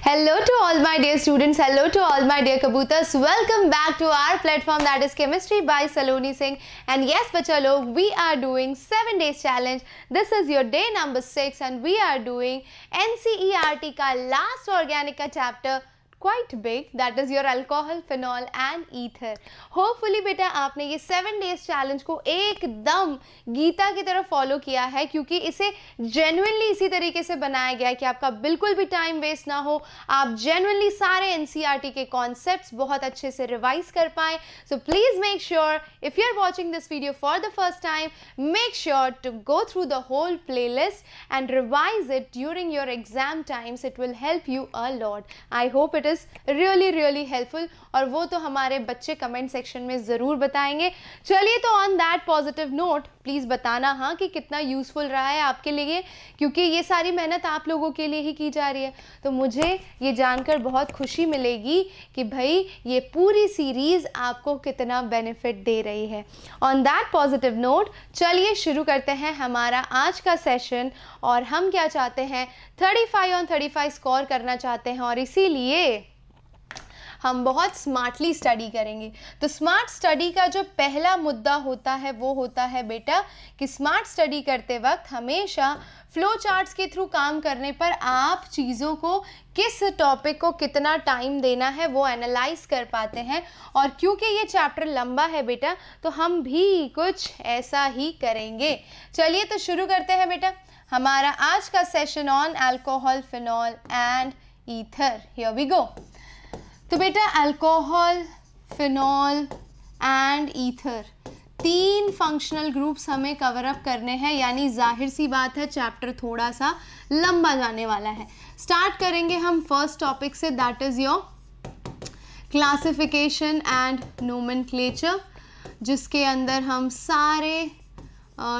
Hello to all my dear students, hello to all my dear kabutas. Welcome back to our platform that is Chemistry by Saloni Singh. And yes, bachalo, we are doing 7 days challenge. This is your day number 6 and we are doing NCERT ka last organic ka chapter quite big that is your alcohol phenol and ether hopefully beta aapne ye 7 days challenge ko ekdam Gita की तरफ follow किया है क्योंकि इसे genuinely इसी तरीके से बनाया गया है कि आपका बिल्कुल भी टाइम वेस्ट ना हो आप जेनुअनली सारे एनसीईआरटी के कॉन्सेप्ट्स बहुत अच्छे से रिवाइज कर पाएँ so please make sure if you are watching this video for the first time make sure to go through the whole playlist and revise it during your exam times it will help you a lot i hope it is this really really helpful और वो तो हमारे बच्चे comment section में ज़रूर बताएंगे चलिए तो on that positive note please बताना हाँ कि कितना यूज़फुल रहा है आपके लिए क्योंकि ये सारी मेहनत आप लोगों के लिए ही की जा रही है तो मुझे ये जानकर बहुत खुशी मिलेगी कि भाई ये पूरी सीरीज़ आपको कितना बेनिफिट दे रही है ऑन दैट पॉजिटिव नोट चलिए शुरू करते हैं हमारा आज का सेशन और हम क्या चाहते हैं 35 ऑन 35 स्कोर करना चाहते हैं और इसीलिए हम बहुत स्मार्टली स्टडी करेंगे तो स्मार्ट स्टडी का जो पहला मुद्दा होता है वो होता है बेटा कि स्मार्ट स्टडी करते वक्त हमेशा फ्लो चार्ट्स के थ्रू काम करने पर आप चीज़ों को किस टॉपिक को कितना टाइम देना है वो एनालाइज कर पाते हैं और क्योंकि ये चैप्टर लंबा है बेटा तो हम भी कुछ ऐसा ही करेंगे चलिए तो शुरू करते हैं बेटा हमारा आज का session on alcohol phenol and ether here we go तो बेटा अल्कोहल फिनॉल एंड ईथर तीन फंक्शनल ग्रुप्स हमें कवर अप करने हैं यानी जाहिर सी बात है चैप्टर थोड़ा सा लंबा जाने वाला है स्टार्ट करेंगे हम फर्स्ट टॉपिक से that is your classification and nomen जिसके अंदर हम सारे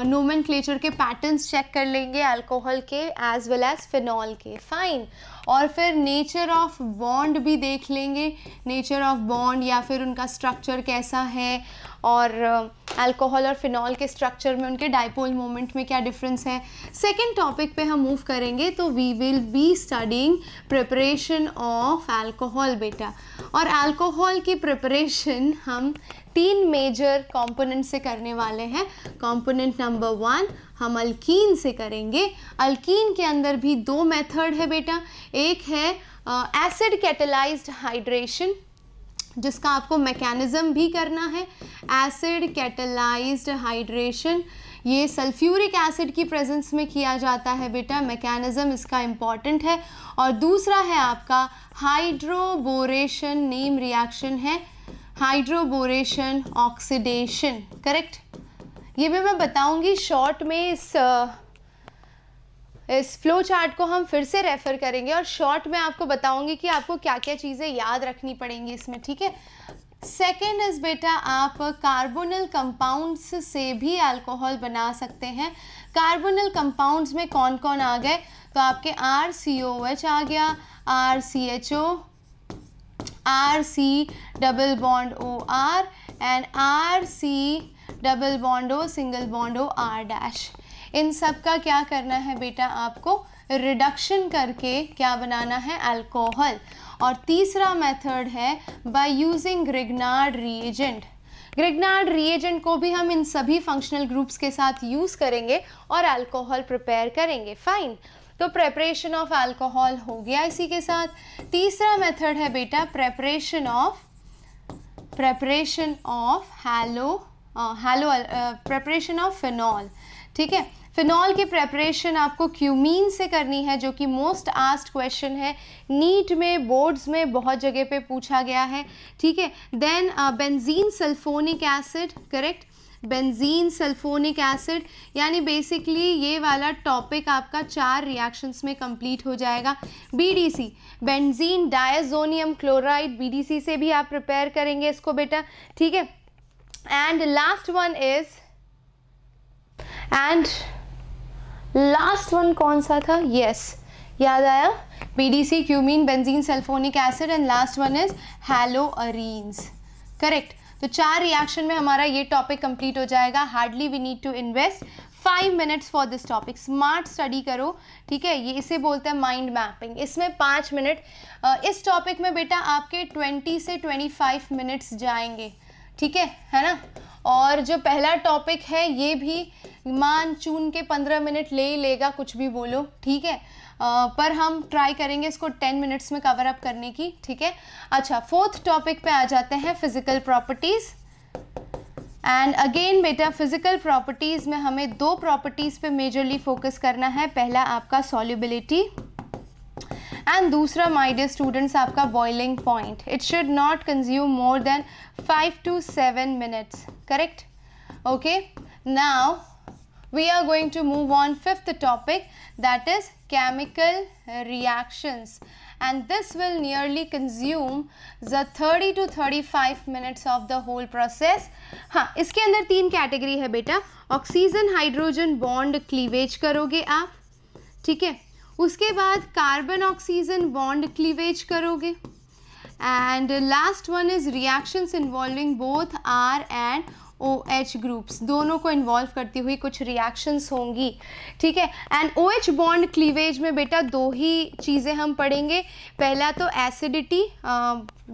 नोमन uh, के पैटर्न्स चेक कर लेंगे अल्कोहल के एज वेल एज फिनॉल के फाइन और फिर नेचर ऑफ बॉन्ड भी देख लेंगे नेचर ऑफ बॉन्ड या फिर उनका स्ट्रक्चर कैसा है और अल्कोहल uh, और फिनॉल के स्ट्रक्चर में उनके डाइपोल मोमेंट में क्या डिफरेंस है सेकेंड टॉपिक पे हम मूव करेंगे तो we will be studying preparation of alcohol बेटा और अल्कोहल की प्रिपरेशन हम तीन मेजर कंपोनेंट से करने वाले हैं कंपोनेंट नंबर वन हम अल्कीन से करेंगे अल्कीन के अंदर भी दो मेथड है बेटा एक है एसिड कैटलाइज्ड हाइड्रेशन जिसका आपको मैकेनिज़्म भी करना है एसिड कैटलाइज्ड हाइड्रेशन ये सल्फ्यूरिक एसिड की प्रेजेंस में किया जाता है बेटा मैकेनिज़्म इसका इम्पॉर्टेंट है और दूसरा है आपका हाइड्रोबोरेशन नेम रिएक्शन है हाइड्रोबोरेशन ऑक्सीडेशन करेक्ट ये भी मैं बताऊंगी शॉर्ट में इस इस फ्लो चार्ट को हम फिर से रेफ़र करेंगे और शॉर्ट में आपको बताऊंगी कि आपको क्या क्या चीज़ें याद रखनी पड़ेंगी इसमें ठीक है सेकेंड इज़ बेटा आप कार्बोनल कंपाउंड्स से भी अल्कोहल बना सकते हैं कार्बोनल कंपाउंड्स में कौन कौन आ गए तो आपके आर सी ओ एच आ गया R C H O R C double bond O R and R C double bond O single bond O R dash इन सब का क्या करना है बेटा आपको रिडक्शन करके क्या बनाना है अल्कोहल और तीसरा मेथड है by using Grignard reagent Grignard reagent को भी हम इन सभी फंक्शनल ग्रुप्स के साथ यूज़ करेंगे और अल्कोहल प्रिपेयर करेंगे फाइन तो प्रेपरेशन ऑफ अल्कोहल हो गया इसी के साथ तीसरा मेथड है बेटा preparation of preparation of hello hello preparation of phenol ठीक है फिनॉल की प्रेपरेशन आपको क्यूमीन से करनी है जो कि मोस्ट आस्ट क्वेश्चन है नीट में बोर्ड्स में बहुत जगह पे पूछा गया है ठीक है then benzene sulphonic acid correct benzene sulphonic acid यानी बेसिकली ये वाला टॉपिक आपका चार रिएक्शंस में कंप्लीट हो जाएगा BDC benzene diazonium chloride BDC से भी आप प्रिपेयर करेंगे इसको बेटा ठीक है and last one is and last one कौन सा था यस yes, याद आया cumene benzene sulphonic acid and last one is hello arenes correct तो चार रिएक्शन में हमारा ये टॉपिक कंप्लीट हो जाएगा hardly we need to invest five minutes for this topic smart study करो ठीक है ये इसे बोलते हैं माइंड मैपिंग इसमें पाँच मिनट इस टॉपिक में बेटा आपके ट्वेंटी से ट्वेंटी फाइव मिनट्स जाएंगे ठीक है है ना और जो पहला टॉपिक है ये भी मान चून के पंद्रह मिनट ले लेगा कुछ भी बोलो ठीक है पर हम ट्राई करेंगे इसको टेन मिनट्स में कवर अप करने की ठीक है अच्छा फोर्थ टॉपिक पे आ जाते हैं फिजिकल प्रॉपर्टीज़ एंड अगेन बेटा फिजिकल प्रॉपर्टीज़ में हमें दो प्रॉपर्टीज़ पे मेजरली फोकस करना है पहला आपका सॉल्युबिलिटी एंड दूसरा माई डियर स्टूडेंट्स आपका boiling point it should not consume more than five to seven minutes correct okay now we are going to move on fifth topic that is chemical reactions and this will nearly consume the 30 to 35 minutes of the whole process ha iske andar teen category hai beta oxygen hydrogen bond cleavage karoge aap theek hai uske baad carbon oxygen bond cleavage karoge and last one is reactions involving both R and O H groups दोनों को involve करती हुई कुछ reactions होंगी ठीक है and O H bond cleavage में बेटा दो ही चीज़ें हम पढ़ेंगे पहला तो acidity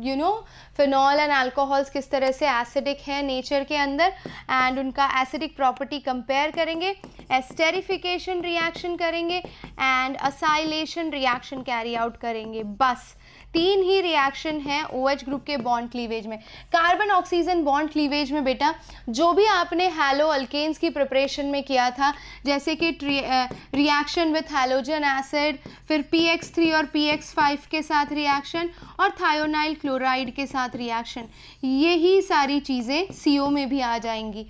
you know phenol and alcohols किस तरह से एसिडिक हैं नेचर के अंदर एंड उनका एसिडिक प्रॉपर्टी कंपेयर करेंगे एस्टेरिफिकेशन रिएक्शन करेंगे and acylation reaction carry out करेंगे बस तीन ही रिएक्शन है ओ OH ग्रुप के बॉन्ड क्लीवेज में कार्बन ऑक्सीजन बॉन्ड क्लीवेज में बेटा जो भी आपने हैलो अल्केन्स की प्रिपरेशन में किया था जैसे कि रिएक्शन विथ हैलोजन एसिड फिर पी और पी के साथ रिएक्शन और थायोनाइल क्लोराइड के साथ रिएक्शन यही सारी चीज़ें सी में भी आ जाएंगी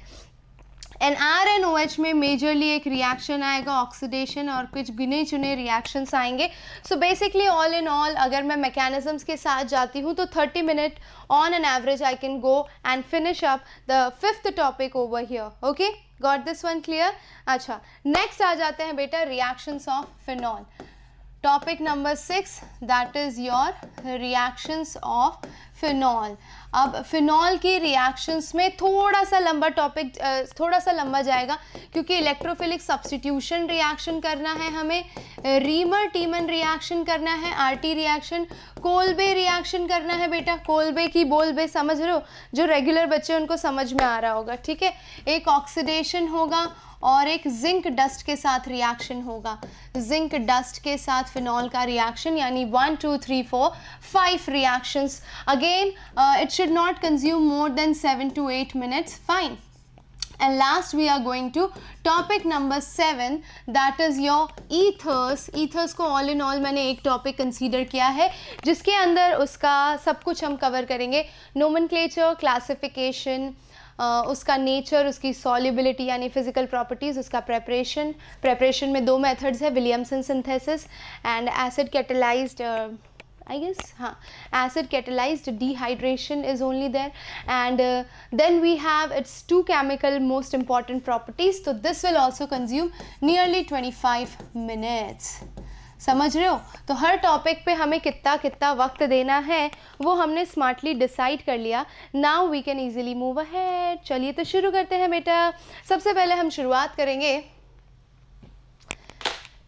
N R N O H में मेजरली एक रिएक्शन आएगा ऑक्सीडेशन और कुछ गिने चुने रिएक्शंस आएंगे so basically all in all अगर मैं मैकेनिज़म्स के साथ जाती हूँ तो thirty minute on an average I can go and finish up the fifth topic over here okay got this one clear अच्छा नेक्स्ट आ जाते हैं बेटा reactions of phenol topic number six that is your reactions of phenol अब phenol की reactions में थोड़ा सा लंबा टॉपिक थोड़ा सा लंबा जाएगा क्योंकि इलेक्ट्रोफिलिक सब्सटीट्यूशन रिएक्शन करना है हमें रीमर टीमन रिएक्शन करना है आरटी रिएक्शन कोलबे रिएक्शन करना है बेटा कोलबे की बोलबे समझ रहे हो जो रेगुलर बच्चे उनको समझ में आ रहा होगा ठीक है एक ऑक्सीडेशन होगा और एक जिंक डस्ट के साथ रिएक्शन होगा जिंक डस्ट के साथ फिनॉल का रिएक्शन यानी one two three four five reactions again it should not consume more than seven to eight minutes fine and last we are going to topic number 7 that is your ethers ethers को all in all मैंने एक topic consider किया है जिसके अंदर उसका सब कुछ हम cover करेंगे nomenclature classification उसका नेचर उसकी सॉलिबिलिटी यानी फिजिकल प्रॉपर्टीज उसका प्रेपरेशन प्रेपरेशन में दो मेथड्स है Williamson synthesis and acid catalyse I guess हाँ acid catalyse dehydration is only there and then we have its two chemical most important properties तो this will also consume nearly twenty five minutes समझ रहे हो तो हर topic पे हमें कितना कितना वक्त देना है वो हमने स्मार्टली डिसाइड कर लिया now we can easily move ahead चलिए तो शुरू करते हैं बेटा सबसे पहले हम शुरुआत करेंगे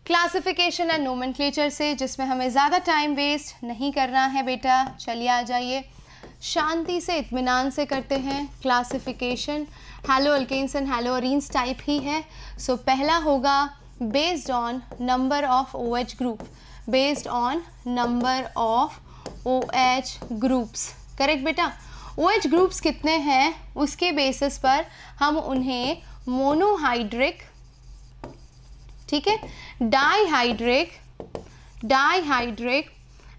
क्लासिफिकेशन एंड नोमेंटलेचर से जिसमें हमें ज़्यादा टाइम वेस्ट नहीं करना है बेटा चलिए आ जाइए शांति से इतमान से करते हैं classification halo alkanes and hello arenes type ही है सो so, पहला होगा based on number of OH group based on number of OH groups correct बेटा OH ग्रुप्स कितने हैं उसके बेसिस पर हम उन्हें मोनोहाइड्रिक ठीक है डाईहाइड्रिक डाईहाइड्रिक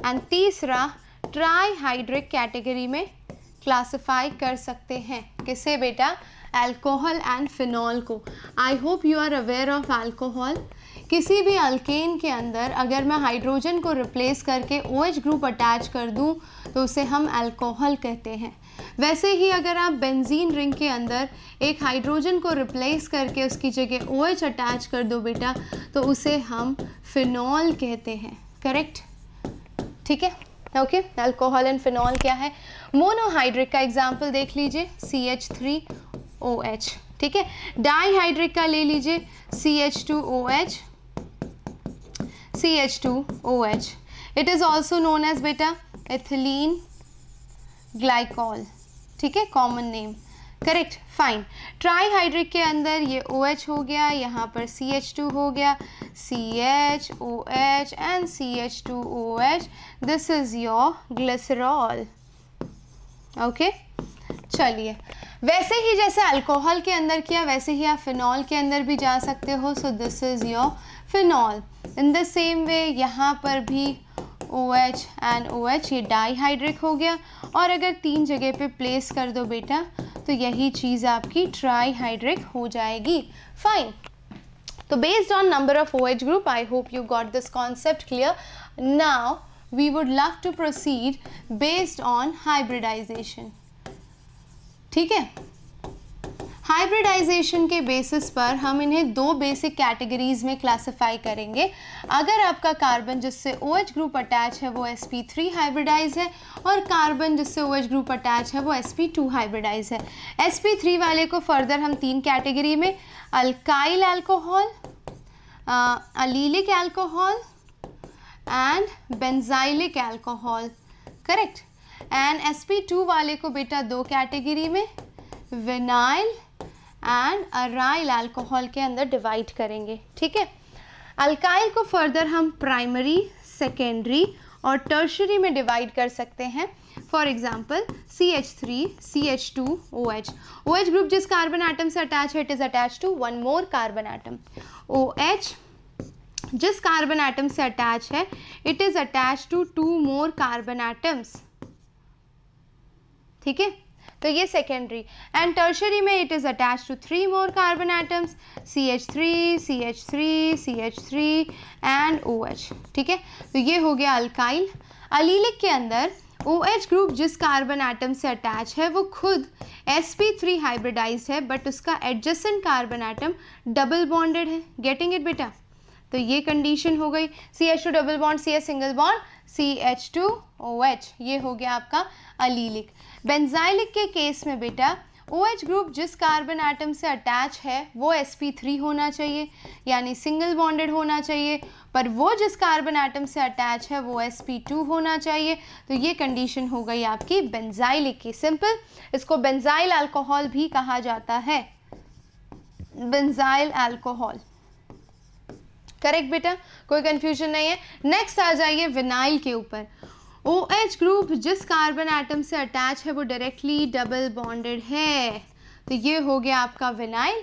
एंड तीसरा ट्राईहाइड्रिक कैटेगरी में क्लासिफाई कर सकते हैं किसे बेटा अल्कोहल एंड फिनॉल को I hope you are aware of alcohol किसी भी अल्केन के अंदर अगर मैं हाइड्रोजन को रिप्लेस करके ओ OH ग्रुप अटैच कर दूं तो उसे हम अल्कोहल कहते हैं वैसे ही अगर आप बेंजीन रिंग के अंदर एक हाइड्रोजन को रिप्लेस करके उसकी जगह ओ OH अटैच कर दो बेटा तो उसे हम फिनॉल कहते हैं करेक्ट ठीक है ओके अल्कोहल एंड फिनॉल क्या है मोनोहाइड्रिक का एग्जाम्पल देख लीजिए C H three O H ठीक है डाईहाइड्रिक का ले लीजिए C H two O H C H two O H it is also known as बेटा एथिलीन ग्लाइकॉल ठीक है common name correct fine trihydric के अंदर ये ओ OH हो गया यहाँ पर सी एच टू हो गया C H O H and C H two O H this is your glycerol okay चलिए वैसे ही जैसे अल्कोहल के अंदर किया वैसे ही आप फ़िनॉल के अंदर भी जा सकते हो so this is your phenol in the same way यहाँ पर भी O H and O H ये डाईहाइड्रिक हो गया और अगर तीन जगह पे प्लेस कर दो बेटा तो यही चीज़ आपकी ट्राईहाइड्रिक हो जाएगी फाइन तो based on number of O H group I hope you got this concept clear now we would love to proceed based on hybridisation ठीक है हाइब्रिडाइजेशन के बेसिस पर हम इन्हें दो बेसिक कैटेगरीज में क्लासिफाई करेंगे अगर आपका कार्बन जिससे ओ OH ग्रुप अटैच है वो sp3 हाइब्रिडाइज है और कार्बन जिससे ओ OH ग्रुप अटैच है वो sp2 हाइब्रिडाइज है sp3 वाले को फर्दर हम तीन कैटेगरी में alkyl alcohol allylic alcohol and benzylic alcohol correct and two वाले को बेटा दो कैटेगरी में विनाइल एंड अराइल अल्कोहल के अंदर डिवाइड करेंगे ठीक है अल्काइल को फर्दर हम प्राइमरी सेकेंडरी और टर्शरी में डिवाइड कर सकते हैं for example C H three C H two O H O H group जिस कार्बन आइटम से अटैच है it is attach to one more carbon atom O H जिस कार्बन आइटम से अटैच है it is attach to two more carbon atoms ठीक है तो ये सेकेंडरी एंड टर्शरी में it is attach to three more carbon atoms C H three C H three C H three and O H ठीक है तो ये हो गया अल्काइल अलीलिक के अंदर ओ एच ग्रुप जिस कार्बन एटम से अटैच है वो खुद एस पी थ्री हाइब्रिडाइज है बट उसका adjacent carbon atom double bonded है गेटिंग इट बेटा तो ये कंडीशन हो गई C H two double bond C H single bond C H two O H ये हो गया आपका अलीलिक बेंजाइलिक के केस में बेटा ओ एच ग्रुप जिस कार्बन आइटम से अटैच है वो एस पी थ्री होना चाहिए यानी सिंगल बॉन्डेड होना चाहिए पर वो जिस कार्बन आइटम से अटैच है वो एस पी टू होना चाहिए तो ये कंडीशन हो गई आपकी बेंजाइलिक की सिंपल इसको बेंजाइल अल्कोहल भी कहा जाता है बेंजाइल अल्कोहल करेक्ट बेटा कोई कंफ्यूजन नहीं है नेक्स्ट आ जाइए विनाइल के ऊपर ओ एच ग्रुप जिस कार्बन एटम से अटैच है वो डायरेक्टली डबल बॉन्डेड है तो ये हो गया आपका विनाइल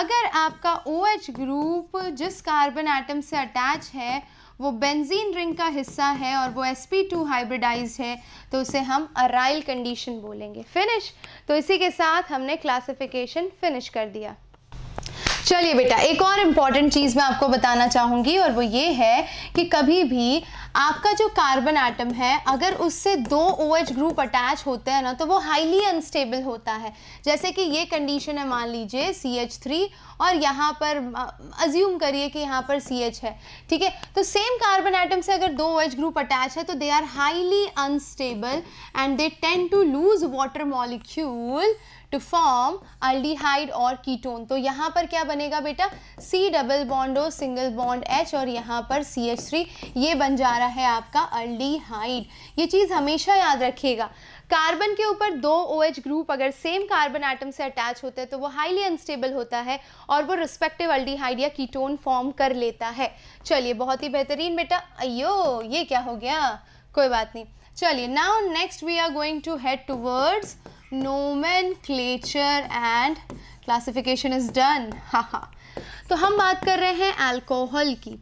अगर आपका ओ एच ग्रुप जिस कार्बन एटम से अटैच है वो बेंजीन रिंग का हिस्सा है और वो sp2 हाइब्रिडाइज है तो उसे हम अराइल कंडीशन बोलेंगे फिनिश तो इसी के साथ हमने क्लासिफिकेशन फिनिश कर दिया चलिए बेटा एक और इम्पॉर्टेंट चीज़ मैं आपको बताना चाहूँगी और वो ये है कि कभी भी आपका जो कार्बन आइटम है अगर उससे दो ओ एच ग्रुप अटैच होते हैं ना तो वो हाईली अनस्टेबल होता है जैसे कि ये कंडीशन है मान लीजिए सी एच थ्री और यहाँ पर अज्यूम करिए कि यहाँ पर सी एच है ठीक है तो सेम कार्बन आइटम से अगर दो ओ एच ग्रुप अटैच है तो they are highly unstable and they tend to lose water molecule to form aldehyde और कीटोन तो यहाँ पर क्या बनेगा बेटा C double bond single bond H और यहाँ पर सी एच थ्री ये बन जा रहा है आपका अल्डीहाइड ये चीज़ हमेशा याद रखिएगा कार्बन के ऊपर दो ओ OH ग्रुप अगर सेम कार्बन आइटम से अटैच होते हैं तो वो हाईली अनस्टेबल होता है और वो रिस्पेक्टिव अल्डीहाइड या कीटोन फॉर्म कर लेता है चलिए बहुत ही बेहतरीन बेटा अयो ये क्या हो गया कोई बात नहीं चलिए now next we are going to head towards nomenclature and classification is done. तो हम बात कर रहे हैं अल्कोहल की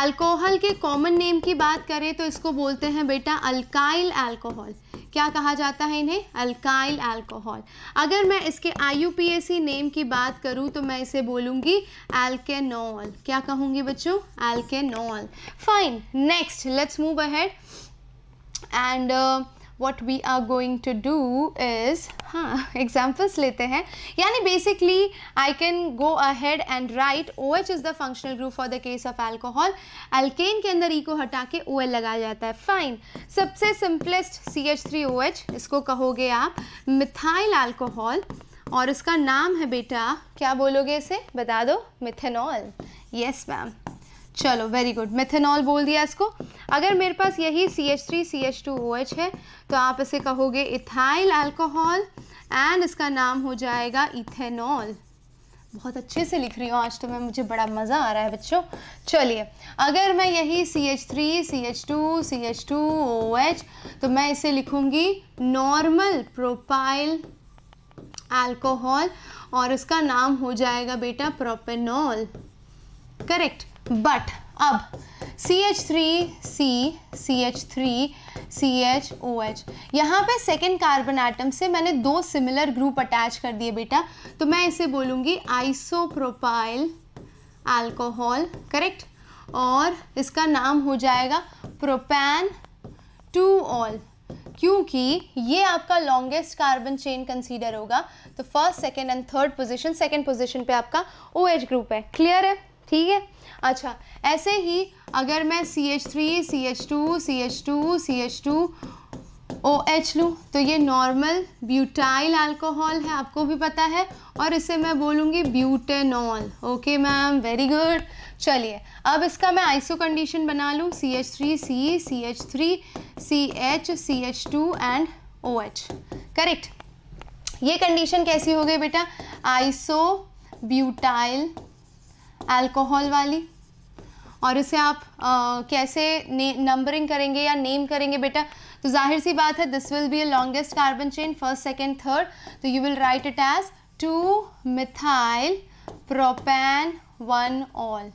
अल्कोहल के कॉमन नेम की बात करें तो इसको बोलते हैं बेटा अल्काइल अल्कोहल क्या कहा जाता है इन्हें अल्काइल अल्कोहल अगर मैं इसके आई नेम की बात करूं तो मैं इसे बोलूंगी एल्केनॉल क्या कहूंगी बच्चों alkanol fine next let's move ahead and what we are going to do is हाँ examples लेते हैं यानी basically I can go ahead and write OH is the functional group for the case of alcohol alkane के अंदर E को हटा के OL लगाया जाता है fine सबसे simplest CH3OH इसको कहोगे आप मिथाइल अल्कोहल और इसका नाम है बेटा क्या बोलोगे इसे बता दो मिथेनॉल यस मैम चलो वेरी गुड मेथेनॉल बोल दिया इसको अगर मेरे पास यही C H three C H two O H है तो आप इसे कहोगे इथाइल अल्कोहल एंड इसका नाम हो जाएगा इथेनॉल बहुत अच्छे से लिख रही हूँ आज तो मैं मुझे बड़ा मज़ा आ रहा है बच्चों चलिए अगर मैं यही C H three C H two C H two O H तो मैं इसे लिखूँगी नॉर्मल प्रोपाइल अल्कोहल और इसका नाम हो जाएगा बेटा प्रोपेनॉल करेक्ट बट अब C H three C C H three C H O H यहाँ पर सेकेंड कार्बन आइटम से मैंने दो सिमिलर ग्रुप अटैच कर दिए बेटा तो मैं इसे बोलूँगी आइसोप्रोपाइल अल्कोहल करेक्ट और इसका नाम हो जाएगा प्रोपैन टू ऑल क्योंकि ये आपका लॉन्गेस्ट कार्बन चेन कंसीडर होगा तो first second and third position second position पर आपका ओ एच ग्रुप है क्लियर है ठीक है अच्छा ऐसे ही अगर मैं C H three C H two C H two C H two O H लूँ तो ये नॉर्मल ब्यूटाइल अल्कोहल है आपको भी पता है और इसे मैं बोलूँगी butanol okay ma'am very good चलिए अब इसका मैं आइसो कंडीशन बना लूँ C H three C C H three C H C H two and O H correct ये कंडीशन कैसी हो गई बेटा आइसो ब्यूटाइल अल्कोहल वाली और इसे आप आ, कैसे नंबरिंग करेंगे या नेम करेंगे बेटा तो जाहिर सी बात है this will be a longest carbon chain first second third तो you will write it as two methyl propane one ol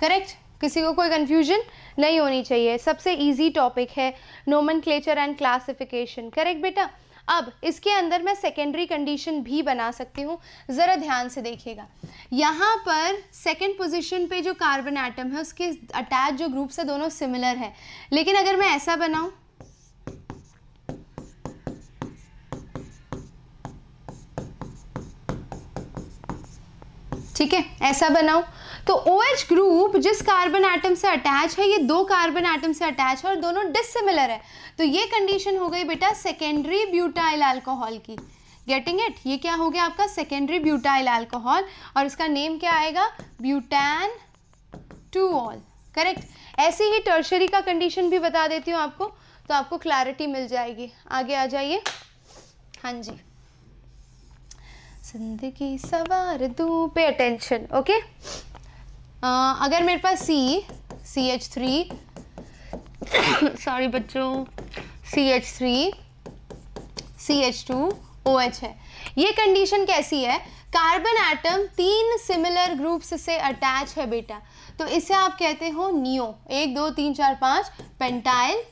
correct किसी को कोई कन्फ्यूजन नहीं होनी चाहिए सबसे इजी टॉपिक है nomenclature and classification correct बेटा अब इसके अंदर मैं सेकेंडरी कंडीशन भी बना सकती हूँ ज़रा ध्यान से देखिएगा यहाँ पर सेकेंड पोजिशन पे जो कार्बन आइटम है उसके अटैच जो ग्रुप्स है दोनों सिमिलर है लेकिन अगर मैं ऐसा बनाऊँ ठीक है ऐसा बनाऊँ तो ओ OH ग्रुप जिस कार्बन एटम से अटैच है ये दो कार्बन एटम से अटैच है और दोनों डिसिमिलर है तो ये कंडीशन हो गई बेटा सेकेंडरी ब्यूटाइल अल्कोहल की गेटिंग इट ये क्या हो गया आपका सेकेंडरी ब्यूटाइल अल्कोहल और इसका नेम क्या आएगा ब्यूटैन टू ऑल करेक्ट ऐसे ही टर्शरी का कंडीशन भी बता देती हूँ आपको तो आपको क्लैरिटी मिल जाएगी आगे आ जाइए हाँ जी जिंदगी सवार दू पे अटेंशन ओके अगर मेरे पास C C H three sorry बच्चों C H three C H two O H है ये कंडीशन कैसी है कार्बन एटम तीन सिमिलर ग्रुप्स से अटैच है बेटा तो इसे आप कहते हो नियो एक दो तीन चार पाँच pentyl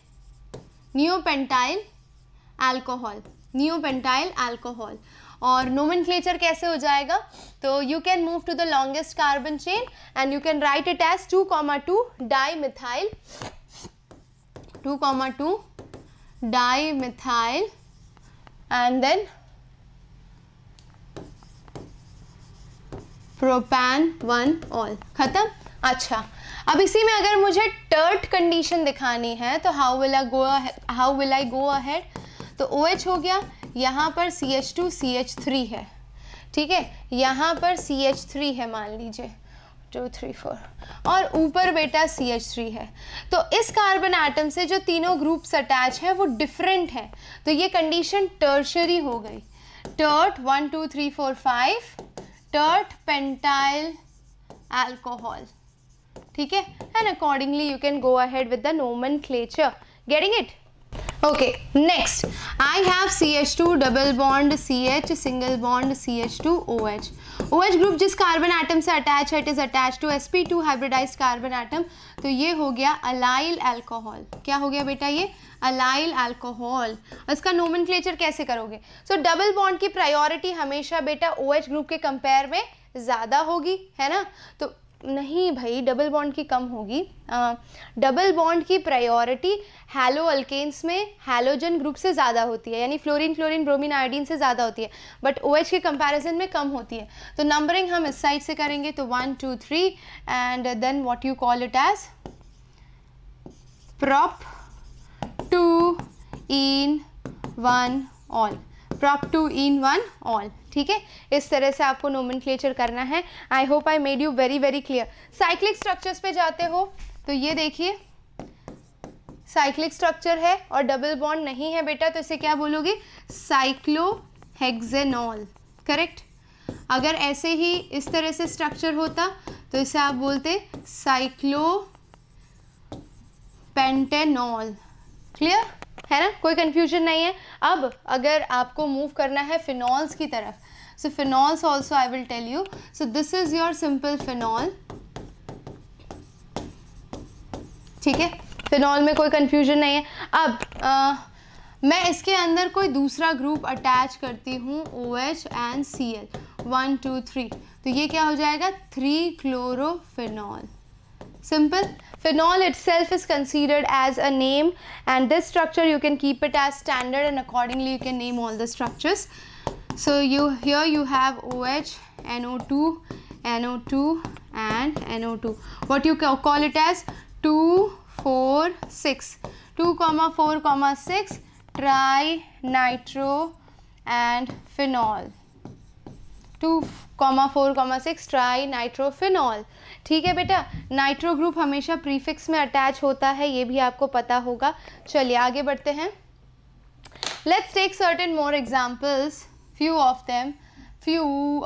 neo pentyl alcohol neo pentyl alcohol और नोमन कैसे हो जाएगा तो you can move to the longest carbon chain and you can write it as two comma two di methyl two comma two di methyl and then propane one ol खत्म अच्छा अब इसी में अगर मुझे टर्ट कंडीशन दिखानी है तो how will I go how will I go ahead तो ओ OH हो गया यहाँ पर C H two C H three है ठीक है यहाँ पर सी एच थ्री है मान लीजिए टू थ्री फोर और ऊपर बेटा सी एच थ्री है तो इस कार्बन एटम से जो तीनों ग्रुप्स अटैच है वो डिफरेंट है तो ये कंडीशन टर्शरी हो गई tert one two three four five tert pentyl alcohol ठीक है and accordingly you can go ahead with the nomenclature getting it okay next i have ch2 double bond ch single bond ch2 oh oh group जिस carbon atom से attach है it is attach to sp2 hybridised carbon atom तो ये हो गया allyl alcohol क्या हो गया बेटा ये अलाइल एल्कोहल इसका नोमन कैसे करोगे सो डबल बॉन्ड की प्रायोरिटी हमेशा बेटा ओ OH ग्रुप के कंपेयर में ज़्यादा होगी है ना तो नहीं भाई डबल बॉन्ड की कम होगी डबल बॉन्ड की प्रायोरिटी हैलो अल्केन्स में हैलोजन ग्रुप से ज़्यादा होती है यानी फ्लोरीन क्लोरीन ब्रोमीन आयोडीन से ज़्यादा होती है बट ओ एच के कंपैरिजन में कम होती है तो नंबरिंग हम इस साइड से करेंगे तो one two three and then what you call it as prop two yne one ol prop two yne one ol ठीक है इस तरह से आपको नोमन करना है I hope I made you very very clear cyclic structures पे जाते हो तो ये देखिए साइक्लिक स्ट्रक्चर है और डबल बॉन्ड नहीं है बेटा तो इसे क्या बोलोगे साइक्लोहेक्जेनॉल करेक्ट अगर ऐसे ही इस तरह से स्ट्रक्चर होता तो इसे आप बोलते साइक्लो पेंटेनॉल क्लियर है ना कोई कन्फ्यूजन नहीं है अब अगर आपको मूव करना है फिनॉल्स की तरफ so phenols also I will tell you so this is your simple phenol ठीक है फिनॉल में कोई कन्फ्यूजन नहीं है अब आ, मैं इसके अंदर कोई दूसरा ग्रुप अटैच करती हूँ O H and C L one two three तो ये क्या हो जाएगा three chlorophenol simple Phenol itself is considered as a name and this structure you can keep it as standard and accordingly you can name all the structures. So you here you have OH, NO2, NO2 and NO2. What you call it as 2, 4, 6. 2 comma 4 comma 6 tri nitro and phenol. 2 comma 4 comma 6 tri nitrophenol. ठीक है बेटा nitro group हमेशा prefix में attach होता है ये भी आपको पता होगा चलिए आगे बढ़ते हैं let's take certain more examples few of them few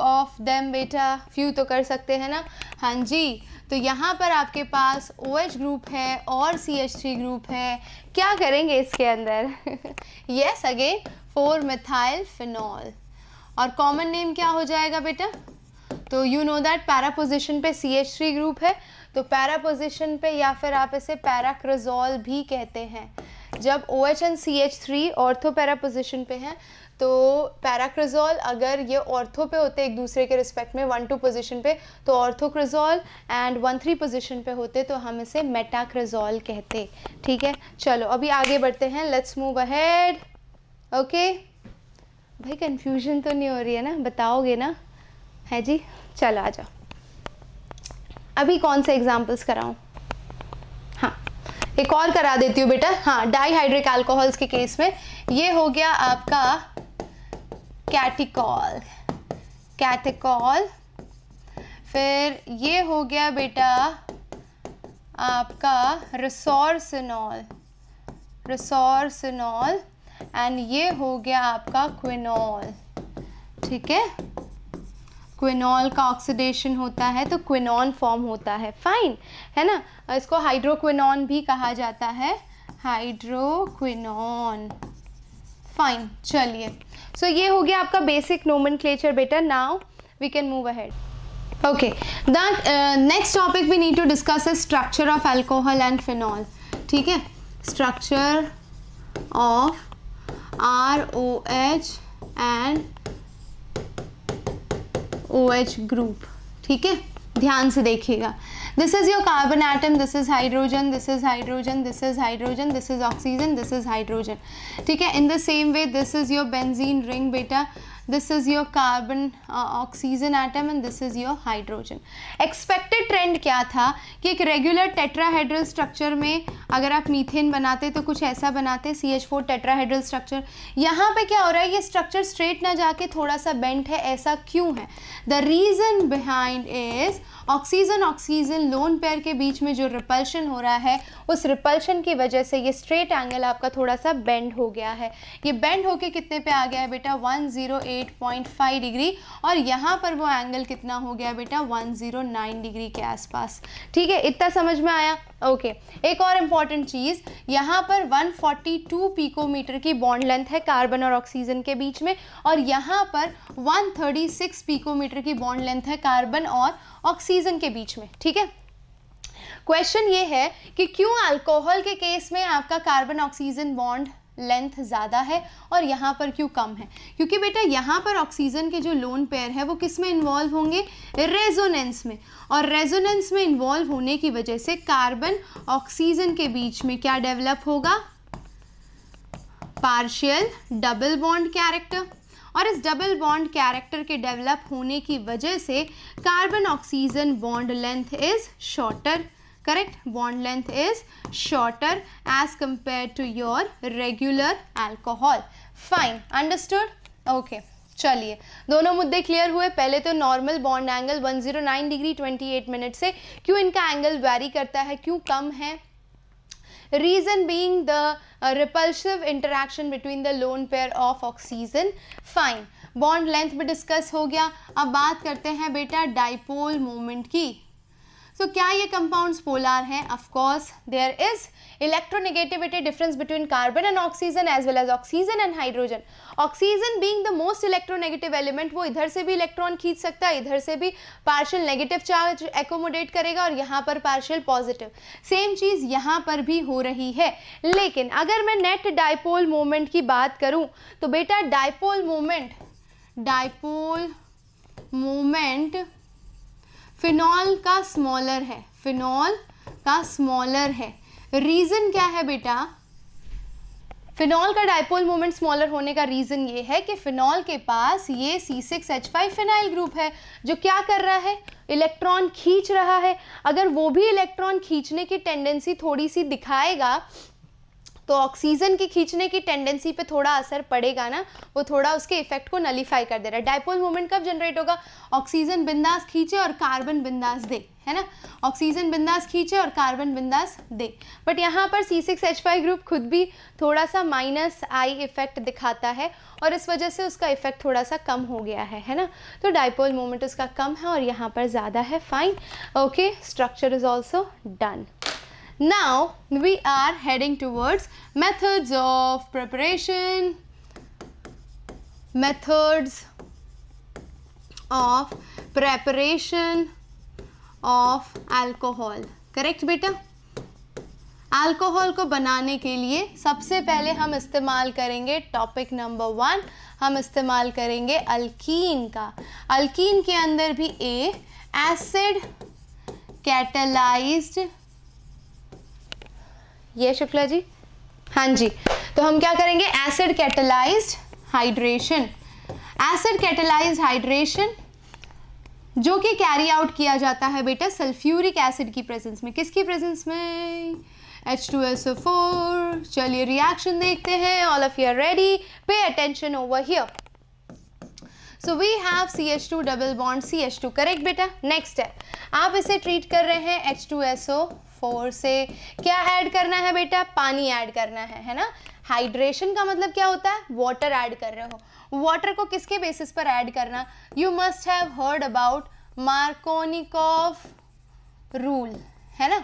of them बेटा फ्यू तो कर सकते हैं ना हाँ जी तो यहाँ पर आपके पास ओ OH ग्रुप है और सी एच थ्री ग्रुप है क्या करेंगे इसके अंदर yes again four methyl phenol और कॉमन नेम क्या हो जाएगा बेटा तो you know that para position पे सी एच थ्री ग्रुप है तो पैरा पोजिशन पे या फिर आप इसे पैराक्रजोल भी कहते हैं जब O H and C H three ortho para position पे हैं तो पैराक्रजोल अगर ये ऑर्थो पे होते एक दूसरे के रिस्पेक्ट में वन टू पोजिशन पे तो orthocresol and one three position पे होते तो हम इसे मेटाक्रजोल कहते ठीक है चलो अभी आगे बढ़ते हैं लेट्स मूव अहेड ओके भाई कंफ्यूजन तो नहीं हो रही है ना बताओगे ना है जी चलो आ जाओ अभी कौन से एग्जाम्पल्स कराऊँ हाँ एक और करा देती हूँ बेटा हाँ डाईहाइड्रिक अल्कोहल्स के केस में ये हो गया आपका कैटिकॉल कैटिकॉल फिर ये हो गया बेटा आपका रिसोर्सनॉल रिसोर्सनॉल एंड ये हो गया आपका क्विनॉल ठीक है क्विनॉल का ऑक्सीडेशन होता है तो क्विनॉन फॉर्म होता है फाइन है ना इसको हाइड्रोक्विनॉन भी कहा जाता है हाइड्रोक्विनॉन फाइन चलिए सो ये हो गया आपका बेसिक नोमन बेटा now we can move ahead okay the next topic we need to discuss the structure of alcohol and phenol ठीक है structure of R O H and O H group ठीक है ध्यान से देखिएगा this is your carbon atom this is hydrogen this is hydrogen this is hydrogen this is oxygen this is hydrogen ठीक है in the same way this is your benzene ring बेटा this is your carbon oxygen oxygen and this is your hydrogen expected trend क्या था कि एक regular tetrahedral structure में अगर आप मीथेन बनाते तो कुछ ऐसा बनाते C H four tetrahedral structure यहाँ पर क्या हो रहा है ये स्ट्रक्चर स्ट्रेट ना जाके थोड़ा सा बेंट है ऐसा क्यों है the reason behind is oxygen oxygen lone pair के बीच में जो रिपल्शन हो रहा है उस रिपल्शन की वजह से ये स्ट्रेट एंगल आपका थोड़ा सा बेंड हो गया है ये बेंड होके कितने पे आ गया है बेटा वन जीरो एट 108.5 डिग्री और यहाँ पर वो एंगल कितना हो गया बेटा 109 डिग्री के आसपास ठीक है इतना समझ में आया ओके okay. एक और इम्पॉर्टेंट चीज़ यहाँ पर 142 पीकोमीटर की बॉन्ड लेंथ है कार्बन और ऑक्सीजन के बीच में और यहाँ पर 136 पीकोमीटर की बॉन्ड लेंथ है कार्बन और ऑक्सीजन के बीच में ठीक है क्वेश्चन ये है कि क्यों अल्कोहल के केस में आपका कार्बन ऑक्सीजन बॉन्ड लेंथ ज़्यादा है और यहाँ पर क्यों कम है क्योंकि बेटा यहाँ पर ऑक्सीजन के जो लोन पेयर है वो किस में इन्वॉल्व होंगे रेजोनेंस में और रेजोनेंस में इन्वॉल्व होने की वजह से कार्बन ऑक्सीजन के बीच में क्या डेवलप होगा पार्शियल डबल बॉन्ड कैरेक्टर और इस डबल बॉन्ड कैरेक्टर के डेवलप होने की वजह से carbon oxygen bond length is shorter correct bond length is shorter as compared to your regular alcohol fine understood okay चलिए दोनों मुद्दे क्लियर हुए पहले तो normal bond angle 109 degree 28 minute से क्यों इनका एंगल वैरी करता है क्यों कम है reason being the repulsive interaction between the lone pair of oxygen fine bond length भी डिस्कस हो गया अब बात करते हैं बेटा डाइपोल मोमेंट की सो so, क्या ये कंपाउंड्स पोलार हैं of course there is electronegativity difference between carbon and oxygen as well as oxygen and hydrogen oxygen being the most electronegative element वो इधर से भी इलेक्ट्रॉन खींच सकता है इधर से भी पार्शल नेगेटिव चार्ज एकोमोडेट करेगा और यहाँ पर पार्शल पॉजिटिव सेम चीज़ यहाँ पर भी हो रही है लेकिन अगर मैं नेट डाइपोल मोमेंट की बात करूँ तो बेटा dipole moment dipole moment phenol का स्मॉलर है फिनॉल का स्मॉलर है रीज़न क्या है बेटा फिनॉल का डायपोल मोमेंट स्मॉलर होने का रीज़न ये है कि फिनॉल के पास ये C six H five phenyl group है जो क्या कर रहा है इलेक्ट्रॉन खींच रहा है अगर वो भी इलेक्ट्रॉन खींचने की टेंडेंसी थोड़ी सी दिखाएगा तो ऑक्सीजन की खींचने की टेंडेंसी पे थोड़ा असर पड़ेगा ना वो थोड़ा उसके इफेक्ट को नलीफाई कर दे रहा है डायपोल मोमेंट कब जनरेट होगा ऑक्सीजन बिंदास खींचे और कार्बन बिंदास दे है ना ऑक्सीजन बिंदास खींचे और कार्बन बिंदास दे बट यहाँ पर C six H five group खुद भी थोड़ा सा माइनस आई इफेक्ट दिखाता है और इस वजह से उसका इफेक्ट थोड़ा सा कम हो गया है है ना तो डायपोल मोमेंट उसका कम है और यहाँ पर ज़्यादा है fine okay structure is also done Now we are heading towards methods of preparation, methods of preparation of alcohol. Correct beta alcohol ko banane ke liye sabse pehle hum istemal karenge topic number 1 हम इस्तेमाल करेंगे alkyne का alkyne के अंदर भी ए acid catalysed ये शुक्ला जी हाँ जी तो हम क्या करेंगे acid catalyse hydration acid catalyse hydration जो कि कैरी आउट किया जाता है बेटा सल्फ्यूरिक एसिड की प्रेजेंस में किसकी प्रेजेंस में H2SO4 चलिए रिएक्शन देखते हैं all of you are ready pay attention over here so we have C H two double bond C H two correct बेटा नेक्स्ट है आप इसे ट्रीट कर रहे हैं H2SO4 फोर से क्या ऐड करना है बेटा पानी ऐड करना है है ना हाइड्रेशन का मतलब क्या होता है वाटर ऐड कर रहे हो वाटर को किसके बेसिस पर ऐड करना you must have heard about Markovnikov rule है ना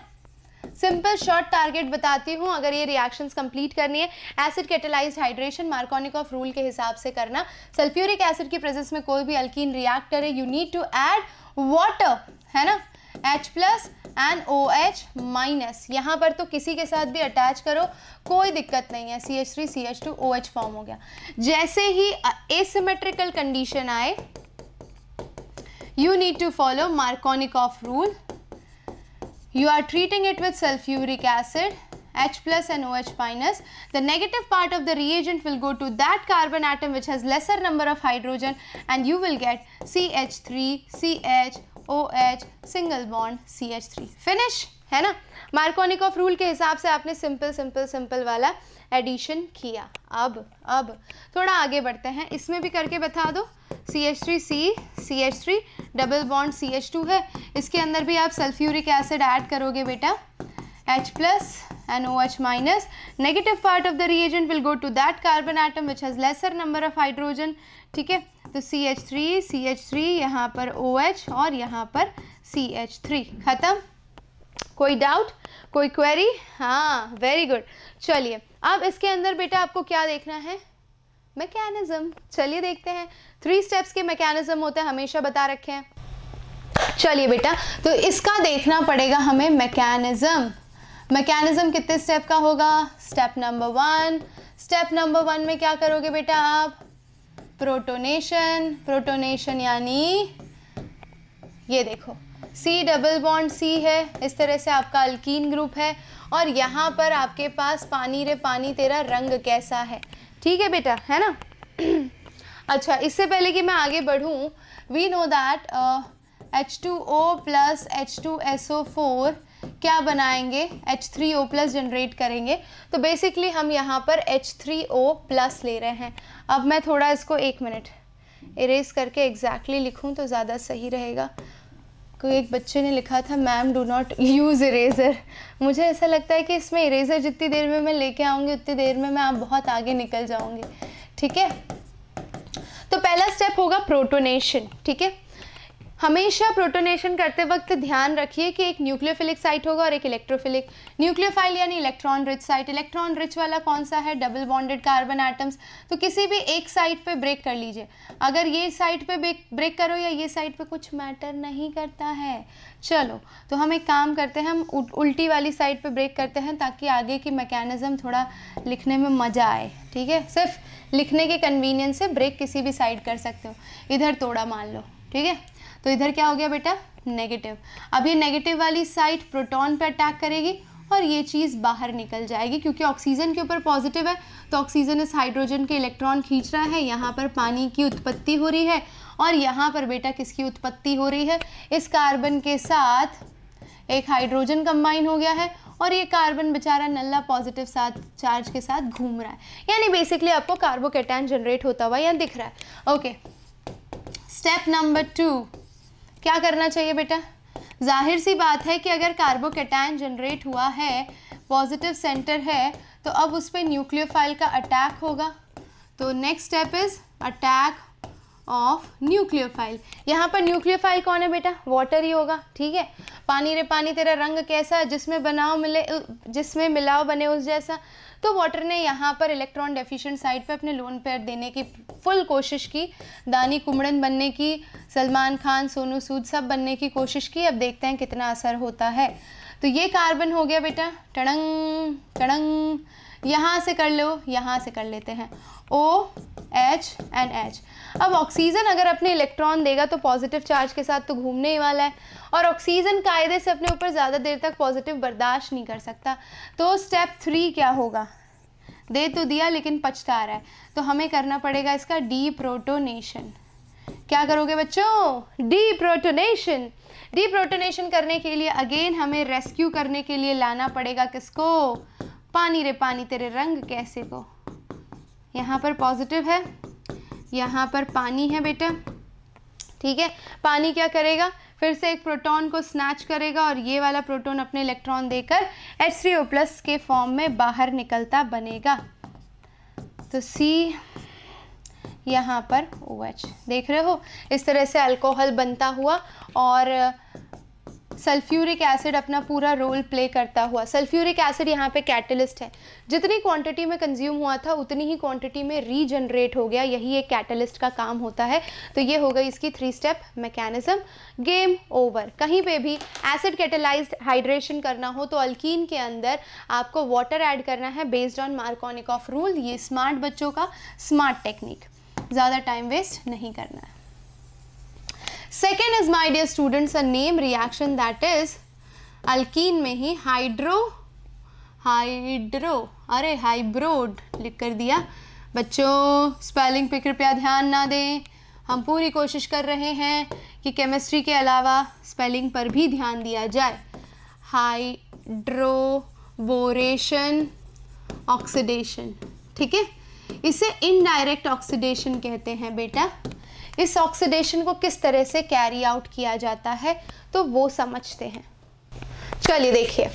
सिंपल शॉर्ट टारगेट बताती हूँ अगर ये रिएक्शंस कंप्लीट करनी है acid catalyse hydration Markovnikov rule के हिसाब से करना सल्फ्यूरिक एसिड की प्रेजेंस में कोई भी अल्कीन रिएक्ट करे you need to add water है ना H plus and O H minus यहाँ पर तो किसी के साथ भी अटैच करो कोई दिक्कत नहीं है C H three C H two O H form हो गया जैसे ही एसिमेट्रिकल कंडीशन आए you need to follow Markovnikov rule you are treating it with sulphuric acid H plus and OH minus. The negative part of the reagent will go to that carbon atom which has lesser number of hydrogen and you will get CH3, CH, O H single bond C H three finish है ना Markovnikov rule के हिसाब से आपने simple simple simple वाला addition किया अब अब थोड़ा आगे बढ़ते हैं इसमें भी करके बता दो C H three C C H three double bond C H two है इसके अंदर भी आप सल्फ्यूरिक एसिड ऐड करोगे बेटा H plus and O H minus negative part of the reagent will go to that carbon item which has lesser number of hydrogen ठीक है तो C H three C H three यहाँ पर ओ OH और यहाँ पर सी एच थ्री ख़त्म कोई डाउट कोई क्वेरी हाँ वेरी गुड चलिए अब इसके अंदर बेटा आपको क्या देखना है मैकेनिज़्म चलिए देखते हैं थ्री स्टेप्स के मैकेनिज़्म होते हैं हमेशा बता रखे हैं चलिए बेटा तो इसका देखना पड़ेगा हमें मैकेनिज़्म मैकेनिज़्म कितने स्टेप का होगा step number one step number one में क्या करोगे बेटा आप प्रोटोनेशन प्रोटोनेशन यानी ये देखो सी डबल बॉन्ड सी है इस तरह से आपका अल्कीन ग्रुप है और यहाँ पर आपके पास पानी रे पानी तेरा रंग कैसा है ठीक है बेटा है ना अच्छा इससे पहले कि मैं आगे बढ़ूँ we know that H two O plus H two S O four क्या बनाएंगे H three O plus generate करेंगे तो बेसिकली हम यहाँ पर एच थ्री ओ प्लस ले रहे हैं अब मैं थोड़ा इसको एक मिनट इरेज करके एग्जैक्टली exactly लिखूँ तो ज़्यादा सही रहेगा कोई एक बच्चे ने लिखा था ma'am do not use eraser मुझे ऐसा लगता है कि इसमें इरेज़र जितनी देर में मैं लेके आऊँगी उतनी देर में मैं आप बहुत आगे निकल जाऊँगी ठीक है तो पहला स्टेप होगा प्रोटोनेशन ठीक है हमेशा प्रोटोनेशन करते वक्त ध्यान रखिए कि एक न्यूक्लियोफिलिक साइट होगा और एक इलेक्ट्रोफिलिक न्यूक्लियोफाइल यानी electron rich site electron rich वाला कौन सा है डबल बॉन्डेड कार्बन एटम्स तो किसी भी एक साइट पे ब्रेक कर लीजिए अगर ये साइट पे ब्रेक करो या ये साइट पे कुछ मैटर नहीं करता है चलो तो हम एक काम करते हैं हम उल्टी वाली साइड पर ब्रेक करते हैं ताकि आगे की मैकेनिज़्म थोड़ा लिखने में मज़ा आए ठीक है सिर्फ लिखने के कन्वीनियंस से ब्रेक किसी भी साइड कर सकते हो इधर तोड़ा मान लो ठीक है तो इधर क्या हो गया बेटा नेगेटिव अब ये नेगेटिव वाली साइड प्रोटॉन पे अटैक करेगी और ये चीज़ बाहर निकल जाएगी क्योंकि ऑक्सीजन के ऊपर पॉजिटिव है तो ऑक्सीजन इस हाइड्रोजन के इलेक्ट्रॉन खींच रहा है यहाँ पर पानी की उत्पत्ति हो रही है और यहाँ पर बेटा किसकी उत्पत्ति हो रही है इस कार्बन के साथ एक हाइड्रोजन कंबाइन हो गया है और ये कार्बन बेचारा नल्ला पॉजिटिव साथ चार्ज के साथ घूम रहा है यानी बेसिकली आपको कार्बोकेटैन जनरेट होता हुआ यहाँ दिख रहा है ओके स्टेप नंबर टू क्या करना चाहिए बेटा जाहिर सी बात है कि अगर कार्बोकेटाइन जनरेट हुआ है पॉजिटिव सेंटर है तो अब उस पर न्यूक्लियोफाइल का अटैक होगा तो next step is attack of nucleophile यहाँ पर न्यूक्लियोफाइल कौन है बेटा वाटर ही होगा ठीक है पानी रे पानी तेरा रंग कैसा जिसमें बनाओ मिले जिसमें मिलाओ बने उस जैसा तो वॉटर ने यहाँ पर इलेक्ट्रॉन डेफिशिएंट साइड पर अपने लोन पेयर देने की फुल कोशिश की दानी कुमड़न बनने की सलमान खान सोनू सूद सब बनने की कोशिश की अब देखते हैं कितना असर होता है तो ये कार्बन हो गया बेटा टड़ंग टड़ंग यहाँ से कर लो यहाँ से कर लेते हैं ओ एच एंड एच अब ऑक्सीजन अगर अपने इलेक्ट्रॉन देगा तो पॉजिटिव चार्ज के साथ तो घूमने ही वाला है और ऑक्सीजन कायदे से अपने ऊपर ज़्यादा देर तक पॉजिटिव बर्दाश्त नहीं कर सकता तो स्टेप थ्री क्या होगा दे तो दिया लेकिन पछता रहा है तो हमें करना पड़ेगा इसका डी प्रोटोनेशन क्या करोगे बच्चों डी प्रोटोनेशन डी प्रोटोनेशन करने के लिए अगेन हमें रेस्क्यू करने के लिए लाना पड़ेगा किसको पानी रे पानी तेरे रंग कैसे को यहाँ पर पॉजिटिव है यहाँ पर पानी है बेटा ठीक है पानी क्या करेगा फिर से एक प्रोटॉन को स्नैच करेगा और ये वाला प्रोटॉन अपने इलेक्ट्रॉन देकर एच थ्री ओ प्लस के फॉर्म में बाहर निकलता बनेगा तो सी यहाँ पर ओ OH, एच देख रहे हो इस तरह से अल्कोहल बनता हुआ और सल्फ्यूरिक एसिड अपना पूरा रोल प्ले करता हुआ सल्फ्यूरिक एसिड यहाँ पे कैटलिस्ट है जितनी क्वांटिटी में कंज्यूम हुआ था उतनी ही क्वांटिटी में रीजनरेट हो गया यही एक कैटलिस्ट का काम होता है तो ये हो गई इसकी three step mechanism game over कहीं पे भी एसिड कैटेलाइज हाइड्रेशन करना हो तो अल्कीन के अंदर आपको वाटर ऐड करना है based on Markovnikov rule ये स्मार्ट बच्चों का स्मार्ट टेक्निक ज़्यादा टाइम वेस्ट नहीं करना है second is my dear students a name reaction that is alkene में ही हाइड्रो हाइड्रो अरे हाइब्रोड लिख कर दिया बच्चों स्पेलिंग पे कृपया ध्यान ना दें हम पूरी कोशिश कर रहे हैं कि केमिस्ट्री के अलावा स्पेलिंग पर भी ध्यान दिया जाए हाइड्रोबोरेशन ऑक्सीडेशन ठीक है इसे इनडायरेक्ट ऑक्सीडेशन कहते हैं बेटा इस ऑक्सीडेशन को किस तरह से कैरी आउट किया जाता है तो वो समझते हैं चलिए देखिए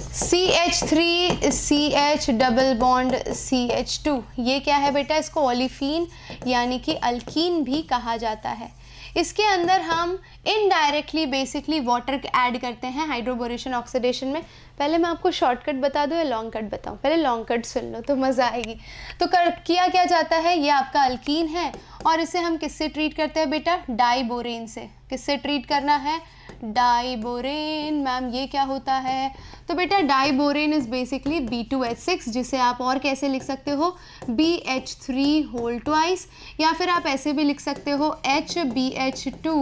C H three C H double bond C H two ये क्या है बेटा इसको ओलिफिन यानी कि अल्किन भी कहा जाता है इसके अंदर हम इनडायरेक्टली बेसिकली वाटर ऐड करते हैं हाइड्रोबोरेशन ऑक्सीडेशन में पहले मैं आपको शॉर्टकट बता दूँ या लॉन्ग कट बताऊँ पहले लॉन्ग कट सुन लो तो मज़ा आएगी तो कर किया क्या जाता है ये आपका अल्कीन है और इसे हम किससे ट्रीट करते हैं बेटा डाई से किससे ट्रीट करना है डाइबोरेन मैम ये क्या होता है तो बेटा diborane is basically B two H six जिसे आप और कैसे लिख सकते हो B H three whole twice या फिर आप ऐसे भी लिख सकते हो H B H two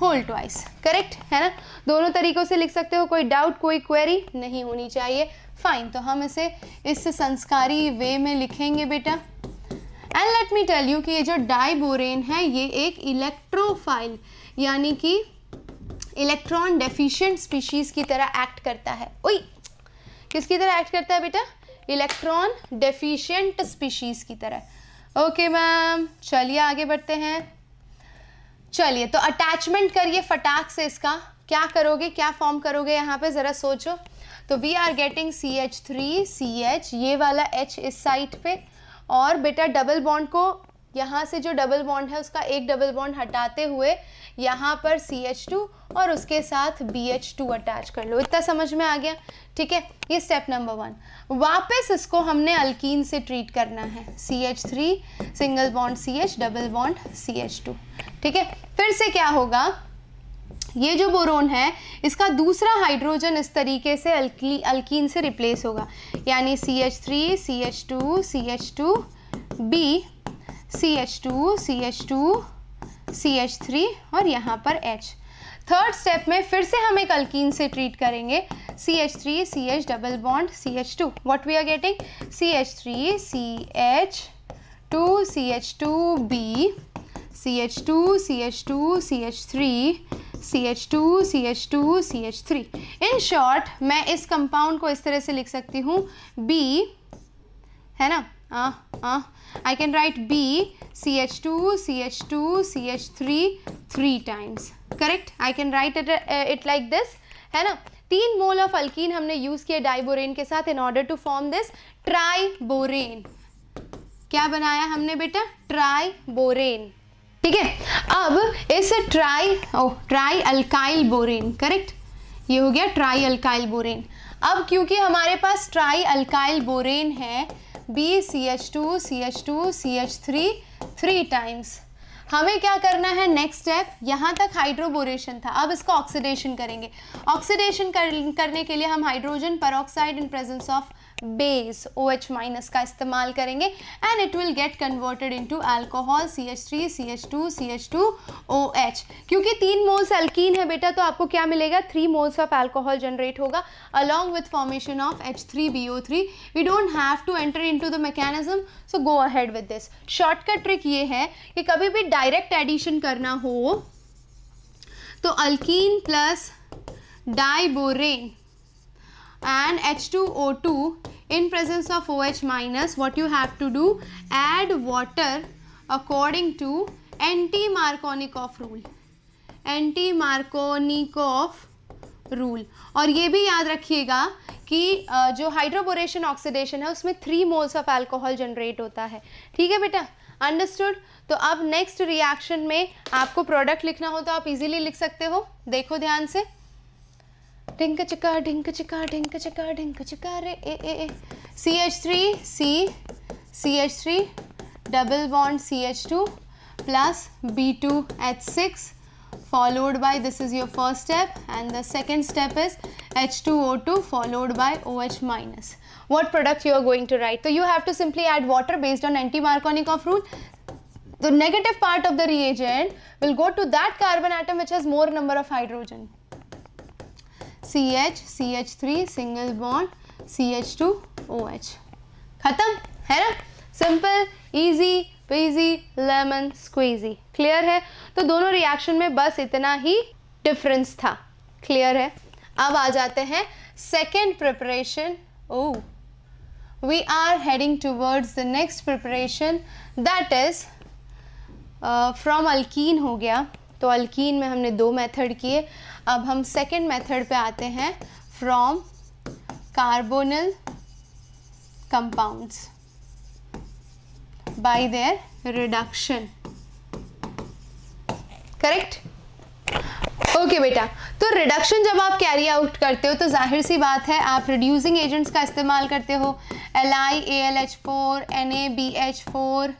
whole twice correct है ना दोनों तरीक़ों से लिख सकते हो कोई डाउट कोई क्वेरी नहीं होनी चाहिए फाइन तो हम इसे इस संस्कारी वे में लिखेंगे बेटा and let me tell you कि ये जो डाइबोरेन है ये एक इलेक्ट्रोफाइल यानी कि इलेक्ट्रॉन डेफिशिएंट स्पीशीज़ की तरह एक्ट करता है ओई किसकी तरह एक्ट करता है बेटा इलेक्ट्रॉन डेफिशिएंट स्पीशीज़ की तरह ओके मैम चलिए आगे बढ़ते हैं चलिए तो अटैचमेंट करिए फटाक से इसका क्या करोगे क्या फॉर्म करोगे यहाँ पे ज़रा सोचो तो we are getting C H three C H ये वाला एच इस साइड पे और बेटा डबल बॉन्ड को यहाँ से जो डबल बॉन्ड है उसका एक डबल बॉन्ड हटाते हुए यहाँ पर सी एच टू और उसके साथ बी एच टू अटैच कर लो इतना समझ में आ गया ठीक है ये स्टेप नंबर वन वापस इसको हमने अल्कीन से ट्रीट करना है C H three single bond C H double bond C H two ठीक है फिर से क्या होगा ये जो बोरोन है इसका दूसरा हाइड्रोजन इस तरीके से अल्की अल्कीन से रिप्लेस होगा यानी C H three C H two C H two B C H two C H two C H three और यहाँ पर एच थर्ड स्टेप में फिर से हम एक अल्किन से ट्रीट करेंगे C H three C H double bond C H two what we are getting C H three C H two C H two B C H two C H two C H three C H two C H two C H three in short मैं इस compound को इस तरह से लिख सकती हूँ B है ना आ, आ, I can write B CH2, CH2, CH3 three times. Correct? I can write it, uh, it like this. है ना तीन मोल ऑफ अल्कीन हमने यूज किया डाइबोरेन के साथ in order to form this triborane क्या बनाया हमने बेटा ट्राइबोरेन ठीक है अब इस tri O tri alkyl borane correct ये हो गया ट्राई अल्काइल बोरेन अब क्योंकि हमारे पास ट्राई अल्काइल बोरेन है B C H two C H two C H three three times हमें क्या करना है नेक्स्ट स्टेप यहाँ तक हाइड्रोबोरेशन था अब इसको ऑक्सीडेशन करेंगे ऑक्सीडेशन कर, करने के लिए हम hydrogen peroxide in presence of base O H minus का इस्तेमाल करेंगे and it will get converted to alcohol C H three C H two C H two O H क्योंकि तीन मोल्स एल्कीन है बेटा तो आपको क्या मिलेगा three moles of alcohol generate होगा along with formation of H three B O three we don't have to enter into the mechanism so go ahead with this shortcut trick ये है कि कभी भी डायरेक्ट एडिशन करना हो तो alkene plus diborane and H2O2 in presence of OH minus what you have to do add water according to anti Markovnikov rule anti Markovnikov rule और ये भी याद रखिएगा कि जो हाइड्रोबोरेशन ऑक्सीडेशन है उसमें three moles of alcohol generate होता है ठीक है बेटा अंडरस्टूड तो अब नेक्स्ट रिएक्शन में आपको प्रोडक्ट लिखना हो तो आप इजीली लिख सकते हो देखो ध्यान से Dinka chaka, dinka chaka, dinka chaka, dinka chaka, eh, CH3, eh, eh. C, CH3, double bond CH2 plus B2H6 followed by this is your first step and the second step is H2O2 followed by OH minus. What product you are going to write? So you have to simply add water based on anti-Markovnikov rule. The negative part of the reagent will go to that carbon atom which has more number of hydrogen. C H C H three single bond C H two O H खत्म है ना simple easy peasy lemon squeezy clear है तो दोनों reaction में बस इतना ही difference था क्लियर है अब आ जाते हैं second preparation oh we are heading towards the next preparation that is from alkene हो गया तो अल्कीन में हमने दो मेथड किए अब हम सेकेंड मेथड पे आते हैं from carbonyl compounds by their reduction correct okay okay, बेटा तो रिडक्शन जब आप कैरी आउट करते हो तो जाहिर सी बात है आप रिड्यूसिंग एजेंट्स का इस्तेमाल करते हो L I A L H four N A B H four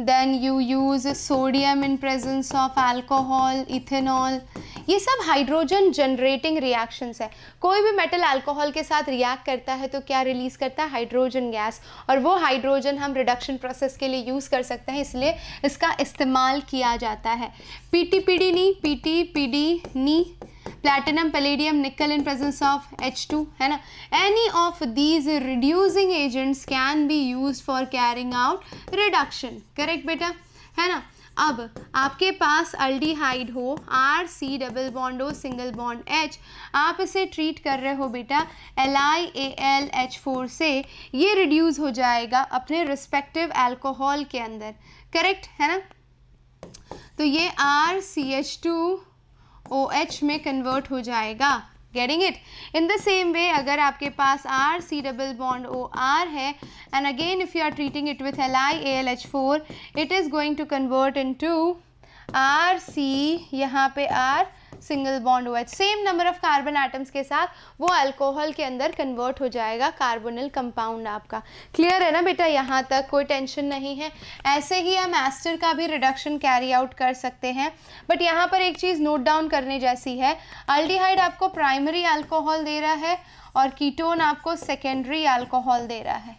then you use sodium in presence of alcohol ethanol ये सब हाइड्रोजन जनरेटिंग रिएक्शंस है कोई भी मेटल अल्कोहल के साथ रिएक्ट करता है तो क्या रिलीज़ करता है हाइड्रोजन गैस और वो हाइड्रोजन हम रिडक्शन प्रोसेस के लिए यूज़ कर सकते हैं इसलिए इसका इस्तेमाल किया जाता है P T P D Ni P T P D Ni palladium nickel in presence of H two है ना any of these reducing agents can be use for carrying out reduction correct बेटा है ना अब आपके पास अल्डीहाइड हो R C double bond हो सिंगल बॉन्ड एच आप इसे ट्रीट कर रहे हो बेटा L I A L H four से ये रिड्यूस हो जाएगा अपने रिस्पेक्टिव एल्कोहल के अंदर करेक्ट है ना तो ये R C H two O H में कन्वर्ट हो जाएगा getting it in the same way अगर आपके पास R C double bond O R है and again if you are treating it with L I A L H four it is going to convert into R C यहाँ पे R single bond हुआ है same number of carbon atoms के साथ वो alcohol के अंदर convert हो जाएगा कार्बोनल कंपाउंड आपका क्लियर है ना बेटा यहाँ तक कोई टेंशन नहीं है ऐसे ही हम एस्टर का भी रिडक्शन कैरी आउट कर सकते हैं बट यहाँ पर एक चीज़ नोट डाउन करने जैसी है अल्डीहाइड आपको प्राइमरी अल्कोहल दे रहा है और कीटोन आपको सेकेंडरी अल्कोहल दे रहा है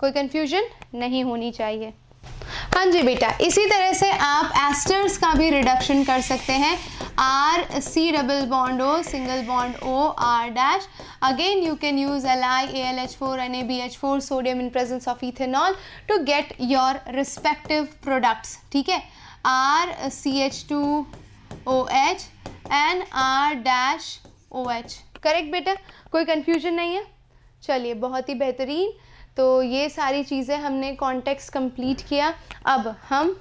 कोई कन्फ्यूजन नहीं होनी चाहिए हाँ जी बेटा इसी तरह से आप एस्टर्स का भी रिडक्शन कर सकते हैं R C double bond O single bond O R dash again you can use L I A L H four N A B H four sodium in presence of ethanol to get your respective products ठीक है R C H two O H and R dash O H correct बेटा कोई confusion नहीं है चलिए बहुत ही बेहतरीन तो ये सारी चीज़ें हमने कॉन्टेक्स्ट कंप्लीट किया अब हम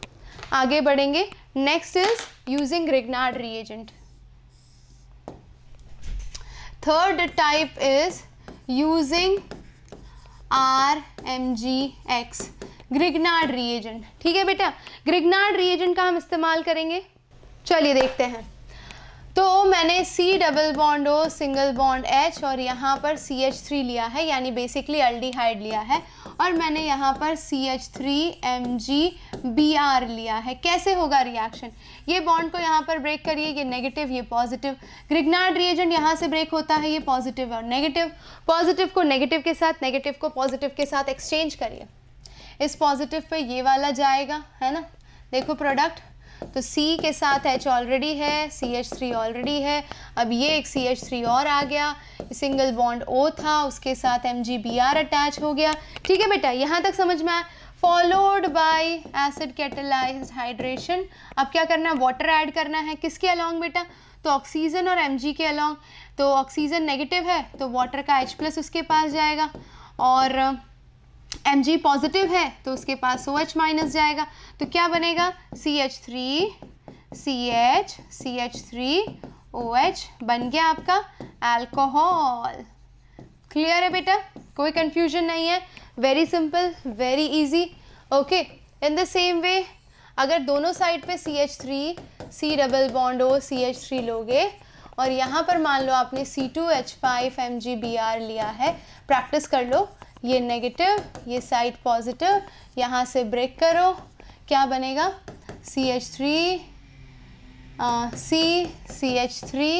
आगे बढ़ेंगे next is using Grignard reagent third type is using R M G X Grignard reagent ठीक है बेटा ग्रिगनार्ड रिएजेंट का हम इस्तेमाल करेंगे चलिए देखते हैं तो मैंने C double bond O single bond H और यहाँ पर सी एच थ्री लिया है यानी बेसिकली हाइड लिया है और मैंने यहाँ पर C H three M G B R लिया है कैसे होगा रिएक्शन ये बॉन्ड को यहाँ पर ब्रेक करिए ये नेगेटिव ये पॉजिटिव ग्रिगनार्ड रिएजेंट यहाँ से ब्रेक होता है ये पॉजिटिव और नेगेटिव पॉजिटिव को नेगेटिव के साथ नेगेटिव को पॉजिटिव के साथ एक्सचेंज करिए इस पॉजिटिव पे ये वाला जाएगा है ना देखो प्रोडक्ट तो C के साथ H ऑलरेडी है सी एच थ्री ऑलरेडी है अब ये एक सी एच थ्री और आ गया सिंगल बॉन्ड O था उसके साथ M G B R attach हो गया ठीक है बेटा यहाँ तक समझ में आया followed by acid catalyse hydration अब क्या करना है वाटर ऐड करना है किसके अलॉन्ग बेटा तो ऑक्सीजन और एम के अलॉन्ग तो ऑक्सीजन नेगेटिव है तो वाटर का H प्लस उसके पास जाएगा और एम जी पॉजिटिव है तो उसके पास ओ एच माइनस जाएगा तो क्या बनेगा C H three C H C H three O H बन गया आपका एल्कोहल क्लियर है बेटा कोई कन्फ्यूजन नहीं है very simple very easy okay in the same way अगर दोनों साइड पे C H three C double bond O C H three लोगे और यहाँ पर मान लो आपने C two H five M G B R लिया है प्रैक्टिस कर लो ये नेगेटिव ये साइड पॉजिटिव यहाँ से ब्रेक करो क्या बनेगा C H three C C H three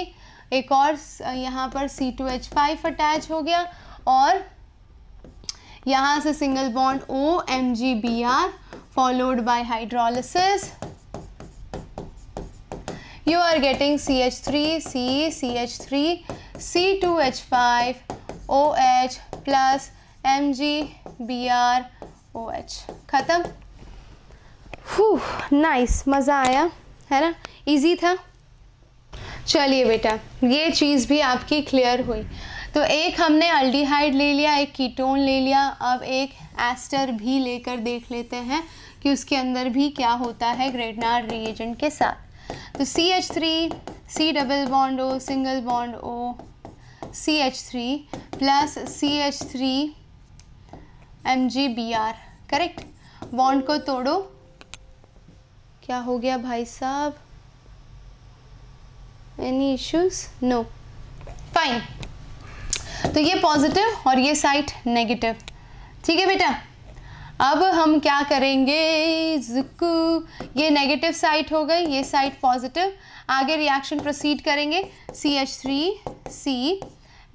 एक और यहाँ पर C two H five attach हो गया और यहाँ से single bond O M G B R followed by hydrolysis H three C two H five O H plus M G B R O H ख़त्म नाइस मज़ा आया है ना इजी था चलिए बेटा ये चीज़ भी आपकी क्लियर हुई तो एक हमने अल्डीहाइड ले लिया एक कीटोन ले लिया अब एक एस्टर भी लेकर देख लेते हैं कि उसके अंदर भी क्या होता है ग्रेडनार रिएजेंट के साथ तो C H three C double bond O single bond O C H three plus C H three M G B R correct bond को तोड़ो क्या हो गया भाई साहब एनी इश्यूज नो फाइन तो ये पॉजिटिव और ये साइट नेगेटिव ठीक है बेटा अब हम क्या करेंगे जुकू ये नेगेटिव साइट हो गई ये साइट पॉजिटिव आगे रिएक्शन प्रोसीड करेंगे सी एच थ्री सी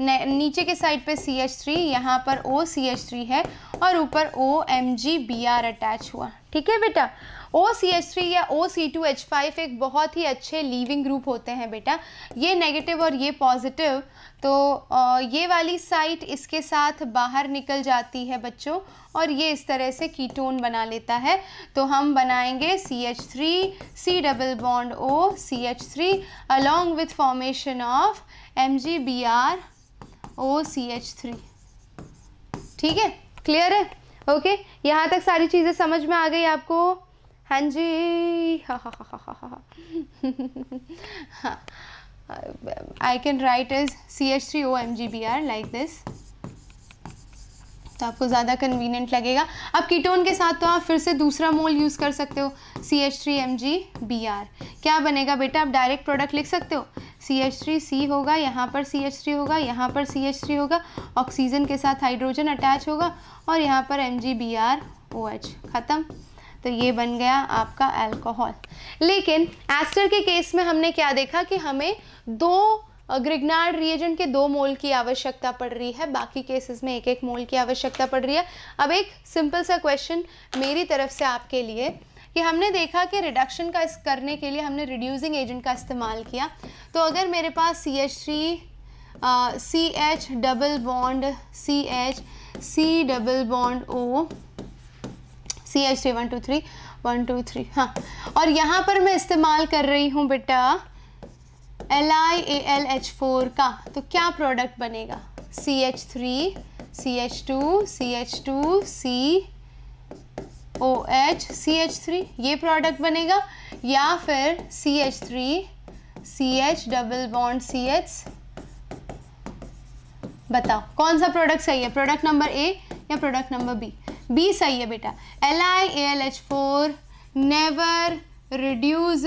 नीचे के साइड पे सी एच थ्री यहाँ पर ओ सी एच थ्री है और ऊपर O M G B R attach हुआ ठीक है बेटा ओ सी एच थ्री या O C two H five एक बहुत ही अच्छे लीविंग ग्रुप होते हैं बेटा ये नेगेटिव और ये पॉजिटिव तो ये वाली साइट इसके साथ बाहर निकल जाती है बच्चों और ये इस तरह से कीटोन बना लेता है तो हम बनाएंगे C H three C double bond O C H three along with formation of M G B R O C H three ठीक है क्लियर है ओके यहाँ तक सारी चीज़ें समझ में आ गई आपको हाँ जी हा हा हा हा हा I can write is C H three O M G B R like this तो आपको ज़्यादा कन्वीनियंट लगेगा अब कीटोन के साथ तो आप फिर से दूसरा मोल यूज़ कर सकते हो C H three M G B R क्या बनेगा बेटा आप डायरेक्ट प्रोडक्ट लिख सकते हो सी एच थ्री सी होगा यहाँ पर सी एच थ्री होगा यहाँ पर सी एच थ्री होगा ऑक्सीजन के साथ हाइड्रोजन अटैच होगा और यहाँ पर M G B R O H ख़त्म तो ये बन गया आपका एल्कोहल लेकिन एस्टर के केस में हमने क्या देखा कि हमें दो ग्रिगनार्ड रिएजेंट के दो मोल की आवश्यकता पड़ रही है बाकी केसेस में एक एक मोल की आवश्यकता पड़ रही है अब एक सिंपल सा क्वेश्चन मेरी तरफ से आपके लिए कि हमने देखा कि रिडक्शन का इस करने के लिए हमने रिड्यूसिंग एजेंट का इस्तेमाल किया तो अगर मेरे पास C H three C H double bond C H C double bond O C H three one two three one two three हाँ और यहाँ पर मैं इस्तेमाल कर रही हूँ बेटा L I A L H four का तो क्या प्रोडक्ट बनेगा C H three C H two C H two C O H C H three ये प्रोडक्ट बनेगा या फिर C H three C H double bond C H बताओ कौन सा प्रोडक्ट सही है प्रोडक्ट नंबर ए या प्रोडक्ट नंबर बी बी सही है बेटा L I A L H four never reduce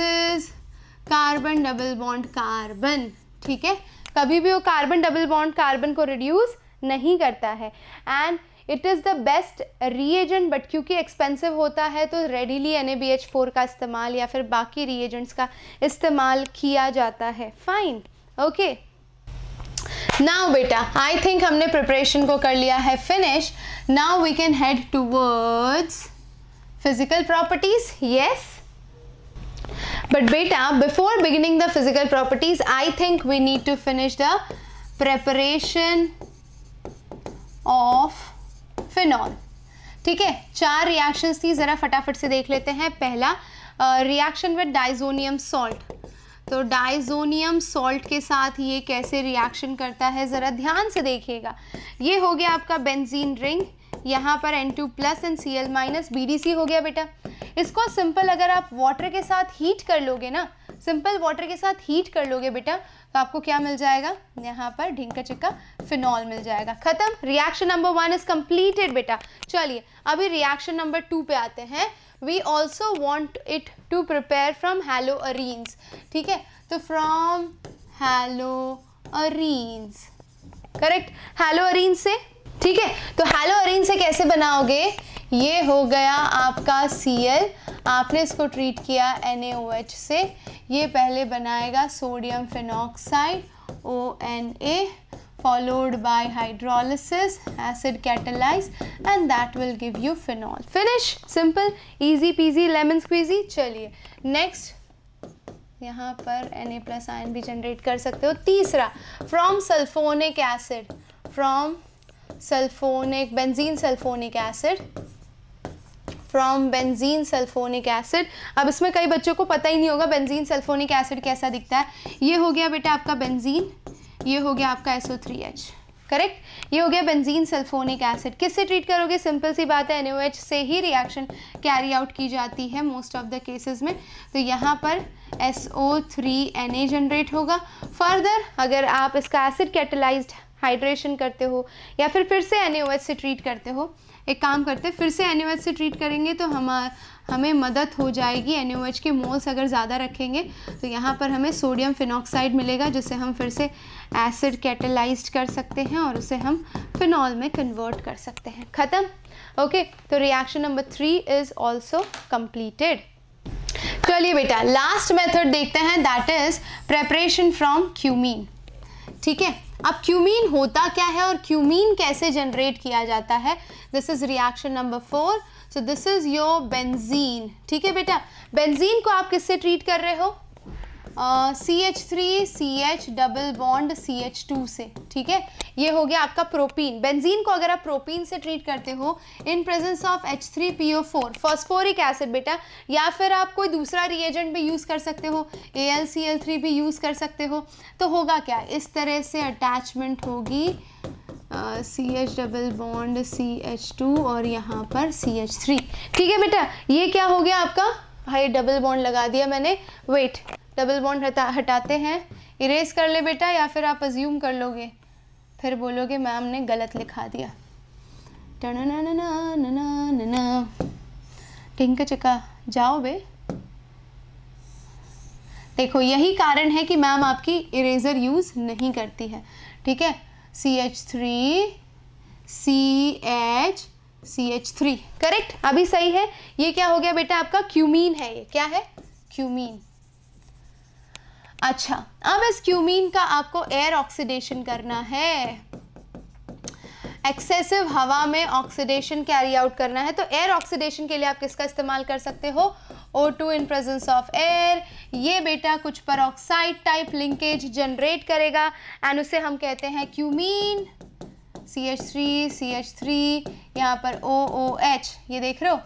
carbon double bond carbon ठीक है कभी भी वो कार्बन डबल बॉन्ड कार्बन को रिड्यूस नहीं करता है and it is the best reagent but क्योंकि एक्सपेंसिव होता है तो रेडीली एन फोर का इस्तेमाल या फिर बाकी रिएजेंट्स का इस्तेमाल किया जाता है फाइन ओके नाउ बेटा आई थिंक हमने प्रिपरेशन को कर लिया है finish now we can head towards physical properties yes but बेटा before beginning the physical properties I think we need to finish the preparation of phenol ठीक है चार रिएक्शंस थी ज़रा फटाफट से देख लेते हैं पहला रिएक्शन विद डाइजोनियम सॉल्ट तो डाइजोनियम सॉल्ट के साथ ये कैसे रिएक्शन करता है ज़रा ध्यान से देखिएगा ये हो गया आपका बेंजीन रिंग यहाँ पर N two plus and C L minus B D C हो गया बेटा इसको सिंपल अगर आप वाटर के साथ हीट कर लोगे ना सिंपल वाटर के साथ हीट कर लोगे बेटा तो आपको क्या मिल जाएगा यहाँ पर ढिंका चिक्का फिनॉल मिल जाएगा खत्म reaction number one is completed बेटा चलिए अभी रिएक्शन नंबर टू पे आते हैं we also want it to prepare from halo arenes ठीक है तो from halo arenes correct halo arene से ठीक है तो हेलो अरेंज से कैसे बनाओगे ये हो गया आपका सी एल आपने इसको ट्रीट किया एन एच से ये पहले बनाएगा sodium phenoxide O N A followed by hydrolysis acid catalyse and that will give you phenol finish simple easy peasy lemon squeezy चलिए नेक्स्ट यहाँ पर एन ए प्लस आयन भी जनरेट कर सकते हो तीसरा from sulphonic acid from sulphonic benzene sulphonic acid from benzene sulphonic acid अब इसमें कई बच्चों को पता ही नहीं होगा बेंजीन सल्फोनिक एसिड कैसा दिखता है ये हो गया बेटा आपका बेंजीन ये हो गया आपका एसओ थ्री एच करेक्ट ये हो गया बेंजीन सल्फोनिक एसिड किससे ट्रीट करोगे सिंपल सी बात है एनओएच से ही रिएक्शन कैरी आउट की जाती है मोस्ट ऑफ द केसेस में तो यहाँ पर S O three N A generate होगा फर्दर अगर आप इसका एसिड कैटलाइज्ड हाइड्रेशन करते हो या फिर फिर से एन से ट्रीट करते हो एक काम करते हैं फिर से एन से ट्रीट करेंगे तो हम हमें मदद हो जाएगी एन के मोल्स अगर ज़्यादा रखेंगे तो यहाँ पर हमें सोडियम फिनॉक्साइड मिलेगा जिसे हम फिर से एसिड कैटेलाइज कर सकते हैं और उसे हम फिनॉल में कन्वर्ट कर सकते हैं ख़त्म ओके तो reaction number three is also completed चलिए बेटा लास्ट मेथड देखते हैं that is preparation from cumene ठीक है अब क्यूमीन होता क्या है और क्यूमीन कैसे जनरेट किया जाता है this is reaction number four so this is your benzene ठीक है बेटा बेंजीन को आप किससे ट्रीट कर रहे हो C H three C H double bond C H two से ठीक है ये हो गया आपका प्रोपीन बेंजीन को अगर आप प्रोपीन से ट्रीट करते हो in presence of H three P O four phosphoric acid बेटा या फिर आप कोई दूसरा रिएजेंट भी यूज़ कर सकते हो A L C L three भी यूज़ कर सकते हो तो होगा क्या इस तरह से अटैचमेंट होगी C H double bond C H two और यहाँ पर सी एच थ्री ठीक है बेटा ये क्या हो गया आपका भाई डबल बॉन्ड लगा दिया मैंने वेट डबल बॉन्ड हटा हटाते हैं इरेज कर ले बेटा या फिर आप अज्यूम कर लोगे फिर बोलोगे मैम ने गलत लिखा दिया टिंक चिका जाओ बे देखो यही कारण है कि मैम आपकी इरेजर यूज़ नहीं करती है ठीक है C H three C H C H three correct अभी सही है ये क्या हो गया बेटा आपका क्यूमीन है ये क्या है क्यूमीन अच्छा अब इस क्यूमीन का आपको एयर ऑक्सीडेशन करना है एक्सेसिव हवा में ऑक्सीडेशन कैरी आउट करना है तो एयर ऑक्सीडेशन के लिए आप किसका इस्तेमाल कर सकते हो O2 two in presence of air ये बेटा कुछ peroxide type linkage generate करेगा एंड उसे हम कहते हैं cumene C H three C H three यहाँ पर ओ ओ एच ये देख रहे हो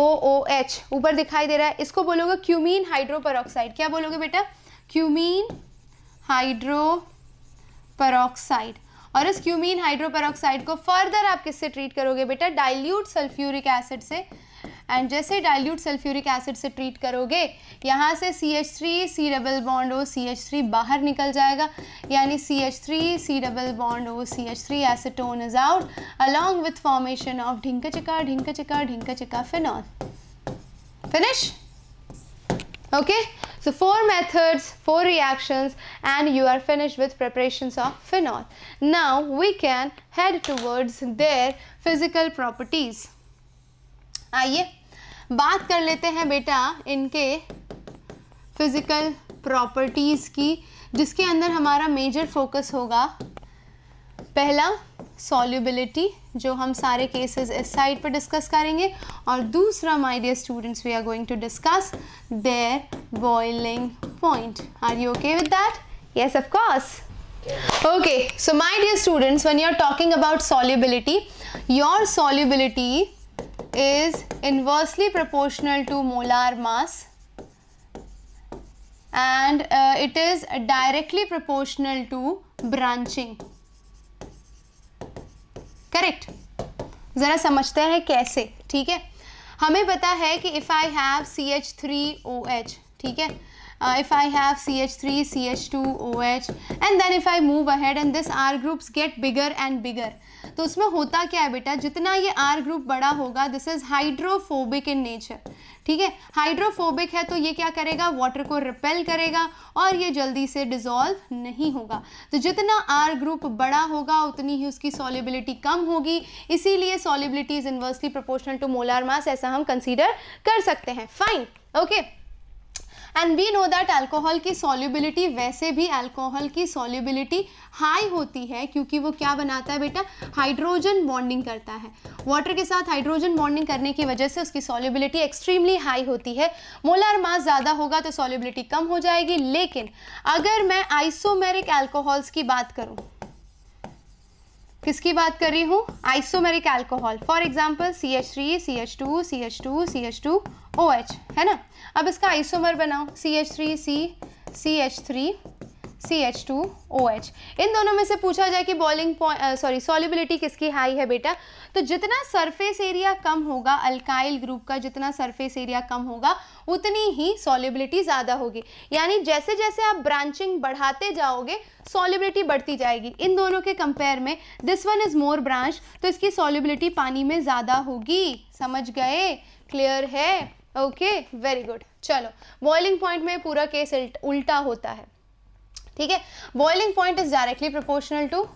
ओ ओ एच ऊपर दिखाई दे रहा है इसको बोलोगे क्यूमीन हाइड्रोपरऑक्साइड क्या बोलोगे बेटा क्यूमीन हाइड्रो परऑक्साइड और इस क्यूमीन परऑक्साइड को फर्दर आप किससे ट्रीट करोगे बेटा डाइल्यूट सल्फ्यूरिक एसिड से एंड जैसे डाइल्यूट सल्फ्यूरिक एसिड से ट्रीट करोगे यहाँ से C H three C double bond O C H three बाहर निकल जाएगा यानी C H three C double bond O C H three acetone is out along with formation of ढिंक चिका ढिंका चिका ढिंका चिका phenol finish okay So four methods, four reactions and you are finished with preparations of phenol. Now we can head towards their physical properties. आइए baat kar lete hain beta inke physical properties ki जिसके अंदर हमारा major focus होगा पहला solubility जो हम सारे cases इस साइड पर डिस्कस करेंगे और दूसरा my dear students we are going to discuss their boiling point are you okay with that yes of course okay so my dear students when you are talking about solubility your solubility is inversely proportional to molar mass and it is directly proportional to branching correct ज़रा समझते हैं कैसे ठीक है हमें पता है कि if I have C H three O H ठीक है if I have CH3, CH2, OH and then if I move ahead and this R groups get bigger and bigger तो उसमें होता क्या है बेटा जितना ये R ग्रुप बड़ा होगा this is hydrophobic in nature ठीक है हाइड्रोफोबिक है तो ये क्या करेगा वाटर को रिपेल करेगा और ये जल्दी से डिजोल्व नहीं होगा तो जितना आर ग्रुप बड़ा होगा उतनी ही उसकी सॉलिबिलिटी कम होगी इसीलिए solubility is inversely proportional to molar mass ऐसा हम कंसीडर कर सकते हैं fine okay okay. And we know that alcohol की सॉल्युबिलिटी वैसे भी अल्कोहल की सॉल्युबिलिटी हाई होती है क्योंकि वो क्या बनाता है बेटा हाइड्रोजन बॉन्डिंग करता है वाटर के साथ हाइड्रोजन बॉन्डिंग करने की वजह से उसकी सॉल्युबिलिटी एक्सट्रीमली हाई होती है मोलार मास ज़्यादा होगा तो सॉल्युबिलिटी कम हो जाएगी लेकिन अगर मैं आइसोमेरिक एल्कोहल्स की बात करूँ किसकी बात कर रही हूँ isomeric alcohol for example C H three C H two C H two C H two O H है ना अब इसका आइसोमर बनाओ C H three C C H three C H two O H इन दोनों में से पूछा जाए कि बॉलिंग सॉरी सॉलिबिलिटी किसकी हाई है बेटा तो जितना सरफेस एरिया कम होगा अल्काइल ग्रुप का जितना सरफेस एरिया कम होगा उतनी ही सॉलिबिलिटी ज़्यादा होगी यानी जैसे जैसे आप ब्रांचिंग बढ़ाते जाओगे सॉलिबिलिटी बढ़ती जाएगी इन दोनों के कंपेयर में this one is more branch तो इसकी सॉलिबिलिटी पानी में ज़्यादा होगी समझ गए क्लियर है ओके वेरी गुड चलो बॉइलिंग पॉइंट में पूरा केस उल्टा होता है ठीक है boiling point is directly proportional to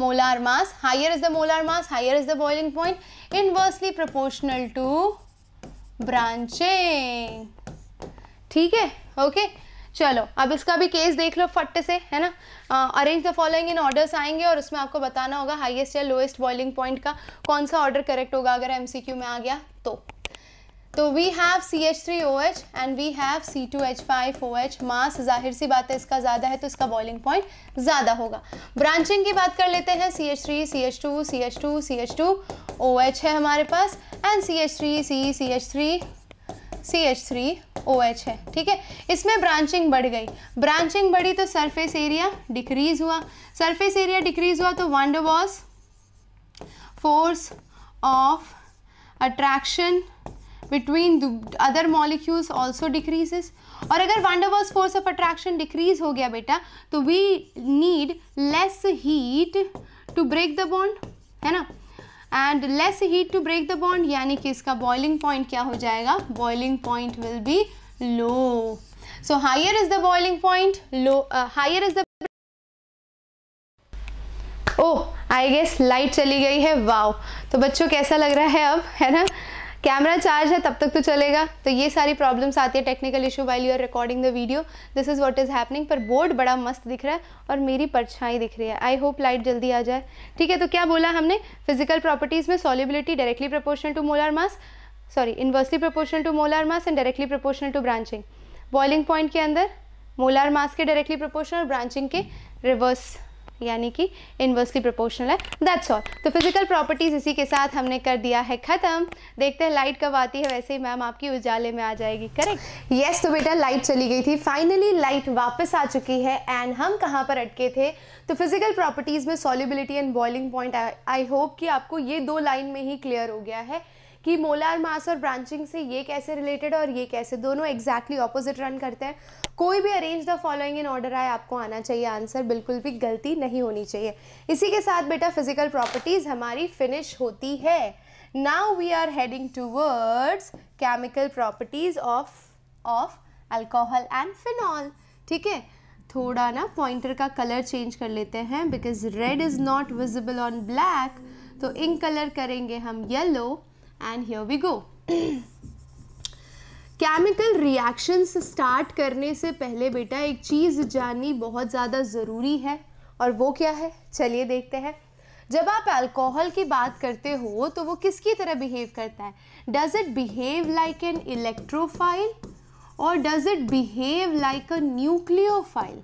molar mass higher is the molar mass higher is the boiling point inversely proportional to branching ठीक है ओके चलो अब इसका भी केस देख लो फट से है ना arrange the following in orders आएंगे और उसमें आपको बताना होगा हाईएस्ट या लोएस्ट बॉइलिंग पॉइंट का कौन सा ऑर्डर करेक्ट होगा अगर एमसीक्यू में आ गया तो तो we have C H three O H and we have C two H five O H mass जाहिर सी बात है इसका ज़्यादा है तो इसका बॉइलिंग पॉइंट ज़्यादा होगा ब्रांचिंग की बात कर लेते हैं C H three C H two C H two C H two O H है हमारे पास and C H three C C H three C H three O H है ठीक है इसमें ब्रांचिंग बढ़ गई ब्रांचिंग बढ़ी तो सरफेस एरिया डिक्रीज हुआ सरफेस एरिया डिक्रीज हुआ तो van der Waals force of attraction between other molecules also decreases और अगर van der Waals force of attraction decrease हो गया बेटा तो we need less heat to break the bond है ना and less heat to break the bond यानी कि इसका बॉइलिंग पॉइंट क्या हो जाएगा boiling point will be low so higher is the boiling point low higher is the oh I guess light चली गई है वाव तो बच्चों कैसा लग रहा है अब है ना कैमरा चार्ज है तब तक तो चलेगा तो ये सारी प्रॉब्लम्स आती है technical issue while you are recording the video this is what is happening पर बोर्ड बड़ा मस्त दिख रहा है और मेरी परछाई दिख रही है आई होप लाइट जल्दी आ जाए ठीक है तो क्या बोला हमने फिजिकल प्रॉपर्टीज़ में solubility directly proportional to molar mass sorry inversely proportional to molar mass and directly proportional to branching boiling point के अंदर मोलार मास के डायरेक्टली प्रपोर्शनल और ब्रांचिंग के रिवर्स यानी कि इन्वर्सली प्रोपोर्शनल है दैट्स ऑल तो फिजिकल प्रॉपर्टीज़ इसी के साथ हमने कर दिया है ख़त्म देखते हैं लाइट कब आती है वैसे ही मैम आपकी उजाले में आ जाएगी करेक्ट येस yes, तो बेटा लाइट चली गई थी फाइनली लाइट वापस आ चुकी है एंड हम कहाँ पर अटके थे तो फिजिकल प्रॉपर्टीज़ में solubility and boiling point I hope कि आपको ये दो लाइन में ही क्लियर हो गया है कि मोलार मास और ब्रांचिंग से ये कैसे रिलेटेड और ये कैसे दोनों एग्जैक्टली ऑपोजिट रन करते हैं कोई भी arrange the following in order आए आपको आना चाहिए आंसर बिल्कुल भी गलती नहीं होनी चाहिए इसी के साथ बेटा फिजिकल प्रॉपर्टीज़ हमारी फिनिश होती है now we are heading towards chemical properties of of alcohol and phenol ठीक है थोड़ा ना पॉइंटर का कलर चेंज कर लेते हैं because red is not visible on black तो इंक कलर करेंगे हम yellow and here we go chemical reactions start करने से पहले बेटा एक चीज़ जाननी बहुत ज़्यादा ज़रूरी है और वो क्या है चलिए देखते हैं जब आप अल्कोहल की बात करते हो तो वो किसकी तरह बिहेव करता है does it behave like an electrophile और does it behave like a nucleophile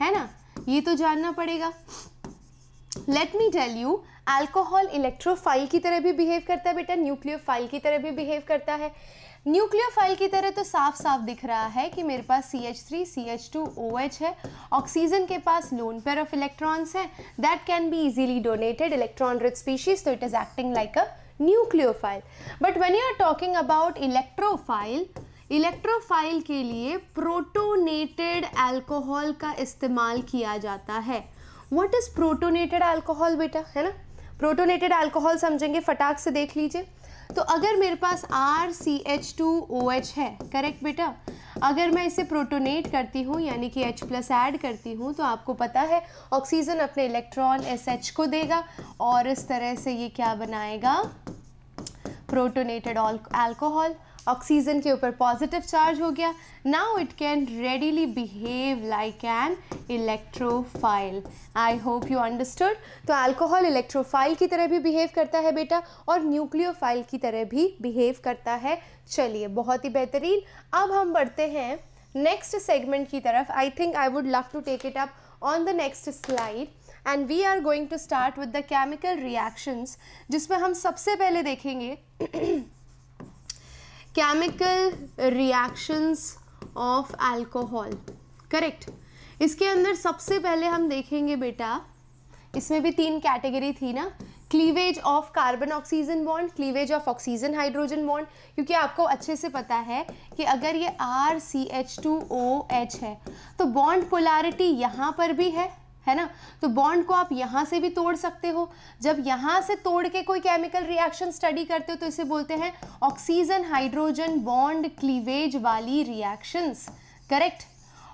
है ना ये तो जानना पड़ेगा let me tell you alcohol electrophile की तरह भी बिहेव करता है बेटा न्यूक्लियोफाइल की तरह भी बिहेव करता है न्यूक्लियोफाइल की तरह तो साफ साफ दिख रहा है कि मेरे पास C H three C H two O H है ऑक्सीजन के पास लोन पेयर ऑफ इलेक्ट्रॉन्स है that can be easily donated electron rich species तो it is acting like a nucleophile but when you are talking about electrophile electrophile के लिए protonated alcohol का इस्तेमाल किया जाता है वट इज़ प्रोटोनेटेड अल्कोहल बेटा है ना प्रोटोनेटेड अल्कोहल समझेंगे फटाक से देख लीजिए तो अगर मेरे पास R C H two O H है करेक्ट बेटा अगर मैं इसे प्रोटोनेट करती हूँ यानी कि H प्लस ऐड करती हूँ तो आपको पता है ऑक्सीजन अपने इलेक्ट्रॉन एस एच को देगा और इस तरह से ये क्या बनाएगा प्रोटोनेटेड अल्कोहल ऑक्सीजन के ऊपर पॉजिटिव चार्ज हो गया now it can readily behave like an electrophile I hope you understood तो अल्कोहल इलेक्ट्रोफाइल की तरह भी बिहेव करता है बेटा और न्यूक्लियोफाइल की तरह भी बिहेव करता है चलिए बहुत ही बेहतरीन अब हम बढ़ते हैं नेक्स्ट सेगमेंट की तरफ I think I would love to take it up on the next slide and we are going to start with the chemical reactions जिसमें हम सबसे पहले देखेंगे chemical reactions of alcohol correct इसके अंदर सबसे पहले हम देखेंगे बेटा इसमें भी तीन कैटेगरी थी ना cleavage of carbon oxygen bond cleavage of oxygen hydrogen bond क्योंकि आपको अच्छे से पता है कि अगर ये R C H two O H है तो बॉन्ड पोलारिटी यहाँ पर भी है है ना तो बॉन्ड को आप यहाँ से भी तोड़ सकते हो जब यहाँ से तोड़ के कोई केमिकल रिएक्शन स्टडी करते हो तो इसे बोलते हैं ऑक्सीजन हाइड्रोजन बॉन्ड क्लीवेज वाली रिएक्शंस करेक्ट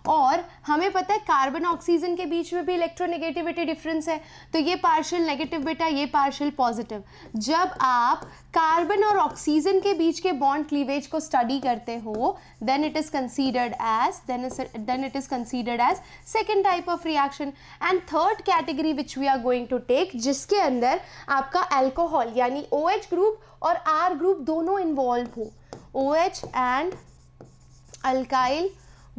और हमें पता है कार्बन ऑक्सीजन के बीच में भी इलेक्ट्रोनेगेटिविटी डिफरेंस है तो ये पार्शियल नेगेटिव बेटा ये पार्शियल पॉजिटिव जब आप कार्बन और ऑक्सीजन के बीच के बॉन्ड क्लीवेज को स्टडी करते हो then it is considered as then then it is considered as second type of reaction and third category which we are going to take जिसके अंदर आपका एल्कोहल यानी ओ OH ग्रुप और R group दोनों involve हो O H and alkyl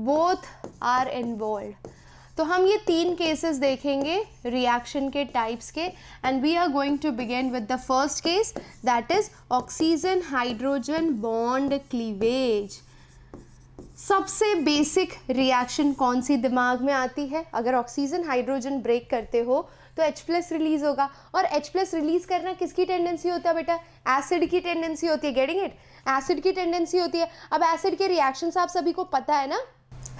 both are involve तो हम ये तीन केसेस देखेंगे रिएक्शन के टाइप्स के and we are going to begin with the first case that is oxygen hydrogen bond cleavage सबसे बेसिक रिएक्शन कौन सी दिमाग में आती है अगर ऑक्सीजन हाइड्रोजन ब्रेक करते हो तो H प्लस रिलीज होगा और H प्लस रिलीज करना किसकी टेंडेंसी होता है बेटा एसिड की टेंडेंसी होती है गेटिंग इट एसिड की टेंडेंसी होती है अब एसिड के रिएक्शन आप सभी को पता है ना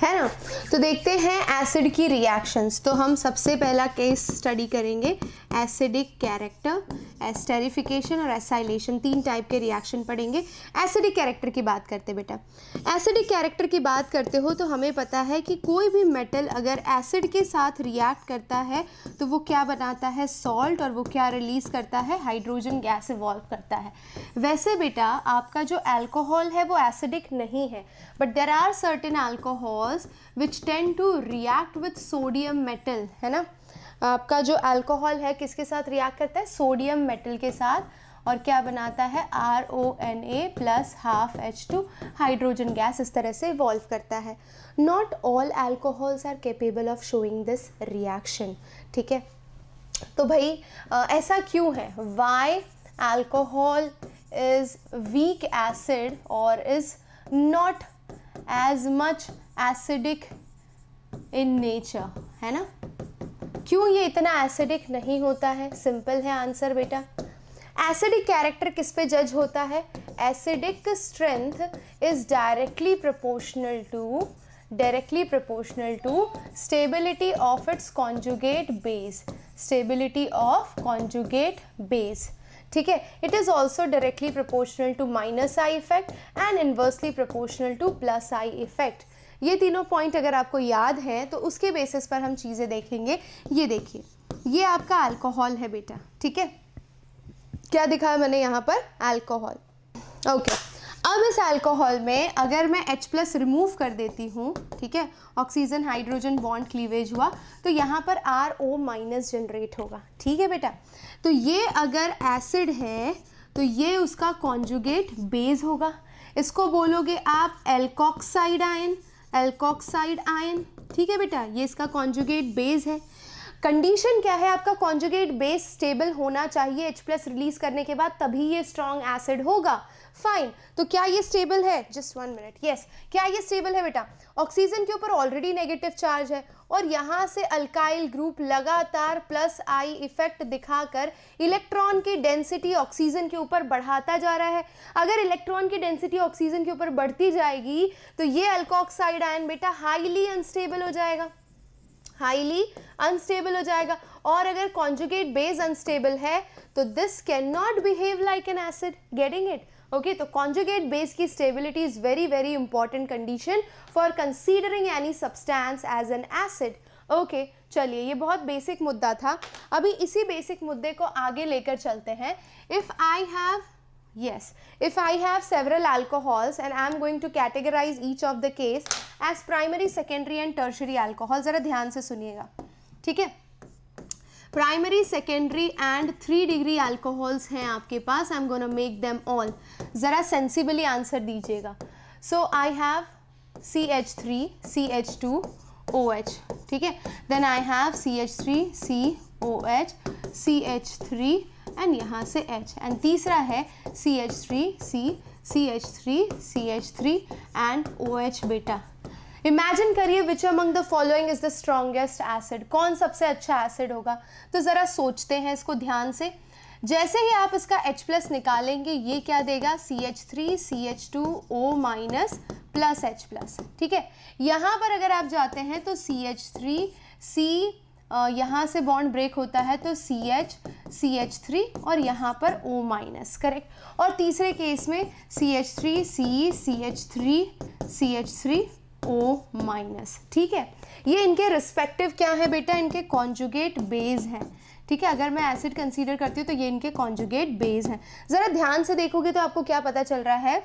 है ना तो देखते हैं एसिड की रिएक्शंस तो हम सबसे पहला केस स्टडी करेंगे एसिडिक कैरेक्टर एस्टेरिफिकेशन और एसाइलेशन तीन टाइप के रिएक्शन पढ़ेंगे एसिडिक कैरेक्टर की बात करते बेटा एसिडिक कैरेक्टर की बात करते हो तो हमें पता है कि कोई भी मेटल अगर एसिड के साथ रिएक्ट करता है तो वो क्या बनाता है सॉल्ट और वो क्या रिलीज़ करता है हाइड्रोजन गैस इवॉल्व करता है वैसे बेटा आपका जो एल्कोहल है वो एसिडिक नहीं है but there are certain alcohols which tend to react with sodium metal है ना आपका जो अल्कोहल है किसके साथ रिएक्ट करता है सोडियम मेटल के साथ और क्या बनाता है R O N A plus half H two hydrogen gas इस तरह से इवॉल्व करता है not all alcohols are capable of showing this reaction ठीक है तो भाई आ, ऐसा क्यों है why alcohol is weak acid और is not as much acidic in nature है ना क्यों ये इतना एसिडिक नहीं होता है सिंपल है आंसर बेटा एसिडिक कैरेक्टर किस पे जज होता है acidic strength is directly proportional to directly proportional to stability of its conjugate base stability of conjugate base ठीक है it is also directly proportional to minus I effect and inversely proportional to plus I effect ये तीनों point अगर आपको याद हैं तो उसके बेसिस पर हम चीज़ें देखेंगे ये देखिए ये आपका अल्कोहल है बेटा ठीक है क्या दिखा मैंने यहाँ पर अल्कोहल ओके अब इस अल्कोहल में अगर मैं H प्लस रिमूव कर देती हूँ ठीक है ऑक्सीजन हाइड्रोजन बॉन्ड क्लीवेज हुआ तो यहाँ पर आर ओ माइनस जनरेट होगा ठीक है बेटा तो ये अगर एसिड है तो ये उसका कॉन्जुगेट बेस होगा इसको बोलोगे आप एल्कोक्साइड आयन एल्कोक्साइड आयन ठीक है बेटा ये इसका कॉन्जुगेट बेस है कंडीशन क्या है आपका कॉन्जुगेट बेस स्टेबल होना चाहिए H प्लस रिलीज करने के बाद तभी ये स्ट्रॉन्ग एसिड होगा फाइन तो क्या ये स्टेबल है जस्ट वन मिनट यस क्या ये स्टेबल है बेटा ऑक्सीजन के ऊपर ऑलरेडी नेगेटिव चार्ज है और यहाँ से अल्काइल ग्रुप लगातार प्लस आई इफेक्ट दिखाकर इलेक्ट्रॉन की डेंसिटी ऑक्सीजन के ऊपर बढ़ाता जा रहा है अगर इलेक्ट्रॉन की डेंसिटी ऑक्सीजन के ऊपर बढ़ती जाएगी तो ये अल्कोक्साइड आयन बेटा हाईली अनस्टेबल हो जाएगा हाईली अनस्टेबल हो जाएगा और अगर कॉन्जुगेट बेस अनस्टेबल है तो this can not behave like an acid getting it okay तो कॉन्जुगेट बेस की stability is very very important condition for considering any substance as an acid okay चलिए ये बहुत बेसिक मुद्दा था अभी इसी बेसिक मुद्दे को आगे लेकर चलते हैं if I have yes if I have several alcohols and I am going to categorize each of the case as primary secondary and tertiary alcohol जरा ध्यान से सुनिएगा ठीक है primary secondary and three degree alcohols हैं आपके पास I am gonna make them all ज़रा सेंसिबली आंसर दीजिएगा so I have C H three C H two O H ठीक है then I have C H three C O H C H three and यहाँ से H and तीसरा है C H three C C H three C H three and O H बेटा imagine करिए which among the following is the strongest acid कौन सबसे अच्छा acid होगा तो ज़रा सोचते हैं इसको ध्यान से जैसे ही आप इसका H प्लस निकालेंगे ये क्या देगा C H three C H two O minus plus H plus ठीक है यहाँ पर अगर आप जाते हैं तो सी एच थ्री सी यहाँ से बॉन्ड ब्रेक होता है तो C H C H three और यहाँ पर ओ माइनस करेक्ट और तीसरे केस में C H three C C H three C H three O minus ठीक है ये इनके रिस्पेक्टिव क्या है बेटा इनके कॉन्जुगेट बेज हैं ठीक है अगर मैं एसिड कंसीडर करती हूँ तो ये इनके कॉन्जुगेट बेज हैं ज़रा ध्यान से देखोगे तो आपको क्या पता चल रहा है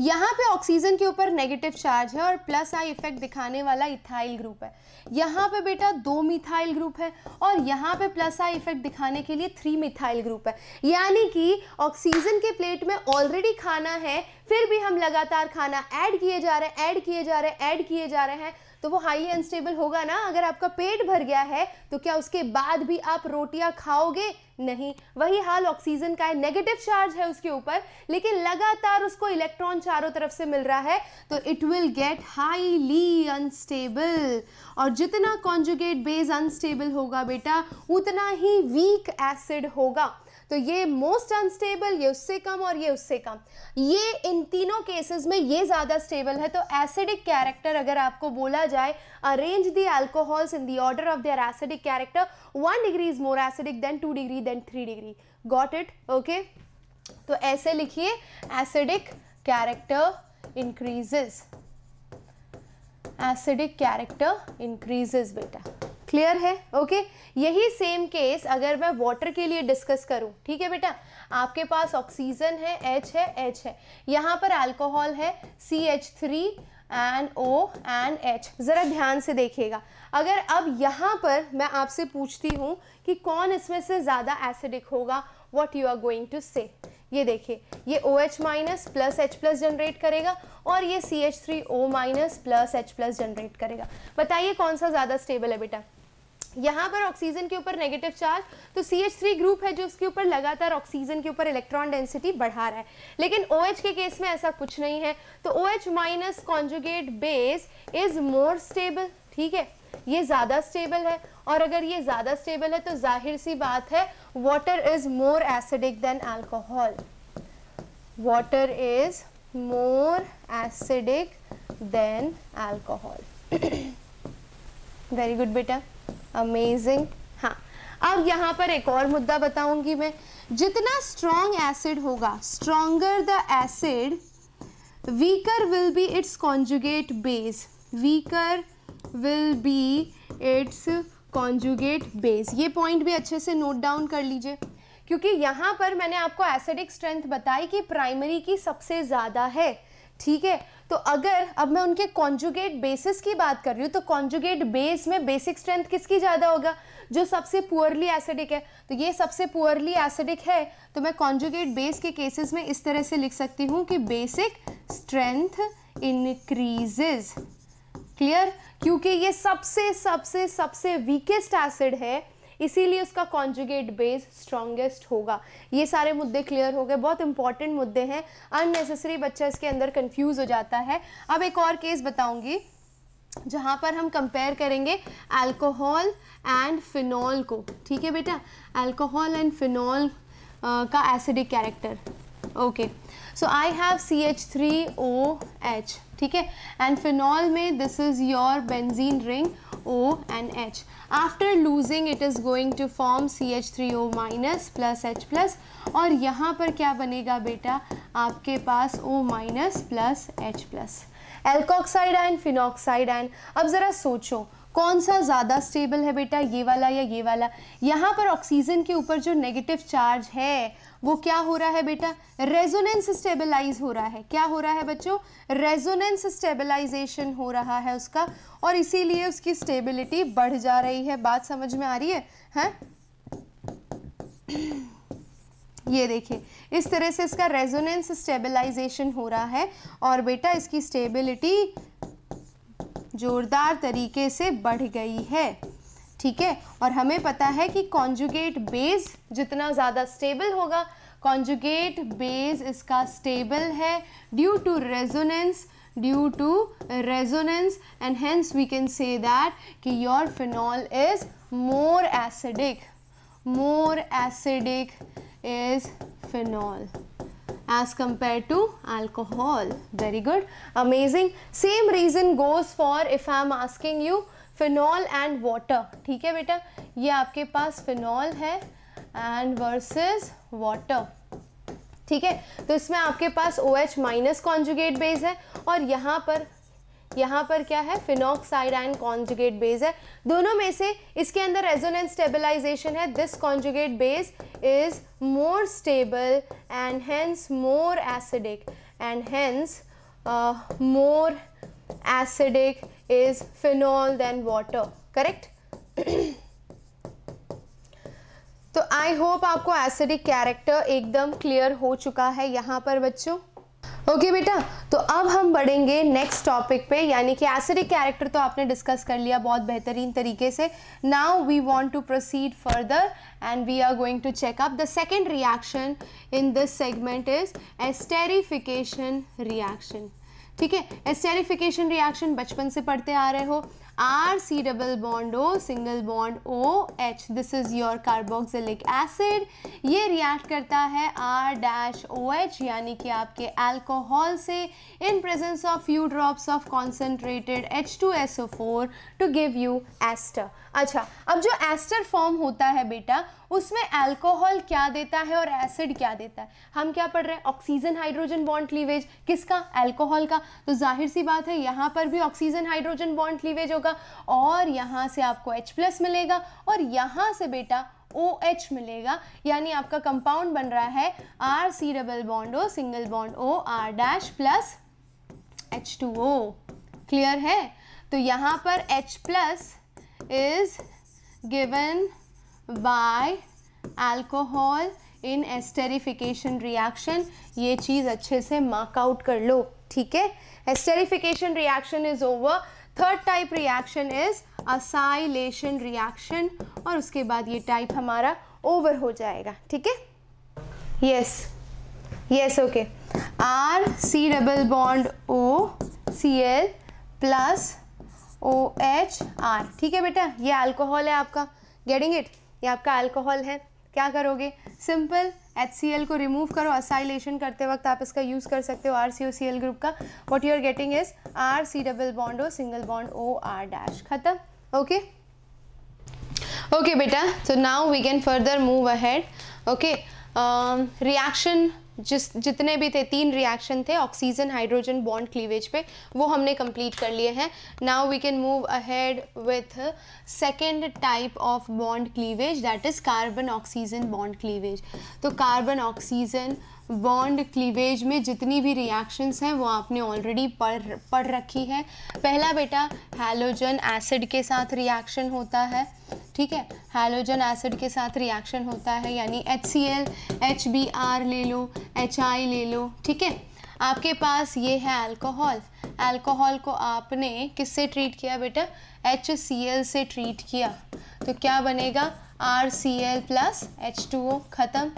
यहाँ पे ऑक्सीजन के ऊपर नेगेटिव चार्ज है और प्लस आई इफेक्ट दिखाने वाला इथाइल ग्रुप है यहाँ पे बेटा दो मिथाइल ग्रुप है और यहाँ पे प्लस आई इफेक्ट दिखाने के लिए थ्री मिथाइल ग्रुप है यानी कि ऑक्सीजन के प्लेट में ऑलरेडी खाना है फिर भी हम लगातार खाना ऐड किए जा रहे हैं ऐड किए जा रहे हैं ऐड किए जा रहे हैं तो वो हाईली अनस्टेबल होगा ना अगर आपका पेट भर गया है तो क्या उसके बाद भी आप रोटियां खाओगे नहीं वही हाल ऑक्सीजन का है नेगेटिव चार्ज है उसके ऊपर लेकिन लगातार उसको इलेक्ट्रॉन चारों तरफ से मिल रहा है तो it will get highly unstable और जितना कॉन्जुगेट बेस अनस्टेबल होगा बेटा उतना ही वीक एसिड होगा तो ये मोस्ट अनस्टेबल ये उससे कम और ये उससे कम ये इन तीनों केसेस में ये ज़्यादा स्टेबल है तो एसिडिक कैरेक्टर अगर आपको बोला जाए arrange the alcohols in the order of their acidic character one degree is more acidic than two degree than three degree got it okay तो ऐसे लिखिए acidic character increases acidic character increases बेटा clear है okay यही same case अगर मैं water के लिए डिस्कस करूं ठीक है बेटा आपके पास ऑक्सीजन है एच है एच है यहाँ पर अल्कोहल है C H three and O and H ज़रा ध्यान से देखिएगा अगर अब यहाँ पर मैं आपसे पूछती हूँ कि कौन इसमें से ज़्यादा एसिडिक होगा what you are going to say ये देखिए ये O H minus plus H plus generate करेगा और ये C H three O minus plus H plus generate करेगा बताइए कौन सा ज़्यादा स्टेबल है बेटा यहाँ पर ऑक्सीजन के ऊपर नेगेटिव चार्ज तो सी एच थ्री ग्रुप है जो उसके ऊपर लगातार ऑक्सीजन के ऊपर इलेक्ट्रॉन डेंसिटी बढ़ा रहा है लेकिन ओ OH के केस में ऐसा कुछ नहीं है तो O H minus conjugate base is more stable ठीक है ये ज़्यादा स्टेबल है और अगर ये ज़्यादा स्टेबल है तो जाहिर सी बात है water is more acidic than alcohol water is more acidic than alcohol very good बेटा अमेजिंग हाँ अब यहाँ पर एक और मुद्दा बताऊंगी मैं जितना स्ट्रॉन्ग एसिड होगा stronger the acid weaker will be its conjugate base weaker will be its conjugate base ये पॉइंट भी अच्छे से नोट डाउन कर लीजिए क्योंकि यहाँ पर मैंने आपको एसिडिक स्ट्रेंथ बताई कि प्राइमरी की सबसे ज़्यादा है ठीक है तो अगर अब मैं उनके कॉन्जुगेट बेसिस की बात कर रही हूँ तो कॉन्जुगेट बेस में बेसिक स्ट्रेंथ किसकी ज़्यादा होगा जो सबसे पुअरली एसिडिक है तो ये सबसे पुअरली एसिडिक है तो मैं कॉन्जुगेट बेस के केसेस में इस तरह से लिख सकती हूँ कि बेसिक स्ट्रेंथ इनक्रीजेज क्लियर क्योंकि ये सबसे सबसे सबसे वीकेस्ट एसिड है इसीलिए उसका कॉन्जुगेट बेस स्ट्रॉन्गेस्ट होगा ये सारे मुद्दे क्लियर हो गए बहुत इंपॉर्टेंट मुद्दे हैं अननेसेसरी बच्चा इसके अंदर कन्फ्यूज़ हो जाता है अब एक और केस बताऊंगी जहाँ पर हम कंपेयर करेंगे अल्कोहल एंड फिनॉल को ठीक है बेटा अल्कोहल एंड फिनॉल का acidic character okay so I have C H three O H ठीक है एंड फिनॉल में this is your benzene ring O and H after losing it is going to form C H three O minus plus H plus और यहाँ पर क्या बनेगा बेटा आपके पास O minus plus H plus alkoxide and phenoxide and अब ज़रा सोचो कौन सा ज़्यादा स्टेबल है बेटा ये वाला या ये वाला यहाँ पर ऑक्सीजन के ऊपर जो नेगेटिव चार्ज है वो क्या हो रहा है बेटा रेजोनेंस स्टेबलाइज हो रहा है क्या हो रहा है बच्चों रेजोनेंस स्टेबलाइजेशन हो रहा है उसका और इसीलिए उसकी स्टेबिलिटी बढ़ जा रही है बात समझ में आ रही है हैं हाँ? ये देखिए इस तरह से इसका रेजोनेंस स्टेबलाइजेशन हो रहा है और बेटा इसकी स्टेबिलिटी जोरदार तरीके से बढ़ गई है ठीक है और हमें पता है कि कॉन्जुगेट बेस जितना ज़्यादा स्टेबल होगा कॉन्जुगेट बेस इसका स्टेबल है due to resonance due to resonance and hence we can say that कि your phenol is more acidic more acidic is phenol as compared to alcohol very good amazing same reason goes for if i am asking you phenol and water ठीक है बेटा ये आपके पास फिनॉल है and versus water ठीक है तो इसमें आपके पास O H minus conjugate base है और यहाँ पर यहाँ पर क्या है फिनॉक्साइड एंड कॉन्जुगेट बेस है दोनों में से इसके अंदर रेजोनेंस स्टेबलाइजेशन है this conjugate base is more stable and hence more acidic and hence more acidic is phenol than water correct तो आई होप आपको एसिडिक कैरेक्टर एकदम क्लियर हो चुका है यहाँ पर बच्चों ओके okay, बेटा तो अब हम बढ़ेंगे नेक्स्ट टॉपिक पे यानी कि एसिडिक कैरेक्टर तो आपने डिस्कस कर लिया बहुत बेहतरीन तरीके से now we want to proceed further and we are going to check up the second reaction in this segment is esterification reaction ठीक है एस्टेरिफिकेशन रिएक्शन बचपन से पढ़ते आ रहे हो R C double bond O single bond O H this is your carboxylic acid ये react करता है आर डैश OH यानी कि आपके अल्कोहल से in presence of few drops of concentrated H2SO4 to give you ester अच्छा अब जो एस्टर फॉर्म होता है बेटा उसमें अल्कोहल क्या देता है और एसिड क्या देता है हम क्या पढ़ रहे हैं ऑक्सीजन हाइड्रोजन बॉन्ड क्लीवेज किसका अल्कोहल का तो जाहिर सी बात है यहाँ पर भी ऑक्सीजन हाइड्रोजन बॉन्ड क्लीवेज होगा होगा और यहाँ से आपको H प्लस मिलेगा और यहाँ से बेटा ओ OH मिलेगा यानी आपका कंपाउंड बन रहा है R C double bond O single bond O R dash plus H two O clear है तो यहाँ पर H plus is given by alcohol in esterification reaction ये चीज़ अच्छे से मार्क आउट कर लो ठीक है esterification reaction is over third type reaction is acylation reaction और उसके बाद ये टाइप हमारा ओवर हो जाएगा ठीक है yes yes okay R C double bond O C L plus O H R ठीक है बेटा ये अल्कोहल है आपका गेटिंग इट ये आपका अल्कोहल है क्या करोगे सिंपल एच को रिमूव करो असाइलेशन करते वक्त आप इसका यूज़ कर सकते हो R C O C L group का what you are getting is R C double bond O single bond O R dash खत्म ओके ओके बेटा so now we can further move ahead okay reaction जिस जितने भी थे तीन reaction थे oxygen hydrogen bond cleavage पे वो हमने कंप्लीट कर लिए हैं now we can move ahead with second type of bond cleavage that is carbon oxygen bond cleavage तो कार्बन ऑक्सीजन बॉन्ड क्लीवेज में जितनी भी रिएक्शंस हैं वो आपने ऑलरेडी पढ़ पढ़ रखी है पहला बेटा हैलोजन एसिड के साथ रिएक्शन होता है ठीक है हैलोजन एसिड के साथ रिएक्शन होता है यानी H C L H B R ले लो एच आई ले लो ठीक है आपके पास ये है अल्कोहल अल्कोहल को आपने किससे ट्रीट किया बेटा एच सी एल से ट्रीट किया तो क्या बनेगा R C L plus H two O ख़त्म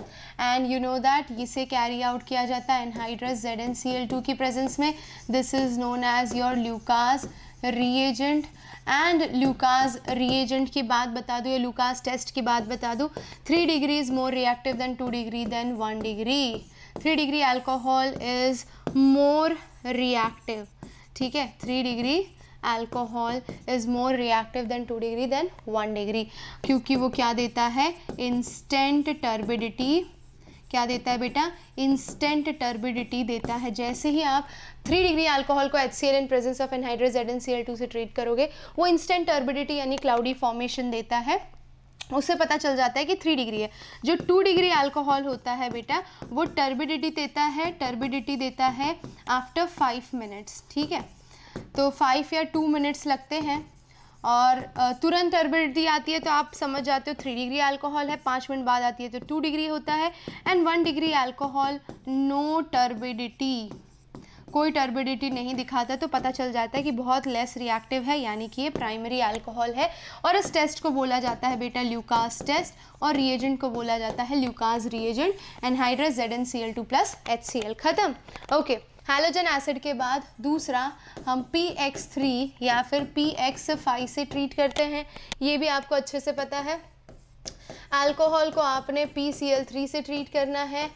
एंड यू नो दैट इसे कैरी आउट किया जाता है anhydrous Z N C L two की प्रेजेंस में this is known as your Lucas reagent and Lucas reagent की बात बता दूँ या लूकास टेस्ट की बात बता दो three degree is more reactive than two degree than one degree three degree alcohol is more reactive ठीक है three degree alcohol is more reactive than two degree than one degree क्योंकि वो क्या देता है इंस्टेंट टर्बिडिटी क्या देता है बेटा इंस्टेंट टर्बिडिटी देता है जैसे ही आप थ्री डिग्री अल्कोहल को H C L in presence of anhydrous Z N C L two से ट्रीट करोगे वो इंस्टेंट टर्बिडिटी यानी क्लाउडी फॉर्मेशन देता है उससे पता चल जाता है कि थ्री डिग्री है जो टू डिग्री अल्कोहल होता है बेटा वो टर्बिडिटी देता है टर्बिडिटी देता है आफ्टर फाइव मिनट्स ठीक है तो फाइव या टू मिनट्स लगते हैं और तुरंत टर्बिडिटी आती है तो आप समझ जाते हो थ्री डिग्री अल्कोहल है पाँच मिनट बाद आती है तो टू डिग्री होता है and one degree alcohol no turbidity कोई टर्बिडिटी नहीं दिखाता तो पता चल जाता है कि बहुत लेस रिएक्टिव है यानी कि ये प्राइमरी अल्कोहल है और इस टेस्ट को बोला जाता है बेटा ल्यूकास टेस्ट और रिएजेंट को बोला जाता है Lucas reagent anhydrous Z N C L two plus H C L ख़त्म ओके हेलोजन एसिड के बाद दूसरा हम पी एक्स थ्री या फिर पी एक्स फाइव से ट्रीट करते हैं ये भी आपको अच्छे से पता है अल्कोहल को आपने पी सी एल थ्री से ट्रीट करना है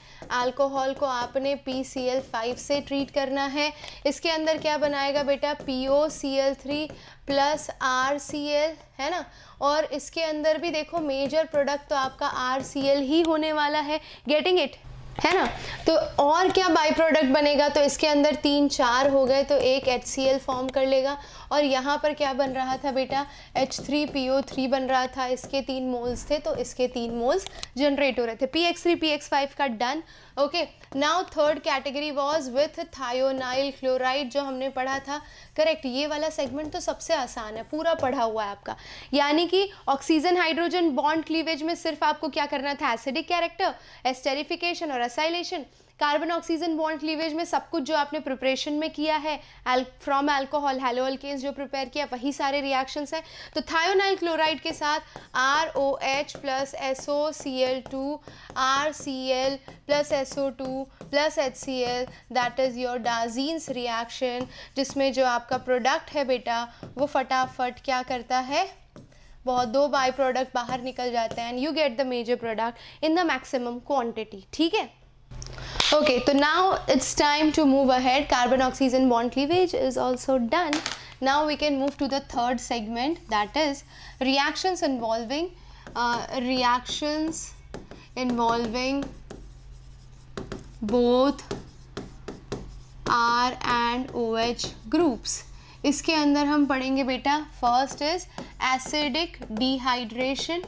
अल्कोहल को आपने पी सी एल फाइव से ट्रीट करना है इसके अंदर क्या बनाएगा बेटा P O C L three plus R C L है ना और इसके अंदर भी देखो मेजर प्रोडक्ट तो आपका आर सी एल ही होने वाला है गेटिंग इट है ना तो और क्या बाई प्रोडक्ट बनेगा तो इसके अंदर तीन चार हो गए तो एक एच फॉर्म कर लेगा और यहाँ पर क्या बन रहा था बेटा H three P O three बन रहा था इसके तीन मोल्स थे तो इसके तीन मोल्स जनरेट हो रहे थे P X three P X five का done okay now third category was with thionyl chloride जो हमने पढ़ा था करेक्ट ये वाला सेगमेंट तो सबसे आसान है पूरा पढ़ा हुआ है आपका यानी कि ऑक्सीजन हाइड्रोजन बॉन्ड क्लीवेज में सिर्फ आपको क्या करना था एसिडिक कैरेक्टर एस्टेरिफिकेशन और acylation carbon oxygen bond cleavage में सब कुछ जो आपने प्रिपरेशन में किया है फ्रॉम एल्कोहल हेलो जो प्रिपेयर किया वही सारे रिएक्शंस हैं तो थायोनाइल क्लोराइड के साथ R O H plus S O C L two R C L plus S O two plus H C L that is your Darzens reaction जिसमें जो आपका प्रोडक्ट है बेटा वो फटाफट क्या करता है बहुत दो बाई प्रोडक्ट बाहर निकल जाते हैं and you get the major product in the maximum quantity ठीक है ओके तो now it's time to move ahead carbon oxygen bond cleavage is also done now we can move to the third segment that is reactions involving reactions involving both R and O H groups इसके अंदर हम पढ़ेंगे बेटा first is acidic dehydration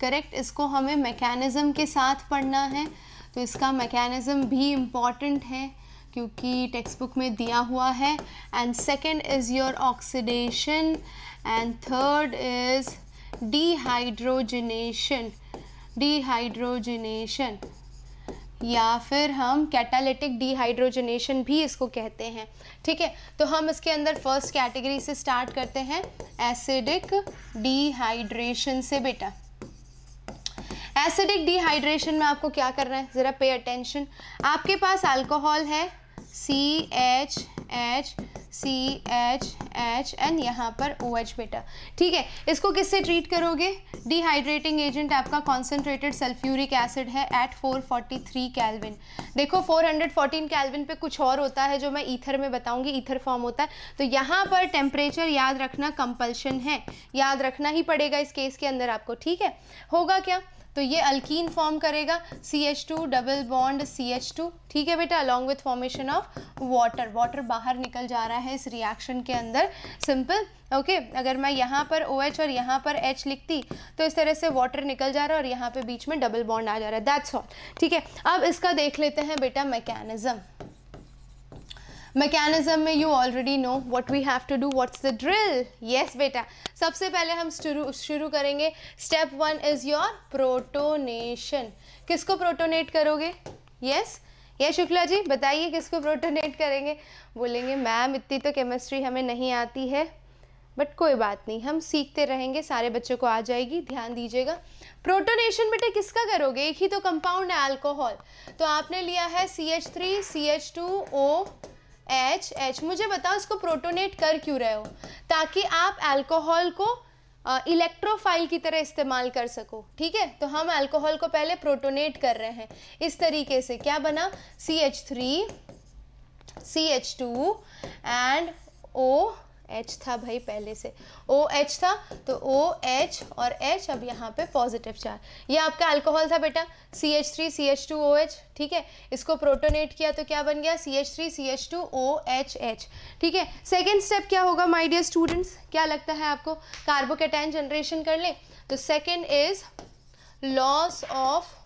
correct इसको हमें mechanism के साथ पढ़ना है तो इसका मैकेनिज़्म भी इम्पॉर्टेंट है क्योंकि टेक्स्ट बुक में दिया हुआ है and second is your oxidation and third is dehydrogenation dehydrogenation या फिर हम कैटालिटिक डिहाइड्रोजनेशन भी इसको कहते हैं ठीक है तो हम इसके अंदर फर्स्ट कैटेगरी से स्टार्ट करते हैं एसिडिक डिहाइड्रेशन से बेटा एसिडिक डिहाइड्रेशन में आपको क्या करना है ज़रा पे अटेंशन आपके पास अल्कोहल है C H H C H H N यहाँ पर ओ एच बेटा ठीक है इसको किससे ट्रीट करोगे डिहाइड्रेटिंग एजेंट आपका कॉन्सेंट्रेटेड सल्फ्यूरिक एसिड है एट 443 कैलविन देखो 414 कैलविन पे कुछ और होता है जो मैं ईथर में बताऊंगी ईथर फॉर्म होता है तो यहाँ पर टेम्परेचर याद रखना कंपल्शन है याद रखना ही पड़ेगा इस केस के अंदर आपको ठीक है होगा क्या तो ये अल्कीन फॉर्म करेगा C H two double bond C H two ठीक है बेटा along with formation of water water बाहर निकल जा रहा है इस रिएक्शन के अंदर सिंपल ओके okay, अगर मैं यहाँ पर ओ OH और यहाँ पर एच लिखती तो इस तरह से वाटर निकल जा रहा है और यहाँ पे बीच में डबल बॉन्ड आ जा रहा है दैट्स ऑल ठीक है अब इसका देख लेते हैं बेटा मैकेनिज़्म मैकेनिज्म में you already know what we have to do what's the drill yes बेटा सबसे पहले हम शुरू शुरू करेंगे step one is your protonation किसको प्रोटोनेट करोगे यस ये शुक्ला जी बताइए किसको प्रोटोनेट करेंगे बोलेंगे मैम इतनी तो केमिस्ट्री हमें नहीं आती है बट कोई बात नहीं हम सीखते रहेंगे सारे बच्चों को आ जाएगी ध्यान दीजिएगा प्रोटोनेशन बेटे किसका करोगे एक ही तो कंपाउंड है अल्कोहल तो आपने लिया है C H three C H two O H H मुझे बताओ इसको प्रोटोनेट कर क्यों रहे हो ताकि आप अल्कोहल को इलेक्ट्रोफाइल की तरह इस्तेमाल कर सको ठीक है तो हम अल्कोहल को पहले प्रोटोनेट कर रहे हैं इस तरीके से क्या बना C H three C H two and O H था भाई पहले से ओ एच था तो ओ एच और एच अब यहाँ पे पॉजिटिव चार ये आपका अल्कोहल था बेटा C H three C H two O H ठीक है इसको प्रोटोनेट किया तो क्या बन गया C H three C H two O H H ठीक है सेकेंड स्टेप क्या होगा माई डियर स्टूडेंट्स क्या लगता है आपको कार्बोकेटाइन जनरेशन कर लें तो second is loss of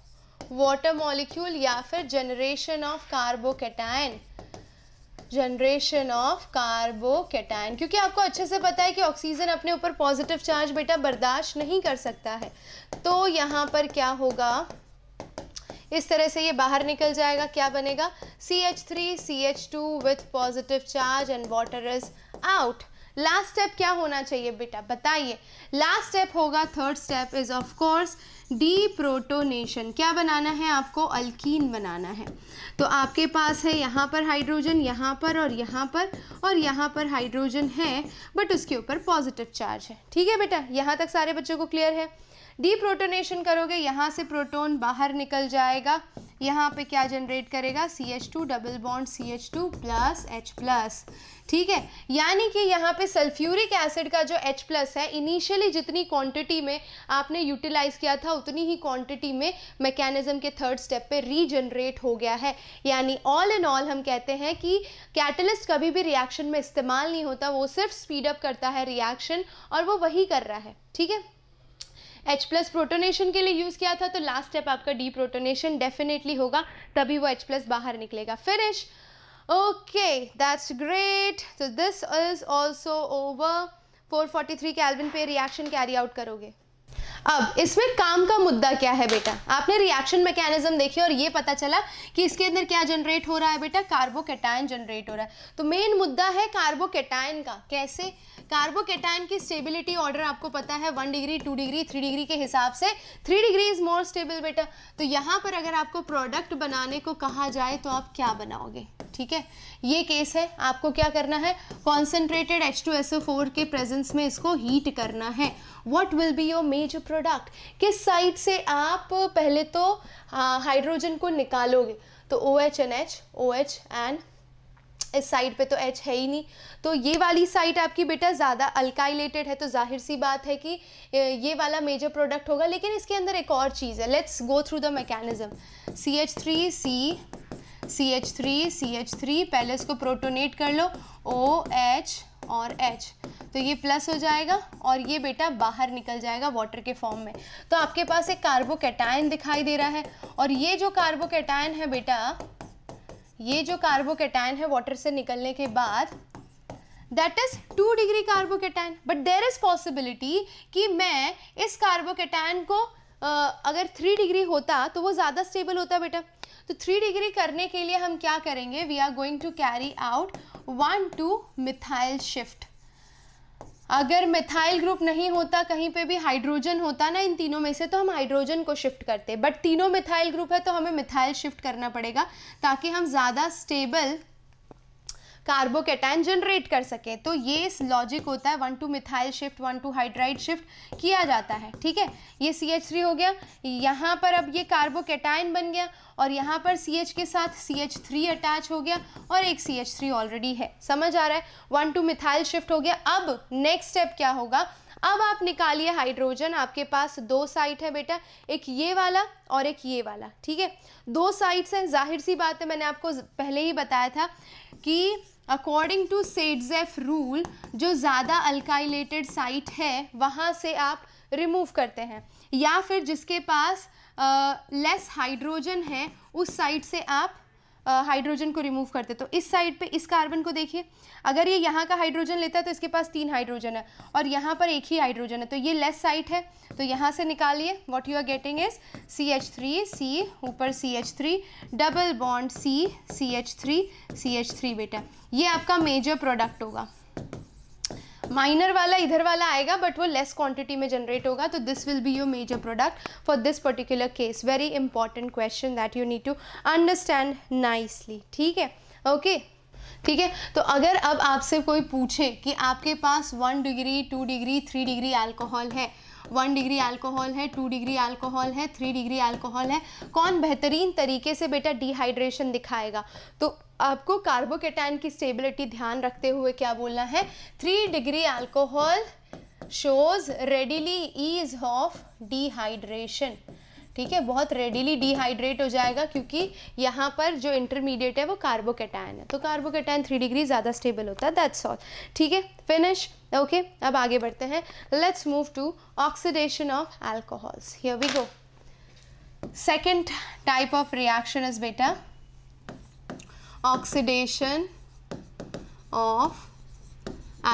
water molecule या फिर generation of carbocation generation of carbocation क्योंकि आपको अच्छे से पता है कि ऑक्सीजन अपने ऊपर पॉजिटिव चार्ज बेटा बर्दाश्त नहीं कर सकता है तो यहाँ पर क्या होगा इस तरह से ये बाहर निकल जाएगा क्या बनेगा C H three C H two with positive charge and water is out last step क्या होना चाहिए बेटा बताइए लास्ट स्टेप होगा third step is of course deprotonation क्या बनाना है आपको अल्कीन बनाना है तो आपके पास है यहाँ पर हाइड्रोजन यहाँ पर और यहाँ पर और यहाँ पर हाइड्रोजन है बट उसके ऊपर पॉजिटिव चार्ज है ठीक है बेटा यहाँ तक सारे बच्चों को क्लियर है डी प्रोटोनेशन करोगे यहाँ से प्रोटोन बाहर निकल जाएगा यहाँ पे क्या जनरेट करेगा C H two double bond C H two plus H plus ठीक है यानी कि यहाँ पे सल्फ्यूरिक एसिड का जो H प्लस है इनिशियली जितनी क्वांटिटी में आपने यूटिलाइज किया था उतनी ही क्वांटिटी में मैकेनिज्म के थर्ड स्टेप पे रीजनरेट हो गया है यानी ऑल इन ऑल हम कहते हैं कि कैटलिस्ट कभी भी रिएक्शन में इस्तेमाल नहीं होता वो सिर्फ स्पीडअप करता है रिएक्शन और वो वही कर रहा है ठीक है एच प्लस प्रोटोनेशन के लिए यूज़ किया था तो लास्ट स्टेप आपका डी प्रोटोनेशन डेफिनेटली होगा तभी वो एच प्लस बाहर निकलेगा फिनिश ओके दैट्स ग्रेट तो this is also over 443 kelvin पे रिएक्शन कैरी आउट करोगे अब इसमें काम का मुद्दा क्या है बेटा आपने रिएक्शन मैकेनिज्म देखी और ये पता चला कि इसके अंदर क्या जनरेट हो रहा है बेटा कार्बोकेटाइन जनरेट हो रहा है तो मेन मुद्दा है कार्बोकेटाइन का कैसे कार्बोकेटाइन की स्टेबिलिटी ऑर्डर आपको पता है one degree two degree three degree के हिसाब से three degree is more stable बेटा तो यहाँ पर अगर आपको प्रोडक्ट बनाने को कहा जाए तो आप क्या बनाओगे ठीक है ये केस है आपको क्या करना है कॉन्सेंट्रेटेड एच के प्रेजेंस में इसको हीट करना है what will be your major product किस साइड से आप पहले तो हाइड्रोजन को निकालोगे तो O H N H O H and इस साइड पे तो एच है ही नहीं तो ये वाली साइड आपकी बेटा ज़्यादा अल्काइलेटेड है तो जाहिर सी बात है कि ये वाला मेजर प्रोडक्ट होगा लेकिन इसके अंदर एक और चीज़ है let's go through the mechanism C H three C C H three C H three पहले इसको प्रोटोनेट कर लो ओ एच और H तो ये प्लस हो जाएगा और ये बेटा बाहर निकल जाएगा वाटर के फॉर्म में तो आपके पास एक कार्बोकेटायन दिखाई दे रहा है और ये जो कार्बोकेटायन है बेटा ये जो कार्बोकेटायन है वाटर से निकलने के बाद that is two degree carbocation but there is possibility कि मैं इस कार्बोकेटायन को आ, अगर थ्री डिग्री होता तो वो ज़्यादा स्टेबल होता बेटा तो थ्री डिग्री करने के लिए हम क्या करेंगे we are going to carry out one two methyl shift अगर मिथाइल ग्रुप नहीं होता कहीं पे भी हाइड्रोजन होता ना इन तीनों में से तो हम हाइड्रोजन को शिफ्ट करते बट तीनों मिथाइल ग्रुप है तो हमें मिथाइल शिफ्ट करना पड़ेगा ताकि हम ज़्यादा स्टेबल कार्बोकेटाइन जनरेट कर सके तो ये लॉजिक होता है one two methyl shift one two hydride shift किया जाता है ठीक है ये सी एच थ्री हो गया यहाँ पर अब ये कार्बोकेटाइन बन गया और यहाँ पर सी एच के साथ सी एच थ्री अटैच हो गया और एक सी एच थ्री ऑलरेडी है समझ आ रहा है वन टू मिथाइल शिफ्ट हो गया अब नेक्स्ट स्टेप क्या होगा अब आप निकालिए हाइड्रोजन आपके पास दो साइट है बेटा एक ये वाला और एक ये वाला ठीक है दो साइट्स हैं जाहिर सी बात है मैंने आपको पहले ही बताया था कि अकॉर्डिंग टू सेडजेफ रूल जो ज़्यादा अल्काइलेटेड साइट है वहाँ से आप रिमूव करते हैं या फिर जिसके पास लेस हाइड्रोजन है उस साइट से आप हाइड्रोजन को रिमूव करते हैं तो इस साइड पे इस कार्बन को देखिए अगर ये यहाँ का हाइड्रोजन लेता है तो इसके पास तीन हाइड्रोजन है और यहाँ पर एक ही हाइड्रोजन है तो ये लेस साइट है तो यहाँ से निकालिए what you are getting is C H three C ऊपर C H three double bond C C H three C H three बेटा ये आपका मेजर प्रोडक्ट होगा माइनर वाला इधर वाला आएगा बट वो लेस क्वांटिटी में जनरेट होगा तो this will be your major product for this particular case very important question that you need to understand nicely ठीक है ओके ठीक है तो अगर अब आपसे कोई पूछे कि आपके पास one degree two degree three degree alcohol है वन डिग्री अल्कोहल है टू डिग्री अल्कोहल है थ्री डिग्री अल्कोहल है कौन बेहतरीन तरीके से बेटा डिहाइड्रेशन दिखाएगा तो आपको कार्बोकेटाइन की स्टेबिलिटी ध्यान रखते हुए क्या बोलना है three degree alcohol shows readily ease of dehydration ठीक है बहुत रेडिली डिहाइड्रेट हो जाएगा क्योंकि यहाँ पर जो इंटरमीडिएट है वो कार्बोकेटाइन है तो कार्बोकेटाइन थ्री डिग्री ज़्यादा स्टेबल होता है दैट्स ऑल ठीक है फिनिश ओके अब आगे बढ़ते हैं let's move to oxidation of alcohols here we go second type of reaction is बेटा ऑक्सीडेशन ऑफ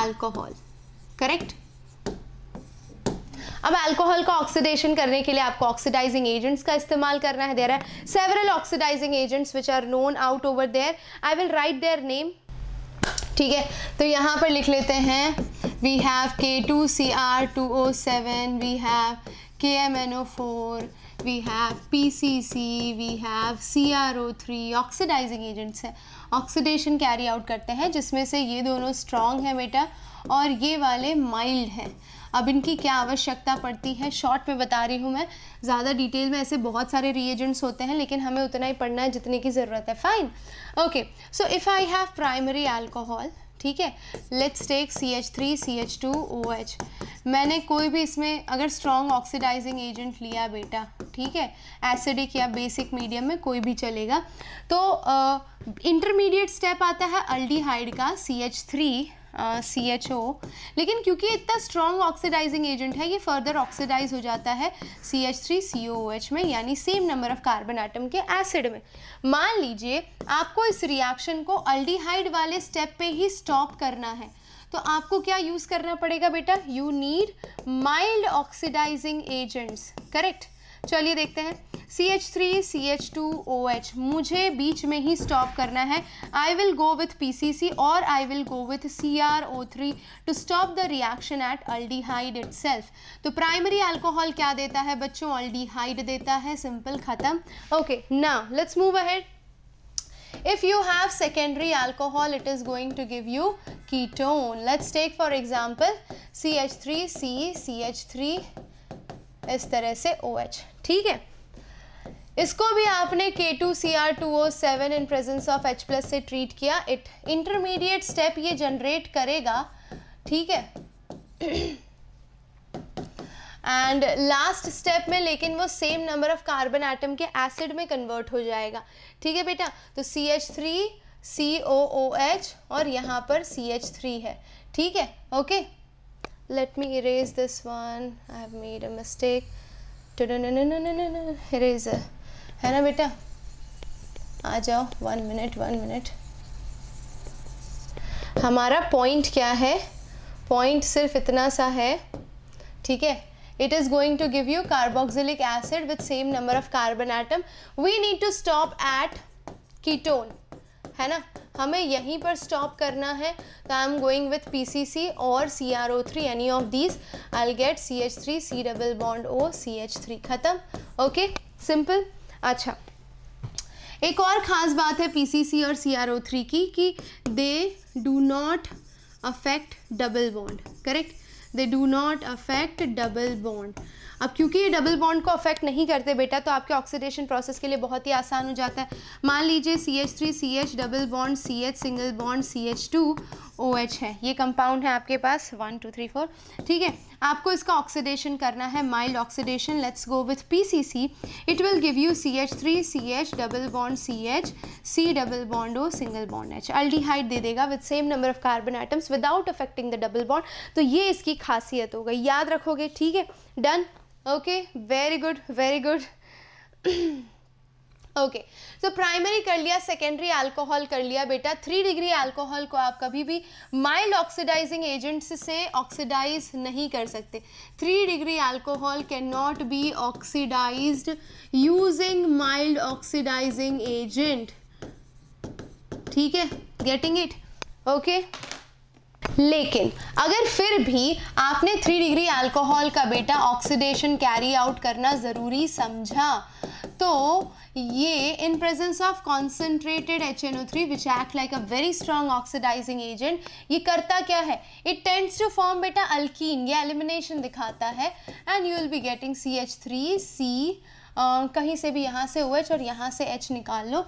एल्कोहल करेक्ट अब अल्कोहल का ऑक्सीडेशन करने के लिए आपको ऑक्सीडाइजिंग एजेंट्स का इस्तेमाल करना है there are several oxidising agents which are known out over there I will write their name ठीक है तो यहाँ पर लिख लेते हैं we have K two C R two O seven we have K M N O four we have P C C we have C R O three oxidising agents हैं oxidation carry out करते हैं जिसमें से ये दोनों strong हैं बेटा और ये वाले माइल्ड हैं अब इनकी क्या आवश्यकता पड़ती है शॉर्ट में बता रही हूँ मैं ज़्यादा डिटेल में ऐसे बहुत सारे रिएजेंट्स होते हैं लेकिन हमें उतना ही पढ़ना है जितने की ज़रूरत है fine okay so if I have primary alcohol ठीक है let's take C H three C H two O H मैंने कोई भी इसमें अगर स्ट्रॉन्ग ऑक्सीडाइजिंग एजेंट लिया बेटा ठीक है एसिडिक या बेसिक मीडियम में कोई भी चलेगा तो इंटरमीडिएट स्टेप आता है अल्डीहाइड का C H three C H O लेकिन क्योंकि इतना स्ट्रॉन्ग ऑक्सीडाइजिंग एजेंट है ये फर्दर ऑक्सीडाइज हो जाता है C H three C O H में यानी same number of carbon atom के एसिड में मान लीजिए आपको इस रिएक्शन को अल्डीहाइड वाले स्टेप पे ही स्टॉप करना है तो आपको क्या यूज़ करना पड़ेगा बेटा you need mild oxidising agents correct चलिए देखते हैं C H three C H two O H मुझे बीच में ही स्टॉप करना है I will go with P C C और I will go with C R O three to stop the reaction at aldehyde itself तो primary alcohol क्या देता है बच्चों अल्डीहाइड देता है सिंपल ख़त्म ओके ना let's move ahead if you have secondary alcohol it is going to give you ketone let's take for example CH3C ch3 इस तरह से ओ OH ठीक है इसको भी आपने K two C R two O seven in presence of H plus से treat किया इट इंटरमीडिएट स्टेप ये जनरेट करेगा ठीक है एंड लास्ट स्टेप में लेकिन वो same number of carbon atom के एसिड में कन्वर्ट हो जाएगा ठीक है बेटा तो C H three C O O H और यहाँ पर सी एच थ्री है ठीक है okay let me erase this one I have made a mistake erase है ना बेटा आ जाओ वन मिनट वन मिनट हमारा पॉइंट क्या है पॉइंट सिर्फ इतना सा है ठीक है it is going to give you carboxylic acid with same number of carbon atom we need to stop at ketone है ना हमें यहीं पर स्टॉप करना है तो I am going with P C C और C R O three any of these I get C H three C double bond O C H three खत्म ओके सिंपल अच्छा एक और ख़ास बात है पीसीसी और सी आर ओ थ्री की कि they do not affect double bond correct they do not affect double bond अब क्योंकि ये डबल बॉन्ड को अफेक्ट नहीं करते बेटा तो आपके ऑक्सीडेशन प्रोसेस के लिए बहुत ही आसान हो जाता है मान लीजिए C H three C H double bond C H single bond C H two O OH है ये कंपाउंड है आपके पास वन टू थ्री फोर ठीक है आपको इसका ऑक्सीडेशन करना है mild oxidation let's go with P C C it will give you C H three C H double bond C H C double bond O single bond H aldehyde दे देगा with same number of carbon atoms without affecting the double bond तो ये इसकी खासियत हो गई याद रखोगे ठीक है done okay very good very good okay so primary कर लिया सेकेंडरी अल्कोहल कर लिया बेटा थ्री डिग्री अल्कोहल को आप कभी भी माइल्ड ऑक्सीडाइजिंग एजेंट्स से ऑक्सीडाइज नहीं कर सकते three degree alcohol can not be oxidised using mild oxidising agent ठीक है गेटिंग इट ओके लेकिन अगर फिर भी आपने थ्री डिग्री अल्कोहल का बेटा ऑक्सीडेशन कैरी आउट करना ज़रूरी समझा तो ये in presence of concentrated H N O three which act like a very strong oxidising agent ये करता क्या है इट टेंड्स टू फॉर्म बेटा अल्कीन ये एलिमिनेशन दिखाता है and you will be getting C H three C कहीं से भी यहाँ से ओ एच और यहाँ से एच निकाल लो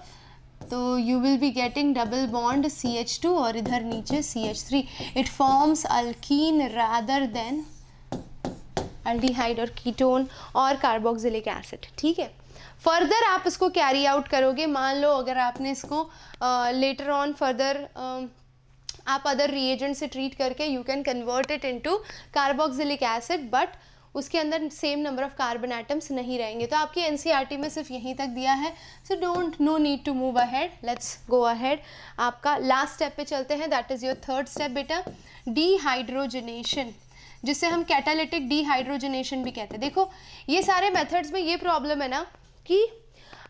तो you will be getting double bond C H two और इधर नीचे C H three it forms alkene rather than aldehyde और कीटोन और कार्बोक्सिलिक एसिड ठीक है फर्दर आप इसको कैरी आउट करोगे मान लो अगर आपने इसको लेटर ऑन फर्दर आप अदर रिएजेंट से ट्रीट करके you can convert it into carboxylic acid but उसके अंदर same number of carbon atoms नहीं रहेंगे तो आपकी एन e में सिर्फ यहीं तक दिया है so don't no need to move ahead let's go ahead आपका लास्ट स्टेप पे चलते हैं that is your third step बेटा डीहाइड्रोजनेशन जिसे हम कैटालिटिक डीहाइड्रोजनेशन भी कहते हैं देखो ये सारे मेथड्स में ये प्रॉब्लम है ना कि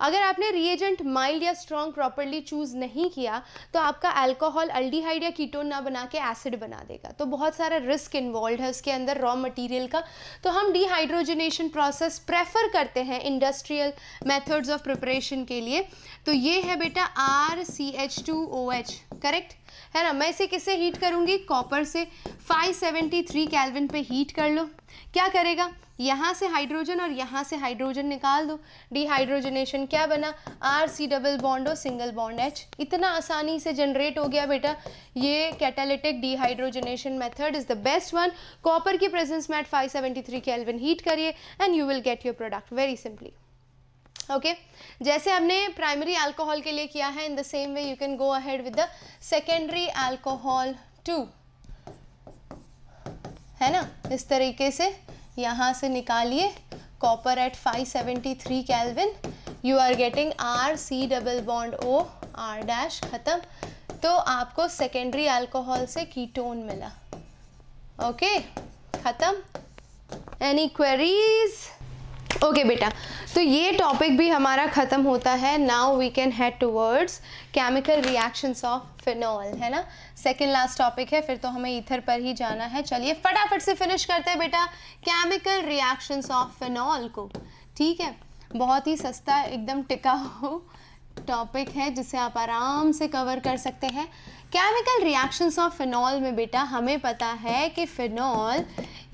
अगर आपने रिएजेंट माइल्ड या स्ट्रॉन्ग प्रॉपरली चूज़ नहीं किया तो आपका अल्कोहल अल्डीहाइड या कीटोन ना बना के एसिड बना देगा तो बहुत सारा रिस्क इन्वॉल्व है उसके अंदर रॉ मटेरियल का तो हम डिहाइड्रोजनेशन प्रोसेस प्रेफर करते हैं इंडस्ट्रियल मेथड्स ऑफ प्रिपरेशन के लिए तो ये है बेटा R C H two O H correct है ना मैं इसे किससे हीट करूँगी कॉपर से 573 केल्विन पे हीट कर लो क्या करेगा यहाँ से हाइड्रोजन और यहाँ से हाइड्रोजन निकाल दो डिहाइड्रोजनेशन क्या बना आर सी डबल बॉन्ड और सिंगल बॉन्ड एच इतना आसानी से जनरेट हो गया बेटा ये catalytic dehydrogenation method is the best one copper की प्रेजेंस में एट 573 केल्विन हीट करिए and you will get your product very simply okay जैसे हमने प्राइमरी अल्कोहल के लिए किया है in the same way you can go ahead with the secondary alcohol too है ना इस तरीके से यहाँ से निकालिए copper at 573 seventy three you are getting R C double bond O R dash ख़त्म तो आपको सेकेंडरी अल्कोहल से कीटोन मिला ओके okay? ख़त्म एनी क्वेरीज़ ओके okay, बेटा तो ये टॉपिक भी हमारा ख़त्म होता है now we can head towards chemical reactions of phenol है ना सेकेंड लास्ट टॉपिक है फिर तो हमें ईथर पर ही जाना है चलिए फटाफट से फिनिश करते हैं बेटा केमिकल रिएक्शंस ऑफ फिनॉल को ठीक है बहुत ही सस्ता एकदम टिका हो टॉपिक है जिसे आप आराम से कवर कर सकते हैं केमिकल रिएक्शंस ऑफ फिनॉल में बेटा हमें पता है कि फिनॉल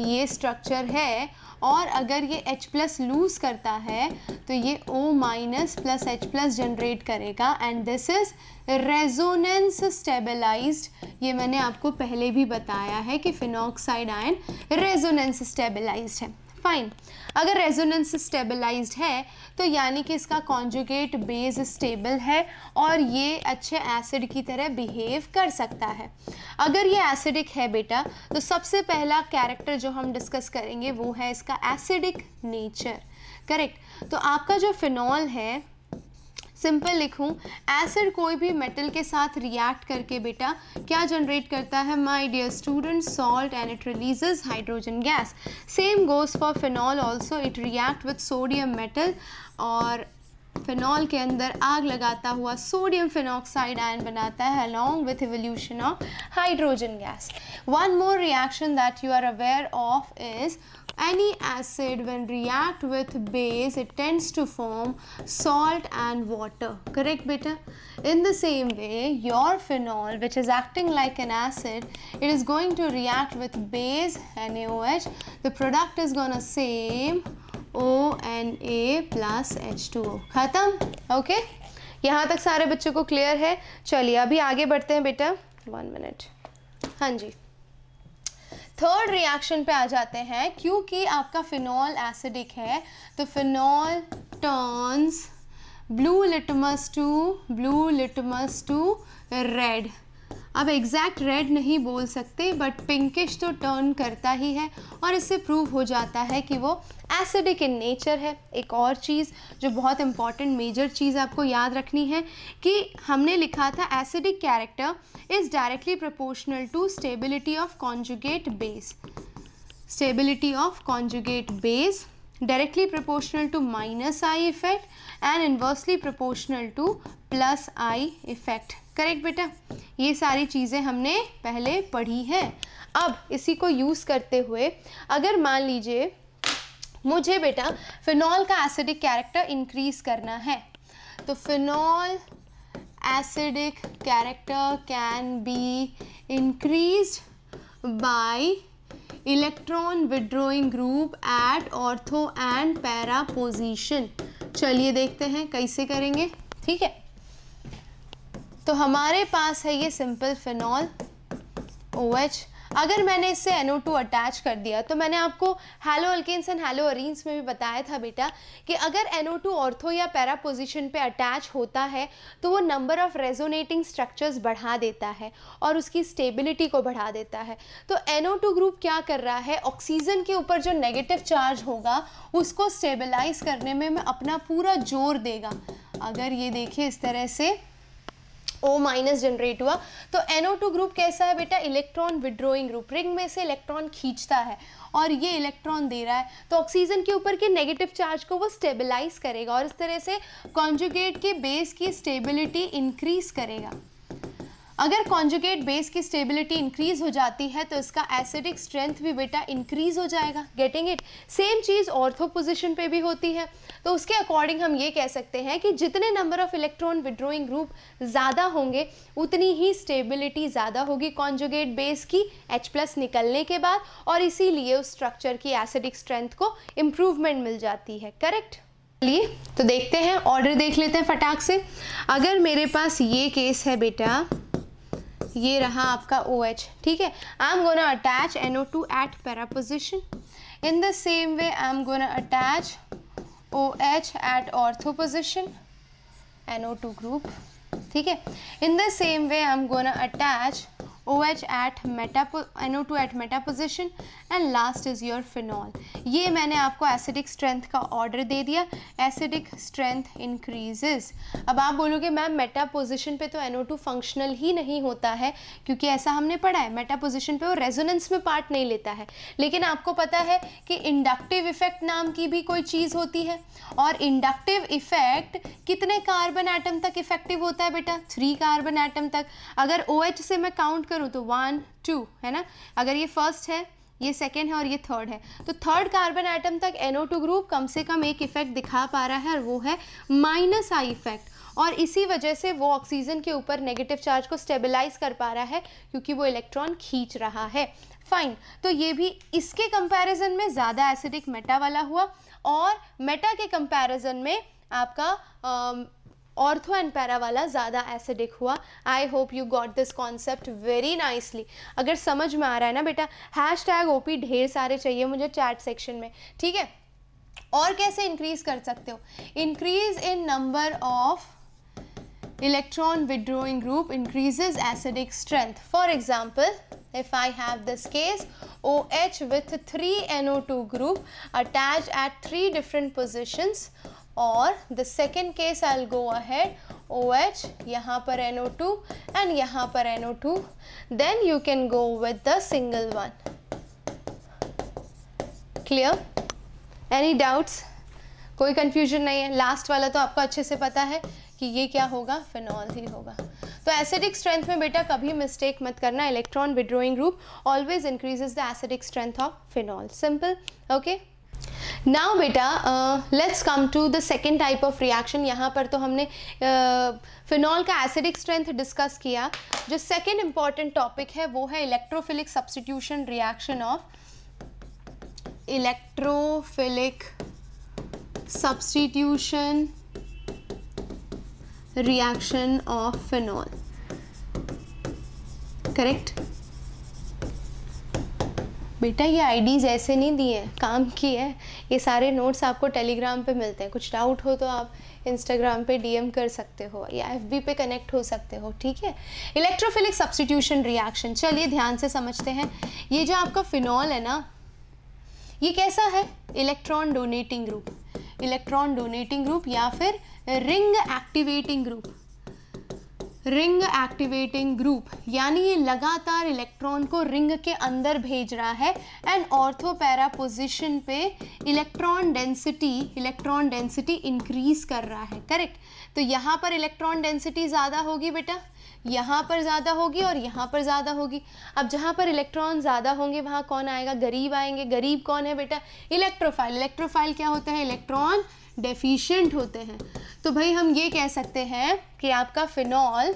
ये स्ट्रक्चर है और अगर ये H प्लस लूज़ करता है तो ये O minus plus H plus generate करेगा and this is resonance stabilize ये मैंने आपको पहले भी बताया है कि फिनॉक्साइड आयन रेजोनेंस स्टेबलाइज है फाइन अगर रेजोनेंस स्टेबलाइज्ड है तो यानी कि इसका कॉन्जुगेट बेस स्टेबल है और ये अच्छे एसिड की तरह बिहेव कर सकता है अगर ये एसिडिक है बेटा तो सबसे पहला कैरेक्टर जो हम डिस्कस करेंगे वो है इसका एसिडिक नेचर करेक्ट तो आपका जो फिनॉल है सिंपल लिखूँ एसिड कोई भी मेटल के साथ रिएक्ट करके बेटा क्या जनरेट करता है my dear student salt and it releases hydrogen gas same goes for phenol also it react with sodium metal और फिनॉल के अंदर आग लगाता हुआ सोडियम फिनॉक्साइड आयन बनाता है along with evolution of hydrogen gas one more reaction that you are aware of is Any acid when react with base it tends to form salt and water. Correct beta? In the same way your phenol which is acting like an acid it is going to react with base NaOH. The product is going to same ONA plus H2O. खत्म okay okay? यहाँ तक सारे बच्चों को clear है चलिए अभी आगे बढ़ते हैं बेटा वन मिनट हाँ जी थर्ड रिएक्शन पे आ जाते हैं क्योंकि आपका फिनॉल एसिडिक है तो phenol turns blue litmus to blue litmus to red अब एग्जैक्ट रेड नहीं बोल सकते बट पिंकिश तो टर्न करता ही है और इससे प्रूव हो जाता है कि वो एसिडिक इन नेचर है एक और चीज़ जो बहुत इंपॉर्टेंट मेजर चीज़ आपको याद रखनी है कि हमने लिखा था acidic character is directly proportional to stability of conjugate base stability of conjugate base directly proportional to minus i effect and inversely proportional to plus i effect correct बेटा ये सारी चीज़ें हमने पहले पढ़ी हैं अब इसी को यूज़ करते हुए अगर मान लीजिए मुझे बेटा फिनॉल का एसिडिक कैरेक्टर इंक्रीज़ करना है तो phenol acidic character can be increase by electron withdrawing group at ortho and para position चलिए देखते हैं कैसे करेंगे ठीक है तो हमारे पास है ये सिंपल फिनॉल ओ एच अगर मैंने इससे टू अटैच कर दिया तो मैंने आपको haloalkanes and hello haloarenes में भी बताया था बेटा कि अगर टू ऑर्थो या पैरा पोजिशन पर अटैच होता है तो वो नंबर ऑफ रेजोनेटिंग स्ट्रक्चर्स बढ़ा देता है और उसकी स्टेबिलिटी को बढ़ा देता है तो टू ग्रुप क्या कर रहा है ऑक्सीजन के ऊपर जो नेगेटिव चार्ज होगा उसको स्टेबलाइज करने में, में अपना पूरा जोर देगा अगर ये देखिए इस तरह से ओ माइनस जनरेट हुआ तो NO2 ग्रुप कैसा है बेटा इलेक्ट्रॉन विड्रोइंग ग्रुप रिंग में से इलेक्ट्रॉन खींचता है और ये इलेक्ट्रॉन दे रहा है तो ऑक्सीजन के ऊपर के नेगेटिव चार्ज को वो स्टेबलाइज करेगा और इस तरह से कॉन्जुगेट के बेस की स्टेबिलिटी इंक्रीज करेगा अगर कॉन्जुगेट बेस की स्टेबिलिटी इंक्रीज हो जाती है तो इसका एसिडिक स्ट्रेंथ भी बेटा इंक्रीज हो जाएगा गेटिंग इट सेम चीज़ ऑर्थो पोजिशन पे भी होती है तो उसके अकॉर्डिंग हम ये कह सकते हैं कि जितने number of electron withdrawing group ज़्यादा होंगे उतनी ही स्टेबिलिटी ज़्यादा होगी कॉन्जुगेट बेस की एच प्लस निकलने के बाद और इसीलिए उस स्ट्रक्चर की एसिडिक स्ट्रेंथ को इम्प्रूवमेंट मिल जाती है करेक्ट चलिए तो देखते हैं ऑर्डर देख लेते हैं फटाक से अगर मेरे पास ये केस है बेटा ये रहा आपका ओ एच ठीक है I am gonna attach N O two at para position in the same way I am gonna attach O H at ortho position N O two group ठीक है in the same way I am gonna attach O meta N O two at meta position and last is your phenol ये मैंने आपको acidic strength का order दे दिया acidic strength increases अब आप बोलोगे मैम मेटा पोजिशन पर तो एनओ फंक्शनल ही नहीं होता है क्योंकि ऐसा हमने पढ़ा है मेटा पोजिशन पर वो रेजोनेंस में पार्ट नहीं लेता है लेकिन आपको पता है कि इंडक्टिव इफेक्ट नाम की भी कोई चीज़ होती है और इंडक्टिव इफेक्ट कितने कार्बन एटम तक इफेक्टिव होता है बेटा थ्री कार्बन एटम तक अगर ओ OH से मैं काउंट करूँ तो वन टू है ना अगर ये फर्स्ट है ये सेकेंड है और ये थर्ड है तो थर्ड कार्बन आइटम तक NO2 ग्रुप कम से कम एक इफेक्ट दिखा पा रहा है और वो है माइनस आई इफेक्ट और इसी वजह से वो ऑक्सीजन के ऊपर नेगेटिव चार्ज को स्टेबलाइज कर पा रहा है क्योंकि वो इलेक्ट्रॉन खींच रहा है फाइन तो ये भी इसके कंपैरिजन में ज़्यादा एसिडिक मेटा वाला हुआ और मेटा के कंपैरिजन में आपका ऑर्थो एंड पैरा वाला ज़्यादा एसिडिक हुआ I hope you got this concept very nicely अगर समझ में आ रहा है ना बेटा हैश टैग ढेर सारे चाहिए मुझे चैट सेक्शन में ठीक है और कैसे इंक्रीज कर सकते हो increase in number of electron withdrawing group increases acidic strength for example if I have this case O H with three N O two group attach at three different positions और the second case I go ahead O H यहाँ पर N O two and यहाँ पर N O two then you can go with the single one clear any doubts कोई confusion नहीं है last वाला तो आपको अच्छे से पता है कि ये क्या होगा फिनॉल ही होगा तो एसिडिक स्ट्रेंथ में बेटा कभी मिस्टेक मत करना electron withdrawing group always increases the acidic strength of phenol simple okay now बेटा let's come to the second type of reaction यहाँ पर तो हमने फिनॉल uh, का एसिडिक स्ट्रेंथ डिस्कस किया जो सेकेंड इंपॉर्टेंट टॉपिक है वो है electrophilic substitution reaction of electrophilic substitution reaction of phenol correct बेटा ये आईडीज ऐसे नहीं दिए हैं काम की है ये सारे नोट्स आपको टेलीग्राम पे मिलते हैं कुछ डाउट हो तो आप इंस्टाग्राम पे डीएम कर सकते हो या एफबी पे कनेक्ट हो सकते हो ठीक है इलेक्ट्रोफिलिक सब्सटीट्यूशन रिएक्शन चलिए ध्यान से समझते हैं ये जो आपका फिनॉल है ना ये कैसा है electron donating group electron donating group या फिर ring activating group ring activating group यानी ये लगातार इलेक्ट्रॉन को रिंग के अंदर भेज रहा है एंड ऑर्थोपैरा पोजिशन पे electron density electron density increase कर रहा है करेक्ट तो यहाँ पर इलेक्ट्रॉन डेंसिटी ज़्यादा होगी बेटा यहाँ पर ज़्यादा होगी और यहाँ पर ज़्यादा होगी अब जहाँ पर इलेक्ट्रॉन ज़्यादा होंगे वहाँ कौन आएगा गरीब आएंगे गरीब कौन है बेटा इलेक्ट्रोफाइल इलेक्ट्रोफाइल क्या होता है इलेक्ट्रॉन डेफिशिएंट होते हैं तो भाई हम ये कह सकते हैं कि आपका फिनॉल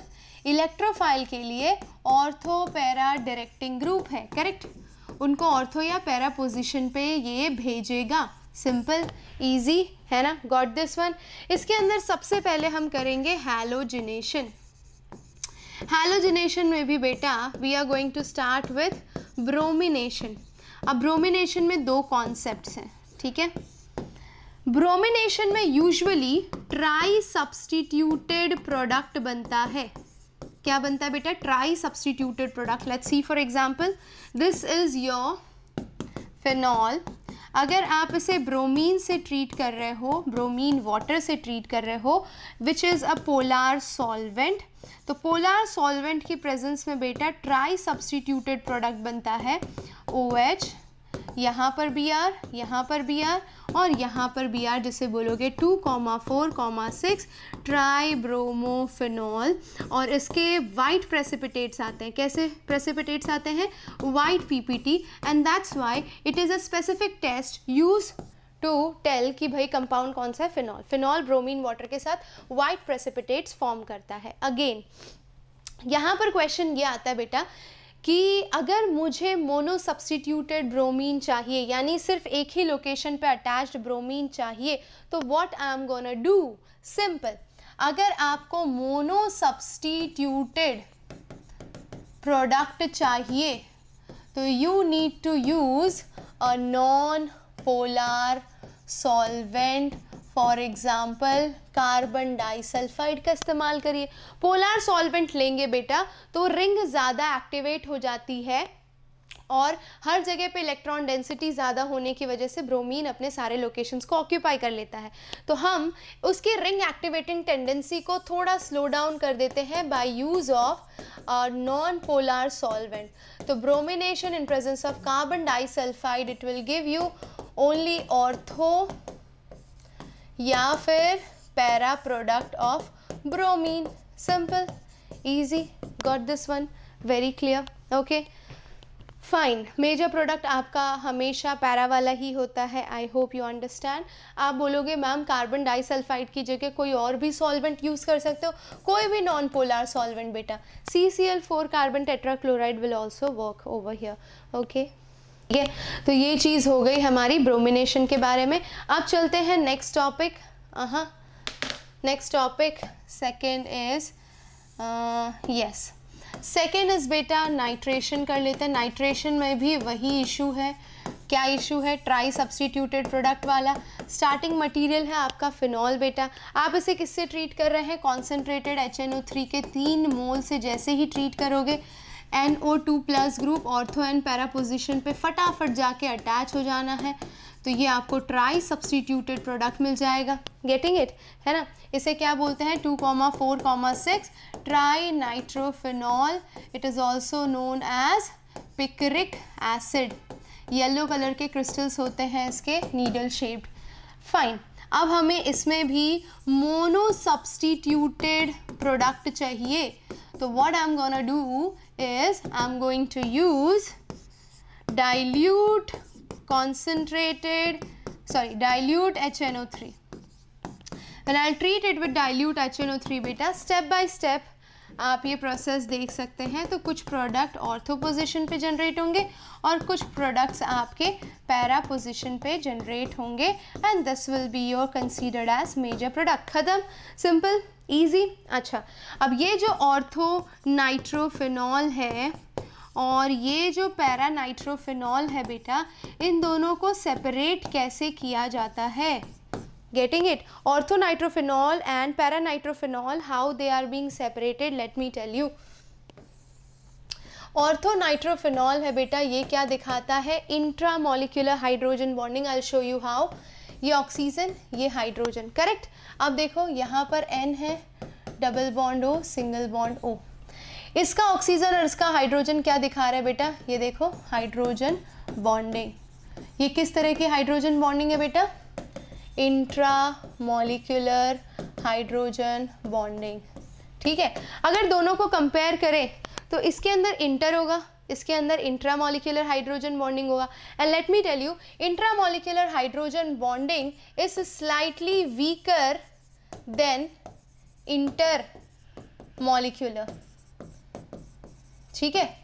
इलेक्ट्रोफाइल के लिए ऑर्थो पैरा डायरेक्टिंग ग्रुप है करेक्ट उनको ऑर्थो या पैरा पोजिशन पे ये भेजेगा सिंपल इजी है ना गॉट दिस वन इसके अंदर सबसे पहले हम करेंगे हैलोजिनेशन हैलोजिनेशन में भी बेटा we are going to start with bromination अब ब्रोमिनेशन में दो कॉन्सेप्ट हैं ठीक है ब्रोमिनेशन में यूजुअली ट्राई सब्सटीट्यूटेड प्रोडक्ट बनता है क्या बनता है बेटा tri substituted product let's see for example this is your phenol अगर आप इसे ब्रोमीन से ट्रीट कर रहे हो ब्रोमीन वाटर से ट्रीट कर रहे हो which is a polar solvent तो पोलार सॉल्वेंट की प्रेजेंस में बेटा ट्राई सब्सटीट्यूटेड प्रोडक्ट बनता है ओ OH, यहाँ पर बी आर यहाँ पर बी आर और यहाँ पर बी आर जिसे बोलोगे two comma four comma six tri bromophenol और इसके वाइट प्रेसिपिटेट्स आते हैं कैसे प्रेसिपिटेट्स आते हैं white PPT and that's why it is a specific test use to tell कि भाई कंपाउंड कौन सा है फिनॉल फिनॉल ब्रोमीन वाटर के साथ वाइट प्रेसिपिटेट्स फॉर्म करता है अगेन यहाँ पर क्वेश्चन ये आता है बेटा कि अगर मुझे मोनो सब्सटीट्यूटेड ब्रोमीन चाहिए यानी सिर्फ एक ही लोकेशन पे अटैच्ड ब्रोमीन चाहिए तो what I am gonna do simple अगर आपको मोनो सब्सटीट्यूटेड प्रोडक्ट चाहिए तो you need to use a non polar solvent for example carbon disulphide का इस्तेमाल करिए पोलार सॉल्वेंट लेंगे बेटा तो रिंग ज़्यादा एक्टिवेट हो जाती है और हर जगह पे इलेक्ट्रॉन डेंसिटी ज़्यादा होने की वजह से ब्रोमीन अपने सारे लोकेशंस को ऑक्यूपाई कर लेता है तो हम उसकी रिंग एक्टिवेटिंग टेंडेंसी को थोड़ा स्लो डाउन कर देते हैं by use of non polar solvent तो bromination in presence of carbon disulphide it will give you only ortho या फिर para product of bromine simple easy got this one very clear okay fine major product आपका हमेशा para वाला ही होता है I hope you understand आप बोलोगे ma'am carbon disulphide की जगह कोई और भी सॉल्वेंट यूज़ कर सकते हो कोई भी नॉन पोलर सॉल्वेंट बेटा C C L four carbon tetrachloride will also work over here okay ठीक है तो ये चीज़ हो गई हमारी ब्रोमिनेशन के बारे में अब चलते हैं नेक्स्ट टॉपिक हाँ next topic second is yes second is बेटा नाइट्रेशन कर लेते हैं नाइट्रेशन में भी वही इशू है क्या इशू है ट्राई सब्सटीट्यूटेड प्रोडक्ट वाला स्टार्टिंग मटेरियल है आपका फिनॉल बेटा आप इसे किससे ट्रीट कर रहे हैं कॉन्सेंट्रेटेड एच के तीन मोल से जैसे ही ट्रीट करोगे N O two plus group ortho and para position पर फटाफट जाके अटैच हो जाना है तो ये आपको ट्राई सब्सटीट्यूटेड प्रोडक्ट मिल जाएगा गेटिंग इट है ना इसे क्या बोलते हैं two comma four comma six tri nitrophenol it is also known as picric acid yellow colour के क्रिस्टल्स होते हैं इसके नीडल शेप्ड फाइन अब हमें इसमें भी मोनो सब्सटीट्यूटेड प्रोडक्ट चाहिए तो what I am gonna do is I am going to use dilute concentrated sorry dilute H N O three and I treat it with dilute H N O three बेटा step by step आप ये process देख सकते हैं तो कुछ product ortho position पे generate होंगे और कुछ प्रोडक्ट्स आपके पैरा पोजिशन पे जनरेट होंगे and this will be your considered as major product ख़त्म सिंपल ईजी अच्छा अब ये जो ऑर्थो नाइट्रोफिनॉल है और ये जो पैरा नाइट्रोफिनॉल है बेटा इन दोनों को सेपरेट कैसे किया जाता है getting it orthonitrophenol and paranitrophenol how they are being separated let me tell you ortho nitrophenol है बेटा ये क्या दिखाता है intramolecular hydrogen bonding I show you how ये ऑक्सीजन ये हाइड्रोजन करेक्ट अब देखो यहाँ पर एन है double bond O single bond O इसका ऑक्सीजन और इसका हाइड्रोजन क्या दिखा रहा है बेटा ये देखो हाइड्रोजन बॉन्डिंग ये किस तरह की हाइड्रोजन बॉन्डिंग है बेटा इंट्रा हाइड्रोजन बॉन्डिंग ठीक है अगर दोनों को कंपेयर करें तो इसके अंदर इंटर होगा इसके अंदर इंट्रा हाइड्रोजन बॉन्डिंग होगा and let me tell you intra hydrogen bonding is slightly weaker than inter molecular ठीक है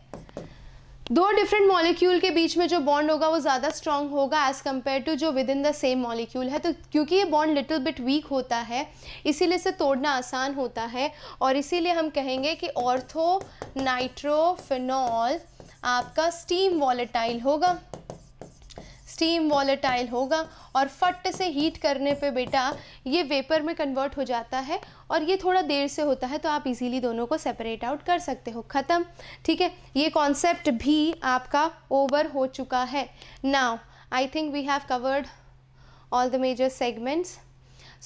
दो डिफरेंट मॉलिक्यूल के बीच में जो बॉन्ड होगा वो ज़्यादा स्ट्रॉन्ग होगा एज़ कम्पेयर टू जो within the same molecule है तो क्योंकि ये बॉन्ड लिटिल बिट वीक होता है इसीलिए इसे तोड़ना आसान होता है और इसीलिए हम कहेंगे कि ऑर्थो नाइट्रोफिनॉल आपका स्टीम वॉलेटाइल होगा स्टीम वॉलेटाइल होगा और फट से हीट करने पे बेटा ये वेपर में कन्वर्ट हो जाता है और ये थोड़ा देर से होता है तो आप इजीली दोनों को सेपरेट आउट कर सकते हो ख़त्म ठीक है ये कॉन्सेप्ट भी आपका ओवर हो चुका है now I think we have covered all the major segments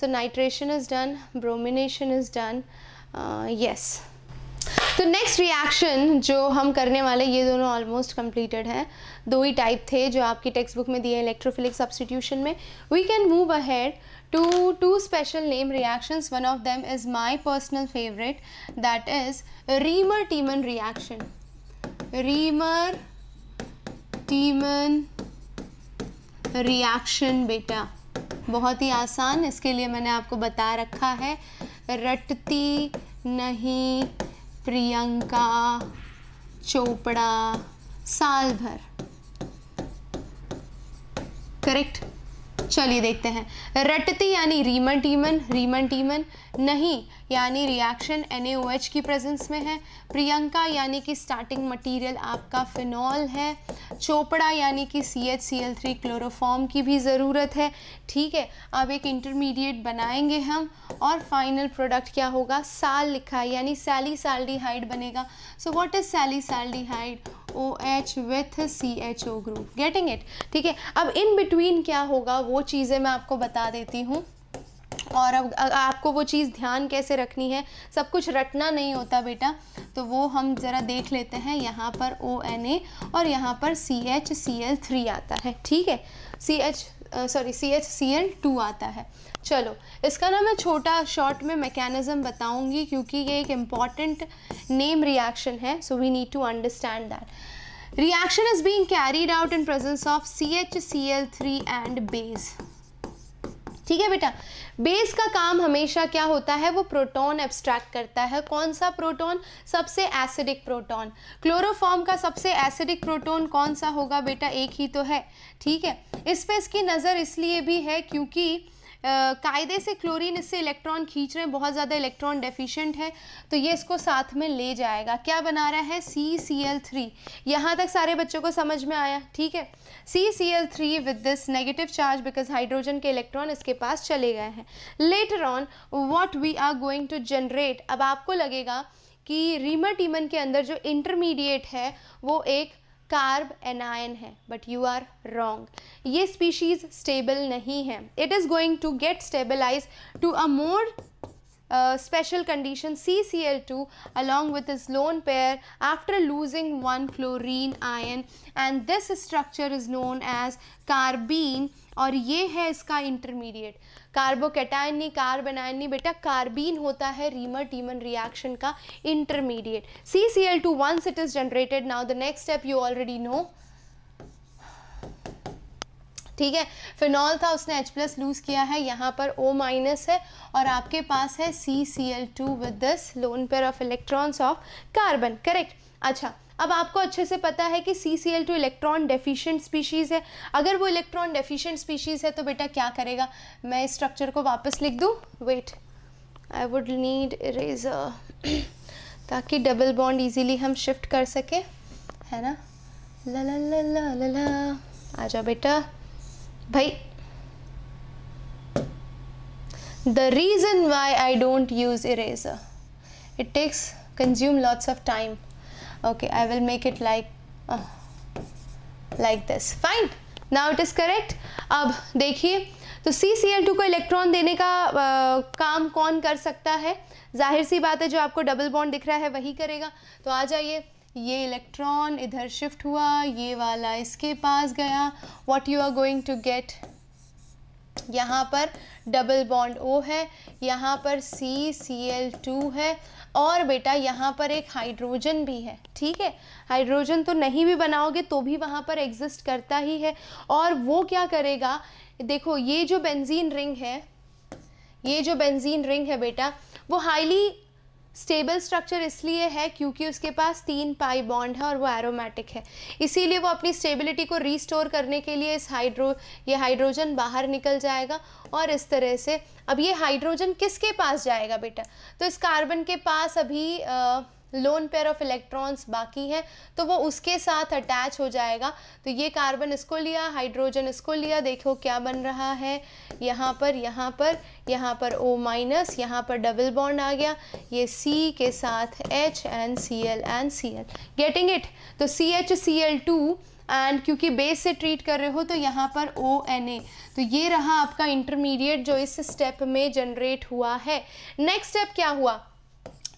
so nitration is done bromination is done yes तो नेक्स्ट रिएक्शन जो हम करने वाले ये दोनों ऑलमोस्ट कंप्लीटेड हैं दो ही टाइप थे जो आपकी टेक्स्ट बुक में दिए इलेक्ट्रोफिलिक सब्सटीट्यूशन में we can move ahead to two special name reactions one of them is my personal favourite that is Reimer Tiemann reaction Reimer Tiemann reaction बेटा बहुत ही आसान इसके लिए मैंने आपको बता रखा है रटती नहीं प्रियंका चोपड़ा साल भर करेक्ट चलिए देखते हैं रटती यानी रीमन टीमन रीमन टीमन नहीं यानी रिएक्शन एन की प्रेजेंस में है प्रियंका यानी कि स्टार्टिंग मटेरियल आपका फिनॉल है चोपड़ा यानी कि C H C L three chloroform की भी ज़रूरत है ठीक है अब एक इंटरमीडिएट बनाएंगे हम और फाइनल प्रोडक्ट क्या होगा साल लिखा है यानी सैली सैल्डिहाइड बनेगा so what is salicylaldehyde O H with C H O group getting it ठीक है अब इन बिटवीन क्या होगा वो चीज़ें मैं आपको बता देती हूँ और अब आपको वो चीज़ ध्यान कैसे रखनी है सब कुछ रटना नहीं होता बेटा तो वो हम ज़रा देख लेते हैं यहाँ पर ओ एन ए और यहाँ पर C H C L three आता है ठीक है C H sorry C H C L two आता है चलो इसका ना मैं छोटा शॉर्ट में मैकेनिज़्म बताऊंगी क्योंकि ये एक इम्पॉर्टेंट नेम रिएक्शन है so we need to understand that reaction is being carried out in presence of C H C L three and base ठीक है बेटा बेस का काम हमेशा क्या होता है वो प्रोटॉन एब्स्ट्रैक्ट करता है कौन सा प्रोटॉन सबसे एसिडिक प्रोटॉन क्लोरोफॉर्म का सबसे एसिडिक प्रोटॉन कौन सा होगा बेटा एक ही तो है ठीक है इस पर इसकी नज़र इसलिए भी है क्योंकि कायदे से क्लोरीन इससे इलेक्ट्रॉन खींच रहे हैं बहुत ज़्यादा इलेक्ट्रॉन डेफिशिएंट है तो ये इसको साथ में ले जाएगा क्या बना रहा है सी सी एल थ्री यहाँ तक सारे बच्चों को समझ में आया ठीक है C C L three with this negative charge because hydrogen के इलेक्ट्रॉन इसके पास चले गए हैं later on what we are going to generate अब आपको लगेगा कि रीमर टीमन के अंदर जो इंटरमीडिएट है वो एक कार्ब एनायन है बट यू आर रॉन्ग ये स्पीशीज स्टेबल नहीं है it is going to get stabilize to a more special condition C C L two along with is lone pair after losing one chlorine ion and this structure is known as carbene और ये है इसका intermediate carbocation नहीं carbanion नहीं बेटा carbene होता है Reimer Tiemann reaction का intermediate C C L two once it is generated now the next step you already know ठीक है फिनॉल था उसने H प्लस लूज किया है यहाँ पर O माइनस है और आपके पास है C C L two with this lone pair of electrons of carbon correct अच्छा अब आपको अच्छे से पता है कि C C L two electron deficient species है अगर वो इलेक्ट्रॉन डेफिशिएंट स्पीशीज़ है तो बेटा क्या करेगा मैं इस स्ट्रक्चर को वापस लिख दूँ wait I would need eraser ताकि डबल बॉन्ड इजीली हम शिफ्ट कर सकें है ना ला ला ला ला ला ला आ जा बेटा भाई the reason why I don't use eraser it takes consume lots of time okay I will make it like like this fine now it is correct अब देखिए तो सी सी एल टू को इलेक्ट्रॉन देने का आ, काम कौन कर सकता है जाहिर सी बात है जो आपको डबल बॉन्ड दिख रहा है वही करेगा तो आ जाइए ये इलेक्ट्रॉन इधर शिफ्ट हुआ ये वाला इसके पास गया what you are going to get यहाँ पर डबल बॉन्ड ओ है यहाँ पर सी सी एल टू है और बेटा यहाँ पर एक हाइड्रोजन भी है ठीक है हाइड्रोजन तो नहीं भी बनाओगे तो भी वहाँ पर एग्जिस्ट करता ही है और वो क्या करेगा देखो ये जो बेंजीन रिंग है ये जो बेंजीन रिंग है बेटा वो हाईली स्टेबल स्ट्रक्चर इसलिए है क्योंकि उसके पास तीन पाई बॉन्ड है और वो एरोमेटिक है इसीलिए वो अपनी स्टेबिलिटी को रीस्टोर करने के लिए इस हाइड्रो ये हाइड्रोजन बाहर निकल जाएगा और इस तरह से अब ये हाइड्रोजन किसके पास जाएगा बेटा तो इस कार्बन के पास अभी आ, लोन पेयर ऑफ इलेक्ट्रॉन्स बाकी हैं तो वो उसके साथ अटैच हो जाएगा तो ये कार्बन इसको लिया हाइड्रोजन इसको लिया देखो क्या बन रहा है यहाँ पर यहाँ पर यहाँ पर ओ माइनस यहाँ पर डबल बॉन्ड आ गया ये सी के साथ H and C L and C L getting it तो C H C L two and क्योंकि बेस से ट्रीट कर रहे हो तो यहाँ पर ओ एन ए तो ये रहा आपका इंटरमीडिएट जो इस स्टेप में जनरेट हुआ है नेक्स्ट स्टेप क्या हुआ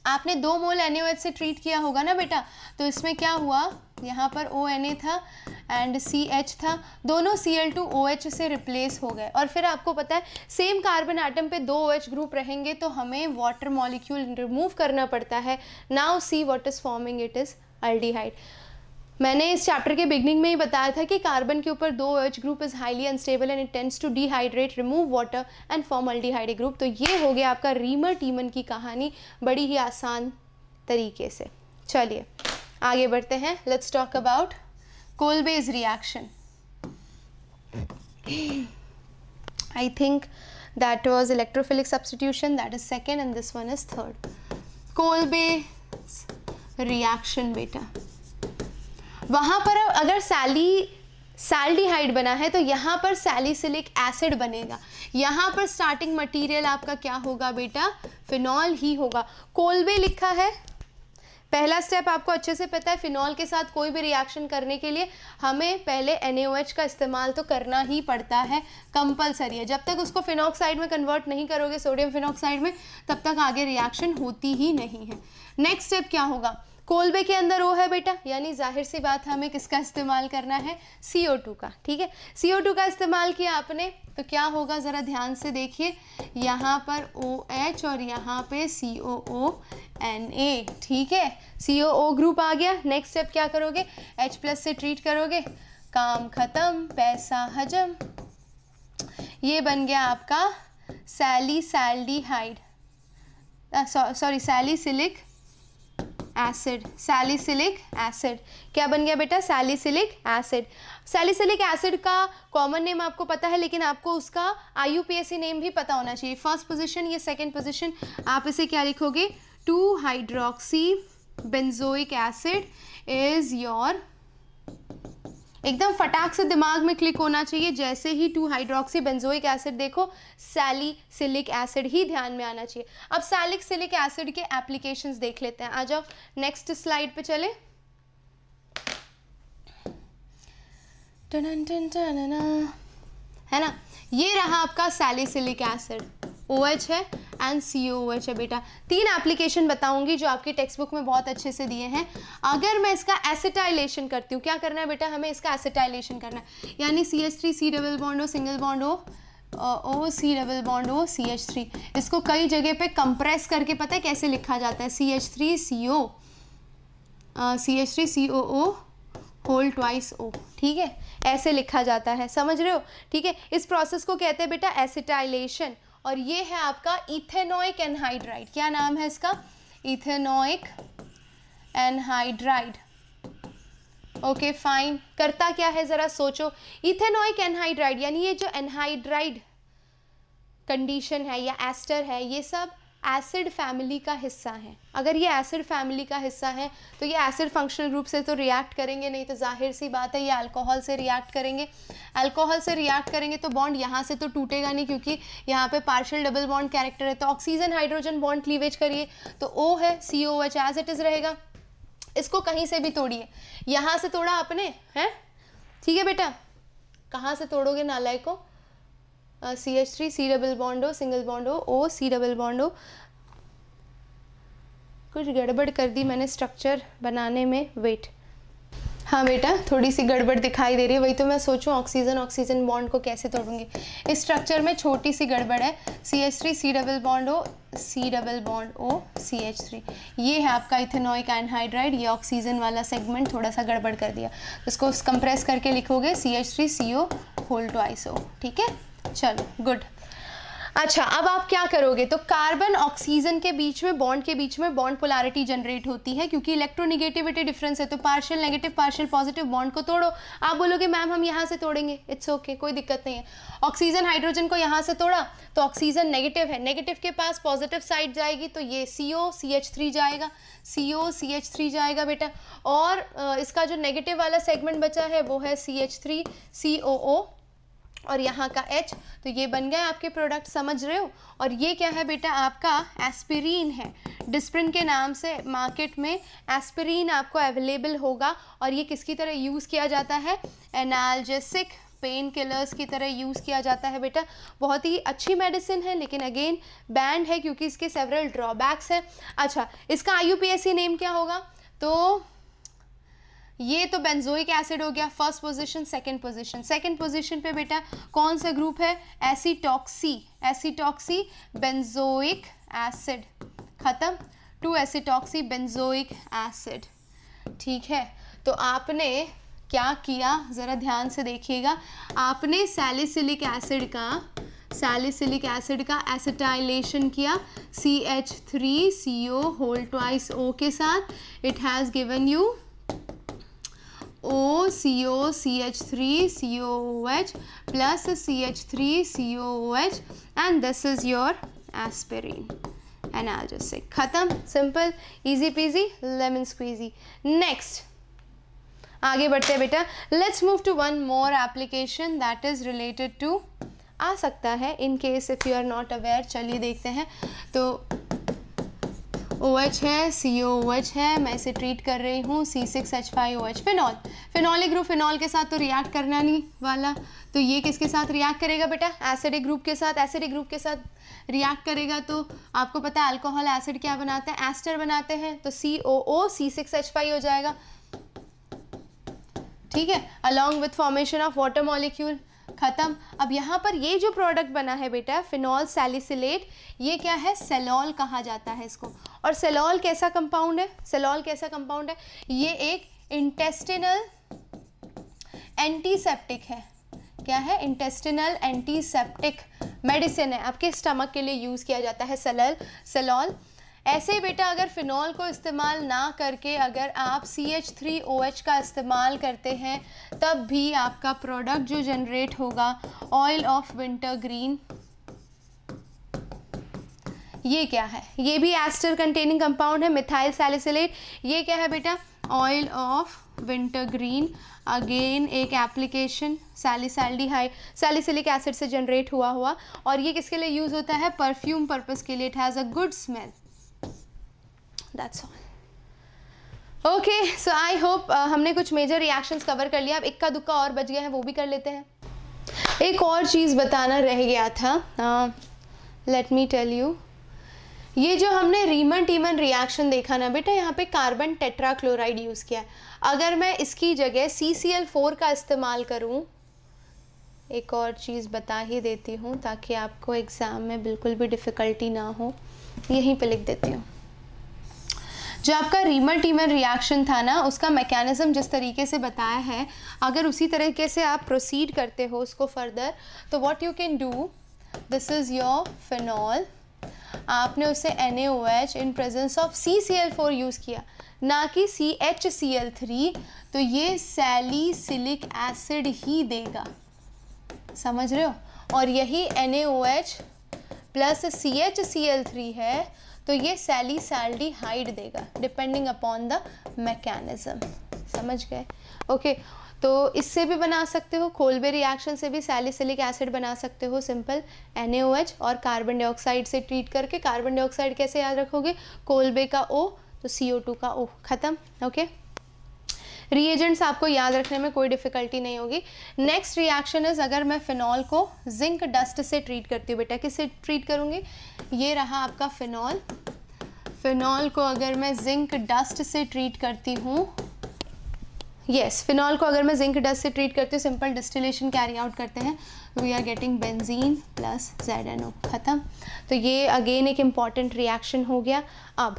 आपने दो मोल एन से ट्रीट किया होगा ना बेटा तो इसमें क्या हुआ यहाँ पर ओ था एंड सी एच था दोनों C L two O H से रिप्लेस हो गए और फिर आपको पता है सेम कार्बन आइटम पे दो ओ OH एच ग्रुप रहेंगे तो हमें वाटर मॉलिक्यूल रिमूव करना पड़ता है now see what is forming it is aldehyde मैंने इस चैप्टर के बिगनिंग में ही बताया था कि कार्बन के ऊपर दो H group is highly unstable and it tends to dehydrate remove water and form aldehyde group तो ये हो गया आपका रीमर टीमन की कहानी बड़ी ही आसान तरीके से चलिए आगे बढ़ते हैं let's talk about Kolbe's reaction I think that was electrophilic substitution that is second and this one is third Kolbe reaction बेटा वहां पर अगर सैली सैल्डिहाइड बना है तो यहाँ पर सैलिसिलिक एसिड बनेगा यहाँ पर स्टार्टिंग मटेरियल आपका क्या होगा बेटा फिनॉल ही होगा कोलबे लिखा है पहला स्टेप आपको अच्छे से पता है फिनॉल के साथ कोई भी रिएक्शन करने के लिए हमें पहले एन का इस्तेमाल तो करना ही पड़ता है कंपलसरी है जब तक उसको फिनॉक्साइड में कन्वर्ट नहीं करोगे सोडियम फिनॉक्साइड में तब तक आगे रिएक्शन होती ही नहीं है नेक्स्ट स्टेप क्या होगा कोलबे के अंदर ओ है बेटा यानी जाहिर सी बात हमें किसका इस्तेमाल करना है सी ओ टू का ठीक है सी ओ टू का इस्तेमाल किया आपने तो क्या होगा ज़रा ध्यान से देखिए यहाँ पर ओ एच और यहाँ पे सी ओ ओ एन ए ठीक है सी ओ ओ ग्रुप आ गया नेक्स्ट स्टेप क्या करोगे एच प्लस से ट्रीट करोगे काम ख़त्म पैसा हजम ये बन गया आपका सैली सैल्डी हाइड सॉरी सैली सिलिक एसिड सैलिसिलिक एसिड क्या बन गया बेटा सैलिसिलिक एसिड सैलिसिलिक एसिड का कॉमन नेम आपको पता है लेकिन आपको उसका आई नेम भी पता होना चाहिए फर्स्ट पोजिशन या सेकेंड पोजिशन आप इसे क्या लिखोगे two hydroxy benzoic acid is your एकदम फटाक से दिमाग में क्लिक होना चाहिए जैसे ही टू हाइड्रोक्सी बेंजोइक एसिड देखो सैली सिलिक एसिड ही ध्यान में आना चाहिए अब सैलिक सिलिक एसिड के एप्लीकेशन देख लेते हैं आ जाओ नेक्स्ट स्लाइड पे चले टन टन टन है ना ये रहा आपका सैलिसिलिक एसिड ओ OH है एंड सी ओ एच है बेटा तीन एप्लीकेशन बताऊंगी जो आपकी टेक्स्ट बुक में बहुत अच्छे से दिए हैं अगर मैं इसका एसिटाइलेशन करती हूँ क्या करना है बेटा हमें इसका एसिटाइलेशन करना है यानी C H three C double bond हो सिंगल बॉन्ड हो O C double bond O C H three इसको कई जगह पे कंप्रेस करके पता है कैसे लिखा जाता है C H three C O C H three C O O whole twice O ठीक है ऐसे लिखा जाता है समझ रहे हो ठीक है इस प्रोसेस को कहते हैं बेटा एसिटाइलेशन और ये है आपका इथेनोइक एनहाइड्राइड क्या नाम है इसका इथेनोइक एनहाइड्राइड ओके फाइन करता क्या है ज़रा सोचो इथेनोइक एनहाइड्राइड यानी ये जो एनहाइड्राइड कंडीशन है या एस्टर है ये सब एसिड फैमिली का हिस्सा हैं अगर ये एसिड फैमिली का हिस्सा है तो ये एसिड फंक्शनल ग्रुप से तो रिएक्ट करेंगे नहीं तो जाहिर सी बात है ये अल्कोहल से रिएक्ट करेंगे अल्कोहल से रिएक्ट करेंगे तो बॉन्ड यहाँ से तो टूटेगा नहीं क्योंकि यहाँ पे पार्शियल डबल बॉन्ड कैरेक्टर है तो ऑक्सीजन हाइड्रोजन बॉन्ड क्लीवेज करिए तो ओ है C O H as it is रहेगा इसको कहीं से भी तोड़िए यहाँ से तोड़ा आपने हैं ठीक है बेटा कहाँ से तोड़ोगे नालाय को C H three C double bond हो सिंगल बॉन्ड हो ओ सी डबल बॉन्ड हो कुछ गड़बड़ कर दी मैंने स्ट्रक्चर बनाने में वेट हाँ बेटा थोड़ी सी गड़बड़ दिखाई दे रही है वही तो मैं सोचूं ऑक्सीजन ऑक्सीजन बॉन्ड को कैसे तोड़ूंगी इस स्ट्रक्चर में छोटी सी गड़बड़ है C H three C double bond O C double bond O C H three ये है आपका इथेनॉइक एनहाइड्राइड ये ऑक्सीजन वाला सेगमेंट थोड़ा सा गड़बड़ कर दिया इसको कंप्रेस करके लिखोगे C H three C O hold two iso ठीक है चलो गुड अच्छा अब आप क्या करोगे तो कार्बन ऑक्सीजन के बीच में बॉन्ड के बीच में बॉन्ड पोलैरिटी जनरेट होती है क्योंकि इलेक्ट्रोनिगेटिविटी डिफरेंस है तो partial negative partial positive bond को तोड़ो आप बोलोगे मैम हम यहाँ से तोड़ेंगे इट्स ओके okay, कोई दिक्कत नहीं है ऑक्सीजन हाइड्रोजन को यहाँ से तोड़ा तो ऑक्सीजन नेगेटिव है नेगेटिव के पास पॉजिटिव साइड जाएगी तो ये सी ओ सी एच थ्री जाएगा सी ओ सी एच थ्री जाएगा बेटा और इसका जो नेगेटिव वाला सेगमेंट बचा है वो है C H three C O ओ और यहाँ का एच तो ये बन गए आपके प्रोडक्ट समझ रहे हो और ये क्या है बेटा आपका एस्पिरिन है डिस्प्रिन के नाम से मार्केट में एस्पिरिन आपको अवेलेबल होगा और ये किसकी तरह यूज़ किया जाता है एनाल्जेसिक पेन किलर्स की तरह यूज़ किया जाता है बेटा बहुत ही अच्छी मेडिसिन है लेकिन अगेन बैंड है क्योंकि इसके सेवरल ड्रॉबैक्स हैं अच्छा इसका आई नेम क्या होगा तो ये तो बेंजोइक एसिड हो गया first position second position second position पे बेटा कौन सा ग्रुप है एसीटॉक्सी एसीटॉक्सी बेंजोइक एसिड ख़त्म टू एसीटॉक्सी बेंजोइक एसिड ठीक है तो आपने क्या किया ज़रा ध्यान से देखिएगा आपने सैलिसिलिक एसिड का सैलिसिलिक एसिड का एसिटाइलेशन किया C H three C O whole twice O के साथ it has given you O C O C H three C O H plus C H three C O H and this is your aspirin से ख़त्म simple easy peasy lemon squeezy next आगे बढ़ते हैं बेटा let's move to one more application that is related to आ सकता है in case if you are not aware चलिए देखते हैं तो ओ OH है सी ओ OH है मैं इसे ट्रीट कर रही हूँ C six H five O H phenol phenolic group phenol के साथ तो रिएक्ट करना नहीं वाला तो ये किसके साथ रिएक्ट करेगा बेटा एसिडिक ग्रुप के साथ एसिडिक ग्रुप के साथ रिएक्ट करेगा तो आपको पता है अल्कोहल एसिड क्या बनाते हैं एस्टर बनाते हैं तो C O O C six H five हो जाएगा ठीक है along with formation of water molecule ख़त्म अब यहाँ पर ये जो प्रोडक्ट बना है बेटा फिनॉल सैलिसिलेट ये क्या है सेलॉल कहा जाता है इसको और सेलॉल कैसा कंपाउंड है सेलॉल कैसा कंपाउंड है ये एक इंटेस्टिनल एंटीसेप्टिक है क्या है इंटेस्टिनल एंटीसेप्टिक मेडिसिन है आपके स्टमक के लिए यूज़ किया जाता है सेलल सेलॉल ऐसे ही बेटा अगर फ़िनॉल को इस्तेमाल ना करके अगर आप C H three O H का इस्तेमाल करते हैं तब भी आपका प्रोडक्ट जो जनरेट होगा ऑयल ऑफ विंटर ग्रीन ये क्या है ये भी एस्टर कंटेनिंग कंपाउंड है मिथाइल सैलिसलेट ये क्या है बेटा oil of wintergreen again एक एप्लीकेशन सैलिसल्डिहाइड सैलिसिलिक एसिड से जनरेट हुआ हुआ और ये किसके लिए यूज़ होता है परफ्यूम पर्पस के लिए it has a good smell that's all okay so I hope हमने कुछ मेजर रिएक्शंस कवर कर लिया अब इक्का दुक्का और बच गया है वो भी कर लेते हैं एक और चीज़ बताना रह गया था लेट मी टेल यू ये जो हमने रीमन टीमन रिएक्शन देखा ना बेटा यहाँ पे कार्बन टेट्राक्लोराइड यूज़ किया है अगर मैं इसकी जगह सी सी एल फोर का इस्तेमाल करूँ एक और चीज़ बता ही देती हूँ ताकि आपको एग्ज़ाम में बिल्कुल भी डिफ़िकल्टी ना हो यहीं पे लिख देती हूँ जो आपका रीमर टीमर रिएक्शन था ना उसका मैकेनिज़्म जिस तरीके से बताया है अगर उसी तरीके से आप प्रोसीड करते हो उसको फर्दर तो what you can do this is your phenol आपने उसे an in presence of C C L four use किया ना कि C H C L three तो ये सैली सिलिक एसिड ही देगा समझ रहे हो और यही N A O H plus C H C L three है तो ये सैली सैलडी हाइड देगा डिपेंडिंग अपॉन द मैकेनिज़्म समझ गए ओके तो इससे भी बना सकते हो कोलबे रिएक्शन से भी सैलिसिलिक एसिड बना सकते हो सिंपल एन और कार्बन डाइऑक्साइड से ट्रीट करके कार्बन डाइऑक्साइड कैसे याद रखोगे कोलबे का ओ तो सी का ओ ख़त्म ओके okay? रिएजेंट्स आपको याद रखने में कोई डिफ़िकल्टी नहीं होगी नेक्स्ट रिएक्शन इज़ अगर मैं फ़िनॉल को जिंक डस्ट से ट्रीट करती हूँ बेटा किससे ट्रीट करूँगी ये रहा आपका फ़िनॉल फ़िनॉल को अगर मैं जिंक डस्ट से ट्रीट करती हूँ येस yes, फिनॉल को अगर मैं जिंक डस्ट से ट्रीट करती हूँ सिंपल डिस्टिलेशन कैरी आउट करते हैं we are getting benzene plus Z N O ख़त्म तो ये अगेन एक इम्पॉर्टेंट रिएक्शन हो गया अब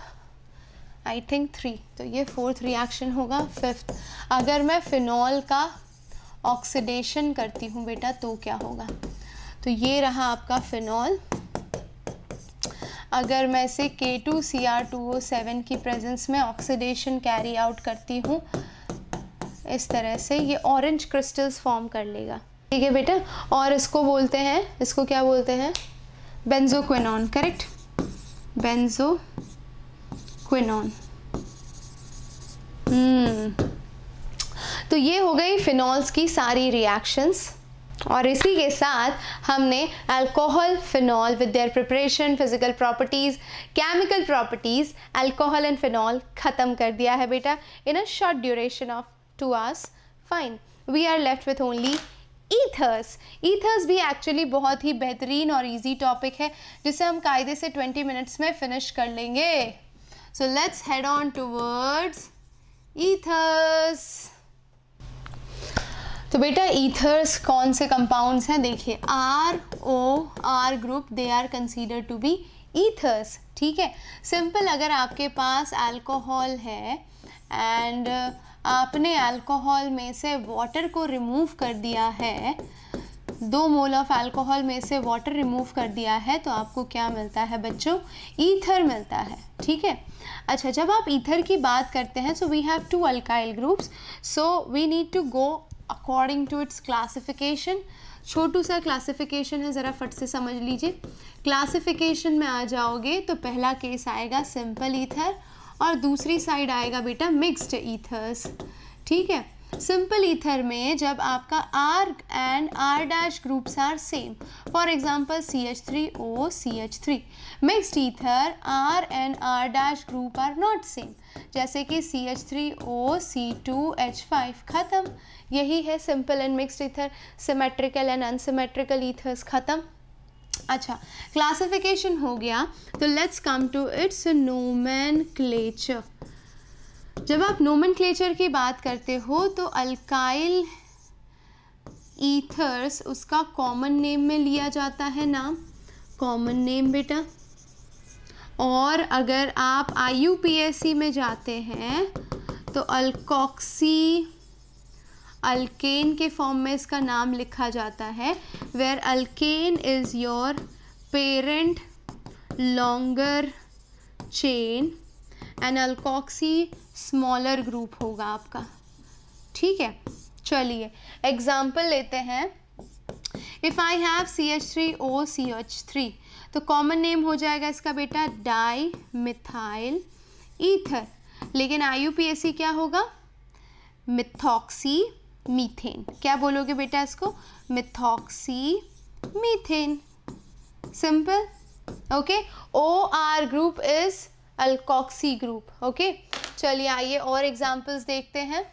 आई थिंक थ्री तो ये फोर्थ रिएक्शन होगा फिफ्थ अगर मैं फिनॉल का ऑक्सीडेशन करती हूँ बेटा तो क्या होगा तो ये रहा आपका फिनॉल अगर मैं इसे K two C R two O seven की प्रेजेंस में ऑक्सीडेशन कैरी आउट करती हूँ इस तरह से ये ऑरेंज क्रिस्टल्स फॉर्म कर लेगा ठीक है बेटा और इसको बोलते हैं इसको क्या बोलते हैं benzoquinone correct benzoquinone hmm hmm. तो ये हो गई फिनॉल्स की सारी रिएक्शंस और इसी के साथ हमने alcohol phenol with their preparation physical properties chemical properties alcohol and phenol ख़त्म कर दिया है बेटा in a short duration of two hours fine we are left with only ethers ethers भी एक्चुअली बहुत ही बेहतरीन और इजी टॉपिक है जिसे हम कायदे से 20 मिनट्स में फिनिश कर लेंगे So let's head on towards ethers. तो बेटा ईथर्स कौन से कंपाउंड्स हैं देखिए R O R group they are considered to be ethers ठीक है सिंपल अगर आपके पास अल्कोहल है एंड uh, आपने अल्कोहल में से वाटर को रिमूव कर दिया है दो मोल ऑफ अल्कोहल में से वाटर रिमूव कर दिया है तो आपको क्या मिलता है बच्चों ईथर मिलता है ठीक है अच्छा जब आप ईथर की बात करते हैं so we have two alkyl groups so we need to go according to its classification छोटू सा क्लासिफिकेशन है ज़रा फट से समझ लीजिए क्लासिफिकेशन में आ जाओगे तो पहला केस आएगा सिंपल ईथर और दूसरी साइड आएगा बेटा मिक्स्ड ईथर्स ठीक है सिंपल ईथर में जब आपका R and R dash groups are same for example C H three O C H three mixed ether R and R dash group are not same जैसे कि C H three O C two H five ख़त्म यही है simple and mixed ether symmetrical and unsymmetrical ethers ख़त्म अच्छा classification हो गया तो let's come to its nomenclature जब आप नोमन की बात करते हो तो अल्काइल ईथर्स उसका कॉमन नेम में लिया जाता है नाम कॉमन नेम बेटा और अगर आप आई में जाते हैं तो अल्कोक्सी अल्केन के फॉर्म में इसका नाम लिखा जाता है where alkane is your parent longer chain and alkoxy smaller group होगा आपका ठीक है चलिए एग्जाम्पल लेते हैं if I have C H three O C H three तो कॉमन नेम हो जाएगा इसका बेटा डाई मिथाइल ईथर लेकिन I U P A C क्या होगा मिथॉक्सी मीथेन क्या बोलोगे बेटा इसको methoxy methane simple okay O R group is alkoxy group okay चलिए आइए और एग्जाम्पल्स देखते हैं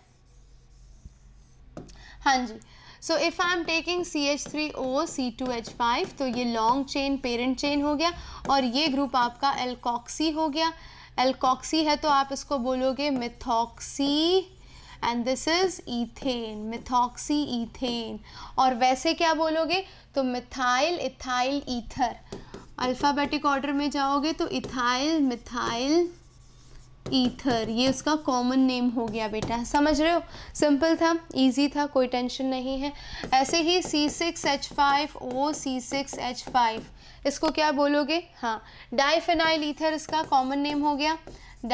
हाँ जी so if I am taking C H three O C two H five तो ये लॉन्ग चेन पेरेंट चेन हो गया और ये ग्रुप आपका एल्कॉक्सी हो गया एल्कॉक्सी है तो आप इसको बोलोगे methoxy and this is ethane methoxy ethane और वैसे क्या बोलोगे तो methyl ethyl ether alphabetic order में जाओगे तो इथाइल मिथाइल ईथर ये उसका कॉमन नेम हो गया बेटा समझ रहे हो सिंपल था इजी था कोई टेंशन नहीं है ऐसे ही C six H five O C six H five इसको क्या बोलोगे हाँ डाइफेनाइल ईथर इसका कॉमन नेम हो गया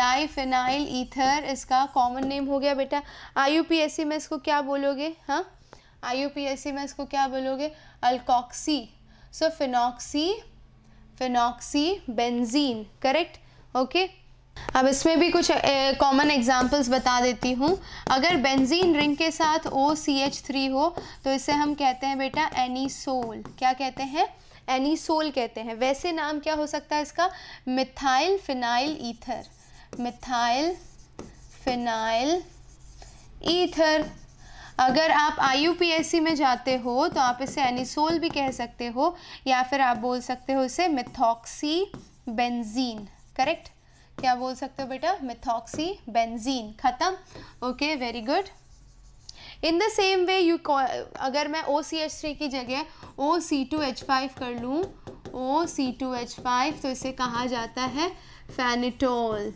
डाइफेनाइल ईथर इसका कॉमन नेम हो गया बेटा आई में इसको क्या बोलोगे हाँ आई में इसको क्या बोलोगे alkoxy so phenoxy phenoxy benzene correct okay अब इसमें भी कुछ कॉमन एग्जांपल्स बता देती हूँ अगर बेंजीन रिंग के साथ ओ सी एच थ्री हो तो इसे हम कहते हैं बेटा एनीसोल क्या कहते हैं एनीसोल कहते हैं वैसे नाम क्या हो सकता है इसका methyl phenyl ether methyl phenyl ether अगर आप आई में जाते हो तो आप इसे एनिसोल भी कह सकते हो या फिर आप बोल सकते हो इसे मिथॉक्सी बेंजीन करेक्ट क्या बोल सकते हो बेटा मिथॉक्सी बेंजीन ख़त्म okay very good in the same way you अगर मैं ओ सी थ्री की जगह O C two H five कर लूँ O C two H five तो इसे कहा जाता है फैनिटोल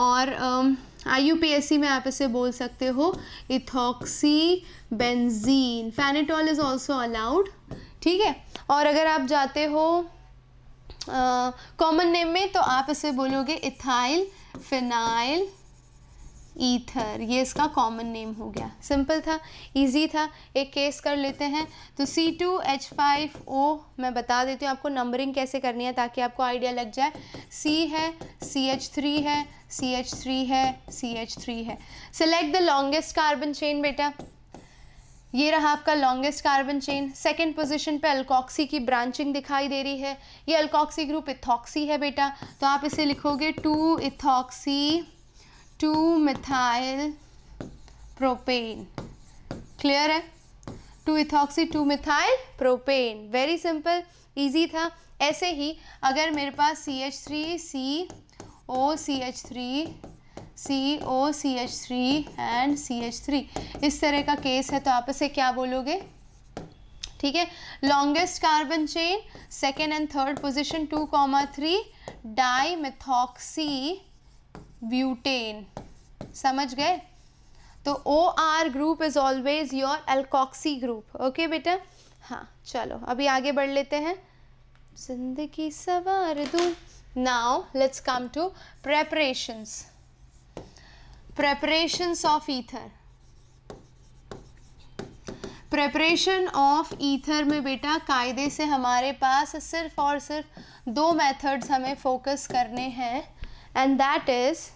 और um, आई हाँ, में आप इसे बोल सकते हो ethoxy benzene phenetole is also allowed ठीक है और अगर आप जाते हो कॉमन नेम में तो आप इसे बोलोगे इथाइल फिनाइल ईथर ये इसका कॉमन नेम हो गया सिंपल था इजी था एक केस कर लेते हैं तो C two H five O मैं बता देती हूँ आपको नंबरिंग कैसे करनी है ताकि आपको आइडिया लग जाए सी है सी एच थ्री है सी एच थ्री है सी एच थ्री है select the longest carbon chain बेटा ये रहा आपका longest carbon chain second position पे अल्कॉक्सी की ब्रांचिंग दिखाई दे रही है ये अल्कॉक्सी ग्रुप इथॉक्सी है बेटा तो आप इसे लिखोगे two ethoxy two methyl propane clear है two ethoxy two methyl propane very simple easy था ऐसे ही अगर मेरे पास C H three C O C H three C O C H three and C H three इस तरह का केस है तो आप इसे क्या बोलोगे ठीक है longest carbon chain second and third position two comma three di methoxy butane समझ गए तो O R group is always your alkoxy group okay बेटा हाँ चलो अभी आगे बढ़ लेते हैं जिंदगी सवार दू now let's come to preparations preparations of ether preparation of ether में बेटा कायदे से हमारे पास सिर्फ और सिर्फ दो मेथड्स हमें फोकस करने हैं and that is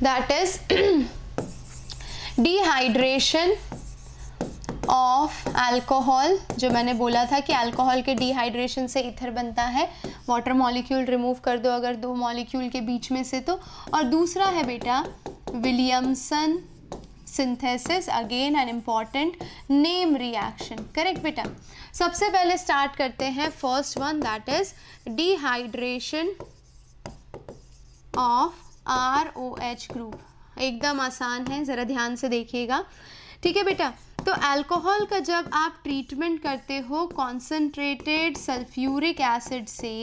that is dehydration of alcohol जो मैंने बोला था कि alcohol के डिहाइड्रेशन से ether बनता है वाटर मॉलिक्यूल रिमूव कर दो अगर दो मॉलिक्यूल के बीच में से तो और दूसरा है बेटा Williamson synthesis again an important name reaction correct बेटा सबसे पहले स्टार्ट करते हैं first one that is dehydration of R O H group एकदम आसान है ज़रा ध्यान से देखिएगा ठीक है बेटा तो अल्कोहल का जब आप ट्रीटमेंट करते हो कॉन्सेंट्रेटेड सल्फ्यूरिक एसिड से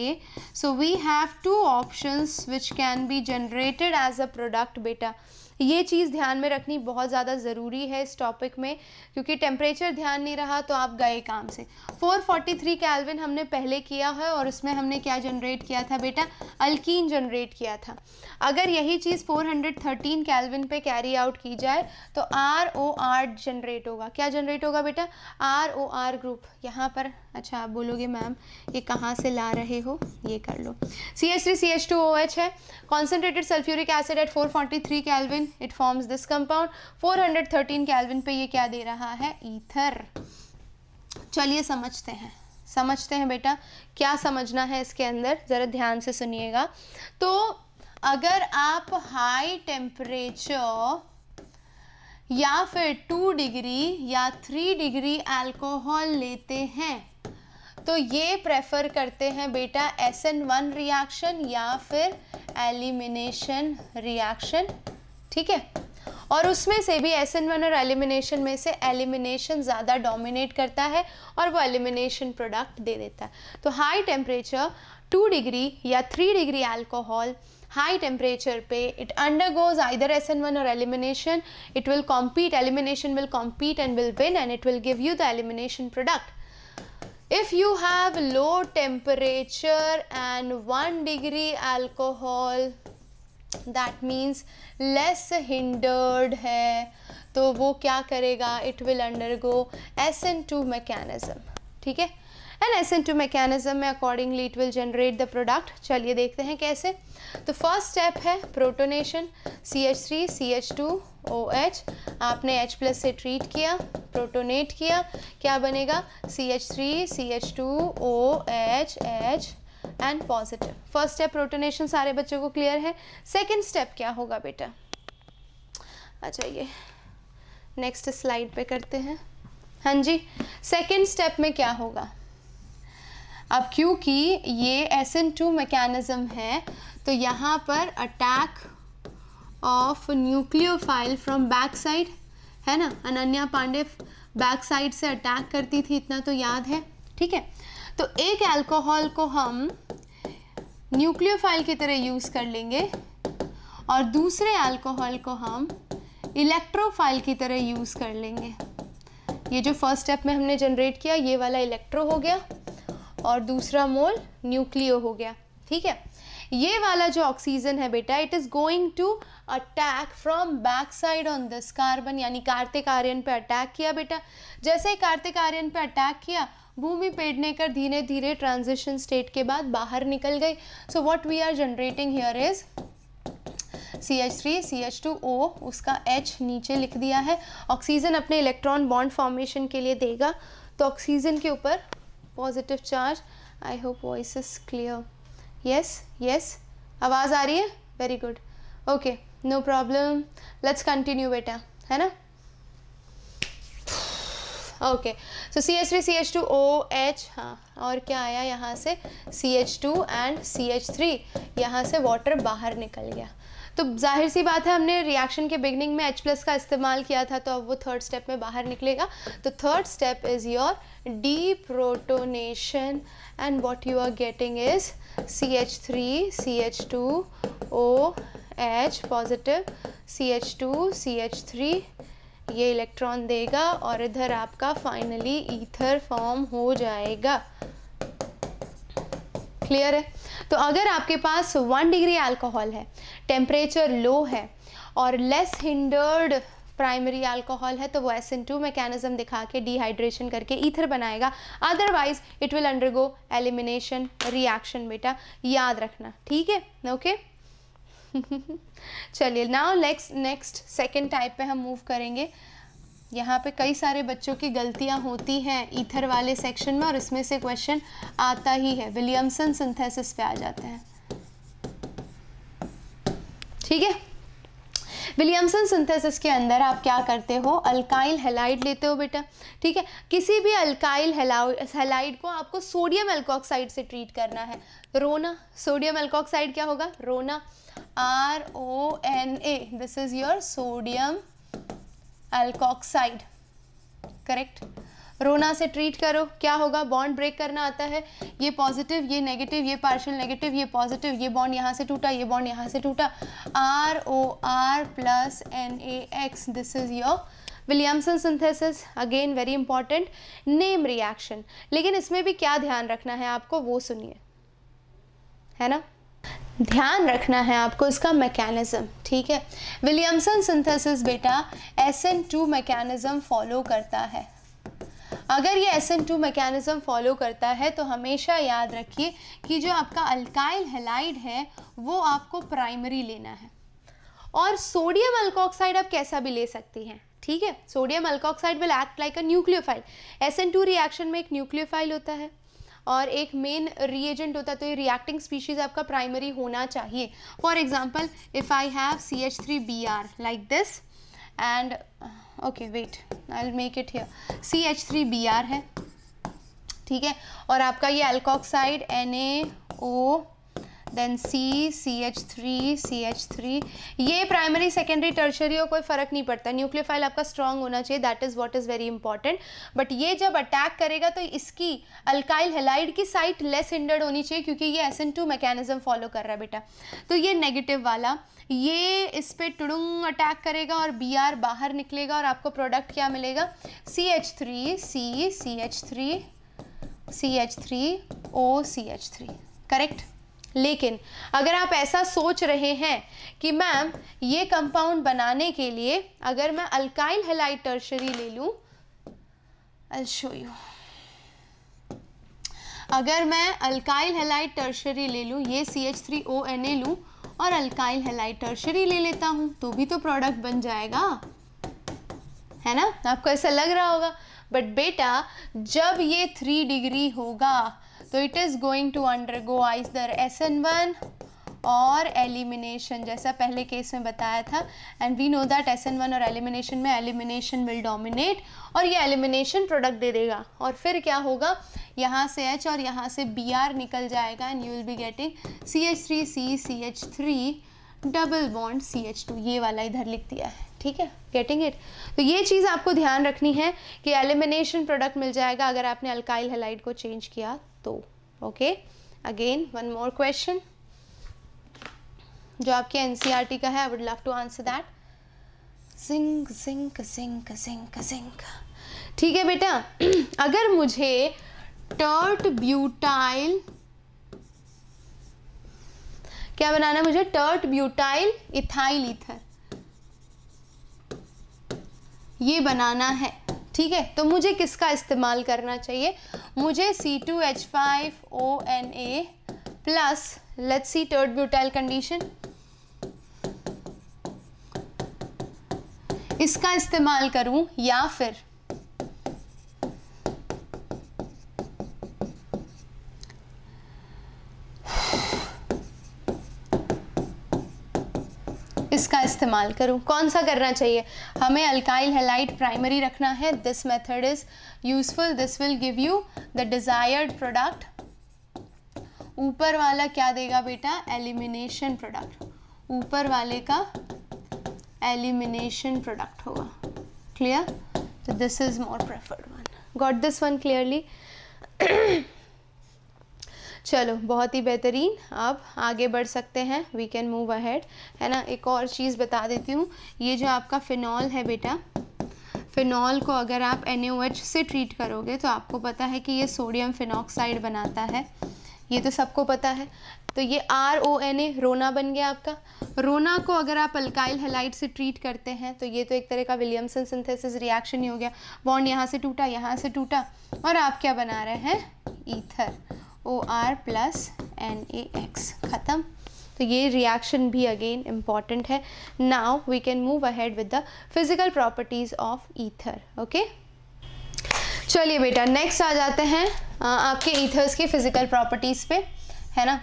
so we have two options which can be generated as a product बेटा ये चीज़ ध्यान में रखनी बहुत ज़्यादा ज़रूरी है इस टॉपिक में क्योंकि टेम्परेचर ध्यान नहीं रहा तो आप गए काम से 443 फोर्टी हमने पहले किया है और उसमें हमने क्या जनरेट किया था बेटा अल्कीन जनरेट किया था अगर यही चीज़ 413 हंड्रेड पे कैरी आउट की जाए तो आर ओ आर जनरेट होगा क्या जनरेट होगा बेटा आर ओ आर ग्रुप यहाँ पर अच्छा आप बोलोगे मैम ये कहाँ से ला रहे हो ये कर लो C H three C H two O H है concentrated sulphuric acid at four forty three kelvin it forms this compound four hundred thirteen kelvin पर यह क्या दे रहा है ईथर चलिए समझते हैं समझते हैं बेटा क्या समझना है इसके अंदर ज़रा ध्यान से सुनिएगा तो अगर आप हाई टेम्परेचर या फिर टू डिग्री या थ्री डिग्री अल्कोहल लेते हैं तो ये प्रेफर करते हैं बेटा एस एन वन रिएक्शन या फिर एलिमिनेशन रिएक्शन ठीक है और उसमें से भी एस एन वन और एलिमिनेशन में से एलिमिनेशन ज़्यादा डोमिनेट करता है और वो एलिमिनेशन प्रोडक्ट दे देता है तो हाई टेम्परेचर टू डिग्री या three degree alcohol high temperature पे it undergoes either S N one और elimination it will compete elimination will compete and will win and it will give you the elimination product if you have low temperature and 1 degree alcohol that means less hindered है तो वो क्या करेगा it will undergo SN2 mechanism ठीक है and SN2 mechanism में accordingly it will generate the product चलिए देखते हैं कैसे तो फर्स्ट स्टेप है protonation CH3 CH2 O H आपने एच प्लस से ट्रीट किया प्रोटोनेट किया क्या बनेगा C H three C H two O H H and positive first step protonation सारे बच्चों को क्लियर है सेकेंड स्टेप क्या होगा बेटा अच्छा ये नेक्स्ट स्लाइड पे करते हैं हाँ जी सेकेंड स्टेप में क्या होगा अब क्योंकि ये एस एन टू मैकेनिज़्म है तो यहाँ पर attack of nucleophile from back side है ना अनन्या पांडे बैक साइड से अटैक करती थी इतना तो याद है ठीक है तो एक अल्कोहल को हम न्यूक्लियोफाइल की तरह यूज़ कर लेंगे और दूसरे अल्कोहल को हम इलेक्ट्रोफाइल की तरह यूज़ कर लेंगे ये जो फर्स्ट स्टेप में हमने जनरेट किया ये वाला इलेक्ट्रो हो गया और दूसरा मोल न्यूक्लियो हो गया ठीक है ये वाला जो ऑक्सीजन है बेटा it is going to attack from back side on this carbon यानी कार्तिक आर्यन पे अटैक किया बेटा जैसे ही कार्तिक आर्यन पे अटैक किया भूमि पेडनेकर धीरे धीरे ट्रांजिशन स्टेट के बाद बाहर निकल गई so what we are generating here is C H three C H two O उसका एच नीचे लिख दिया है ऑक्सीजन अपने इलेक्ट्रॉन बॉन्ड फॉर्मेशन के लिए देगा तो ऑक्सीजन के ऊपर positive charge I hope voice is clear yes yes आवाज़ आ रही है very good okay no problem let's continue बेटा है ना okay so C H three C H two O H हाँ और क्या आया यहाँ से C H two and C H three यहाँ से वाटर बाहर निकल गया तो जाहिर सी बात है हमने रिएक्शन के बिगनिंग में H प्लस का इस्तेमाल किया था तो अब वो थर्ड स्टेप में बाहर निकलेगा तो third step is your deprotonation and what you are getting is C H three C H two O H positive C C H two H three ये इलेक्ट्रॉन देगा और इधर आपका फाइनली ईथर फॉर्म हो जाएगा clear है तो अगर आपके पास वन डिग्री अल्कोहल है टेम्परेचर लो है और लेस हिंडर्ड प्राइमरी अल्कोहल है तो वो एस एन टू मैकेनिज्म दिखा के डिहाइड्रेशन करके ईथर बनाएगा otherwise it will undergo elimination reaction बेटा याद रखना ठीक है ओके okay? चलिए now next next second type पे हम मूव करेंगे यहाँ पे कई सारे बच्चों की गलतियाँ होती हैं ईथर वाले सेक्शन में और इसमें से क्वेश्चन आता ही है विलियमसन सिंथेसिस पे आ जाते हैं ठीक है विलियमसन सिंथेसिस के अंदर आप क्या करते हो अल्काइल हेलाइड लेते हो बेटा ठीक है किसी भी अल्काइल हेलाइड को आपको सोडियम एल्कोक्साइड से ट्रीट करना है रोना सोडियम एल्कोक्साइड क्या होगा रोना R O N A this is your sodium alkoxide correct रोना से ट्रीट करो क्या होगा बॉन्ड ब्रेक करना आता है ये पॉजिटिव ये नेगेटिव ये पार्शियल नेगेटिव ये पॉजिटिव ये बॉन्ड यहाँ से टूटा ये बॉन्ड यहाँ से टूटा R O R plus N A X this is your Williamson synthesis again very important name reaction लेकिन इसमें भी क्या ध्यान रखना है आपको वो सुनिए है ना ध्यान रखना है आपको इसका मैकेनिज़्म ठीक है विलियमसन सिंथेसिस बेटा S N two mechanism follow करता है अगर ये S N two mechanism follow करता है तो हमेशा याद रखिए कि जो आपका अल्काइल हेलाइड है वो आपको प्राइमरी लेना है और सोडियम अल्कोक्साइड आप कैसा भी ले सकती हैं ठीक है sodium alkoxide will act like a nucleophile S N two reaction में एक न्यूक्लियोफाइल होता है और एक मेन रिएजेंट होता है तो ये रिएक्टिंग स्पीशीज़ आपका प्राइमरी होना चाहिए for example if I have C H three B R like this and okay wait I will make it here C H three B R है ठीक है और आपका ये alkoxide N A O then C C H three C H three ये primary secondary tertiary और कोई फ़र्क नहीं पड़ता न्यूक्लियोफाइल आपका स्ट्रांग होना चाहिए that is what is very important but ये जब अटैक करेगा तो इसकी अल्काइल हेलाइड की साइट लेस हिंडर्ड होनी चाहिए क्योंकि ये S N two mechanism follow कर रहा है बेटा तो ये नेगेटिव वाला ये इस पर टुडुंग अटैक करेगा और बी आर बाहर निकलेगा और आपको प्रोडक्ट क्या मिलेगा C H three C C H three C H three O C H three correct लेकिन अगर आप ऐसा सोच रहे हैं कि मैम ये कंपाउंड बनाने के लिए अगर मैं अल्काइल हेलाइट टर्शरी ले लूं अल शो यू अगर मैं अल्काइल हेलाइट टर्शरी ले लूं ये C H three O N A लूँ और अल्काइल हेलाइट टर्शरी ले लेता हूं तो भी तो प्रोडक्ट बन जाएगा है ना आपको ऐसा लग रहा होगा बट बेटा जब ये थ्री डिग्री होगा तो it is going to undergo the S N one और एलिमिनेशन जैसा पहले केस में बताया था and we know that S N one और एलिमिनेशन में एलिमिनेशन विल डोमिनेट और ये एलिमिनेशन प्रोडक्ट दे देगा और फिर क्या होगा यहाँ से एच और यहाँ से बी आर निकल जाएगा and you will be getting C H three C C H three double bond C H two ये वाला इधर लिख दिया है ठीक है गेटिंग इट तो ये चीज़ आपको ध्यान रखनी है कि एलिमिनेशन प्रोडक्ट मिल जाएगा अगर आपने अल्काइल हेलाइट को चेंज किया तो okay again one more question जो आपके एन e का है I would love to answer that zinc zinc zinc zinc zinc ठीक है बेटा अगर मुझे टर्ट ब्यूटाइल क्या बनाना है मुझे टर्ट ब्यूटाइल इथाइल ईथर ये बनाना है ठीक है तो मुझे किसका इस्तेमाल करना चाहिए मुझे C two H five O N A plus let C tert butyl condition इसका इस्तेमाल करूं या फिर इसका इस्तेमाल करूँ कौन सा करना चाहिए हमें अल्काइल हेलाइट प्राइमरी रखना है this method is useful this will give you the desired product ऊपर वाला क्या देगा बेटा एलिमिनेशन प्रोडक्ट ऊपर वाले का एलिमिनेशन प्रोडक्ट होगा क्लियर तो this is more preferred one got this one clearly चलो बहुत ही बेहतरीन अब आगे बढ़ सकते हैं वी कैन मूव अहेड है ना एक और चीज़ बता देती हूँ ये जो आपका फिनॉल है बेटा फिनॉल को अगर आप एन से ट्रीट करोगे तो आपको पता है कि ये सोडियम फिनॉक्साइड बनाता है ये तो सबको पता है तो ये आर ओ एन ए रोना बन गया आपका रोना को अगर आप अल्काइल हेलाइट से ट्रीट करते हैं तो ये तो एक तरह का विलियमसन सिंथेसिस रिएक्शन ही हो गया बॉन्ड यहाँ से टूटा यहाँ से टूटा और आप क्या बना रहे हैं ether O R plus N A X ख़त्म तो ये रिएक्शन भी अगेन इम्पॉर्टेंट है now we can move ahead with the physical properties of ether okay चलिए बेटा नेक्स्ट आ जाते हैं आपके ईथर्स के फिजिकल प्रॉपर्टीज़ पे है ना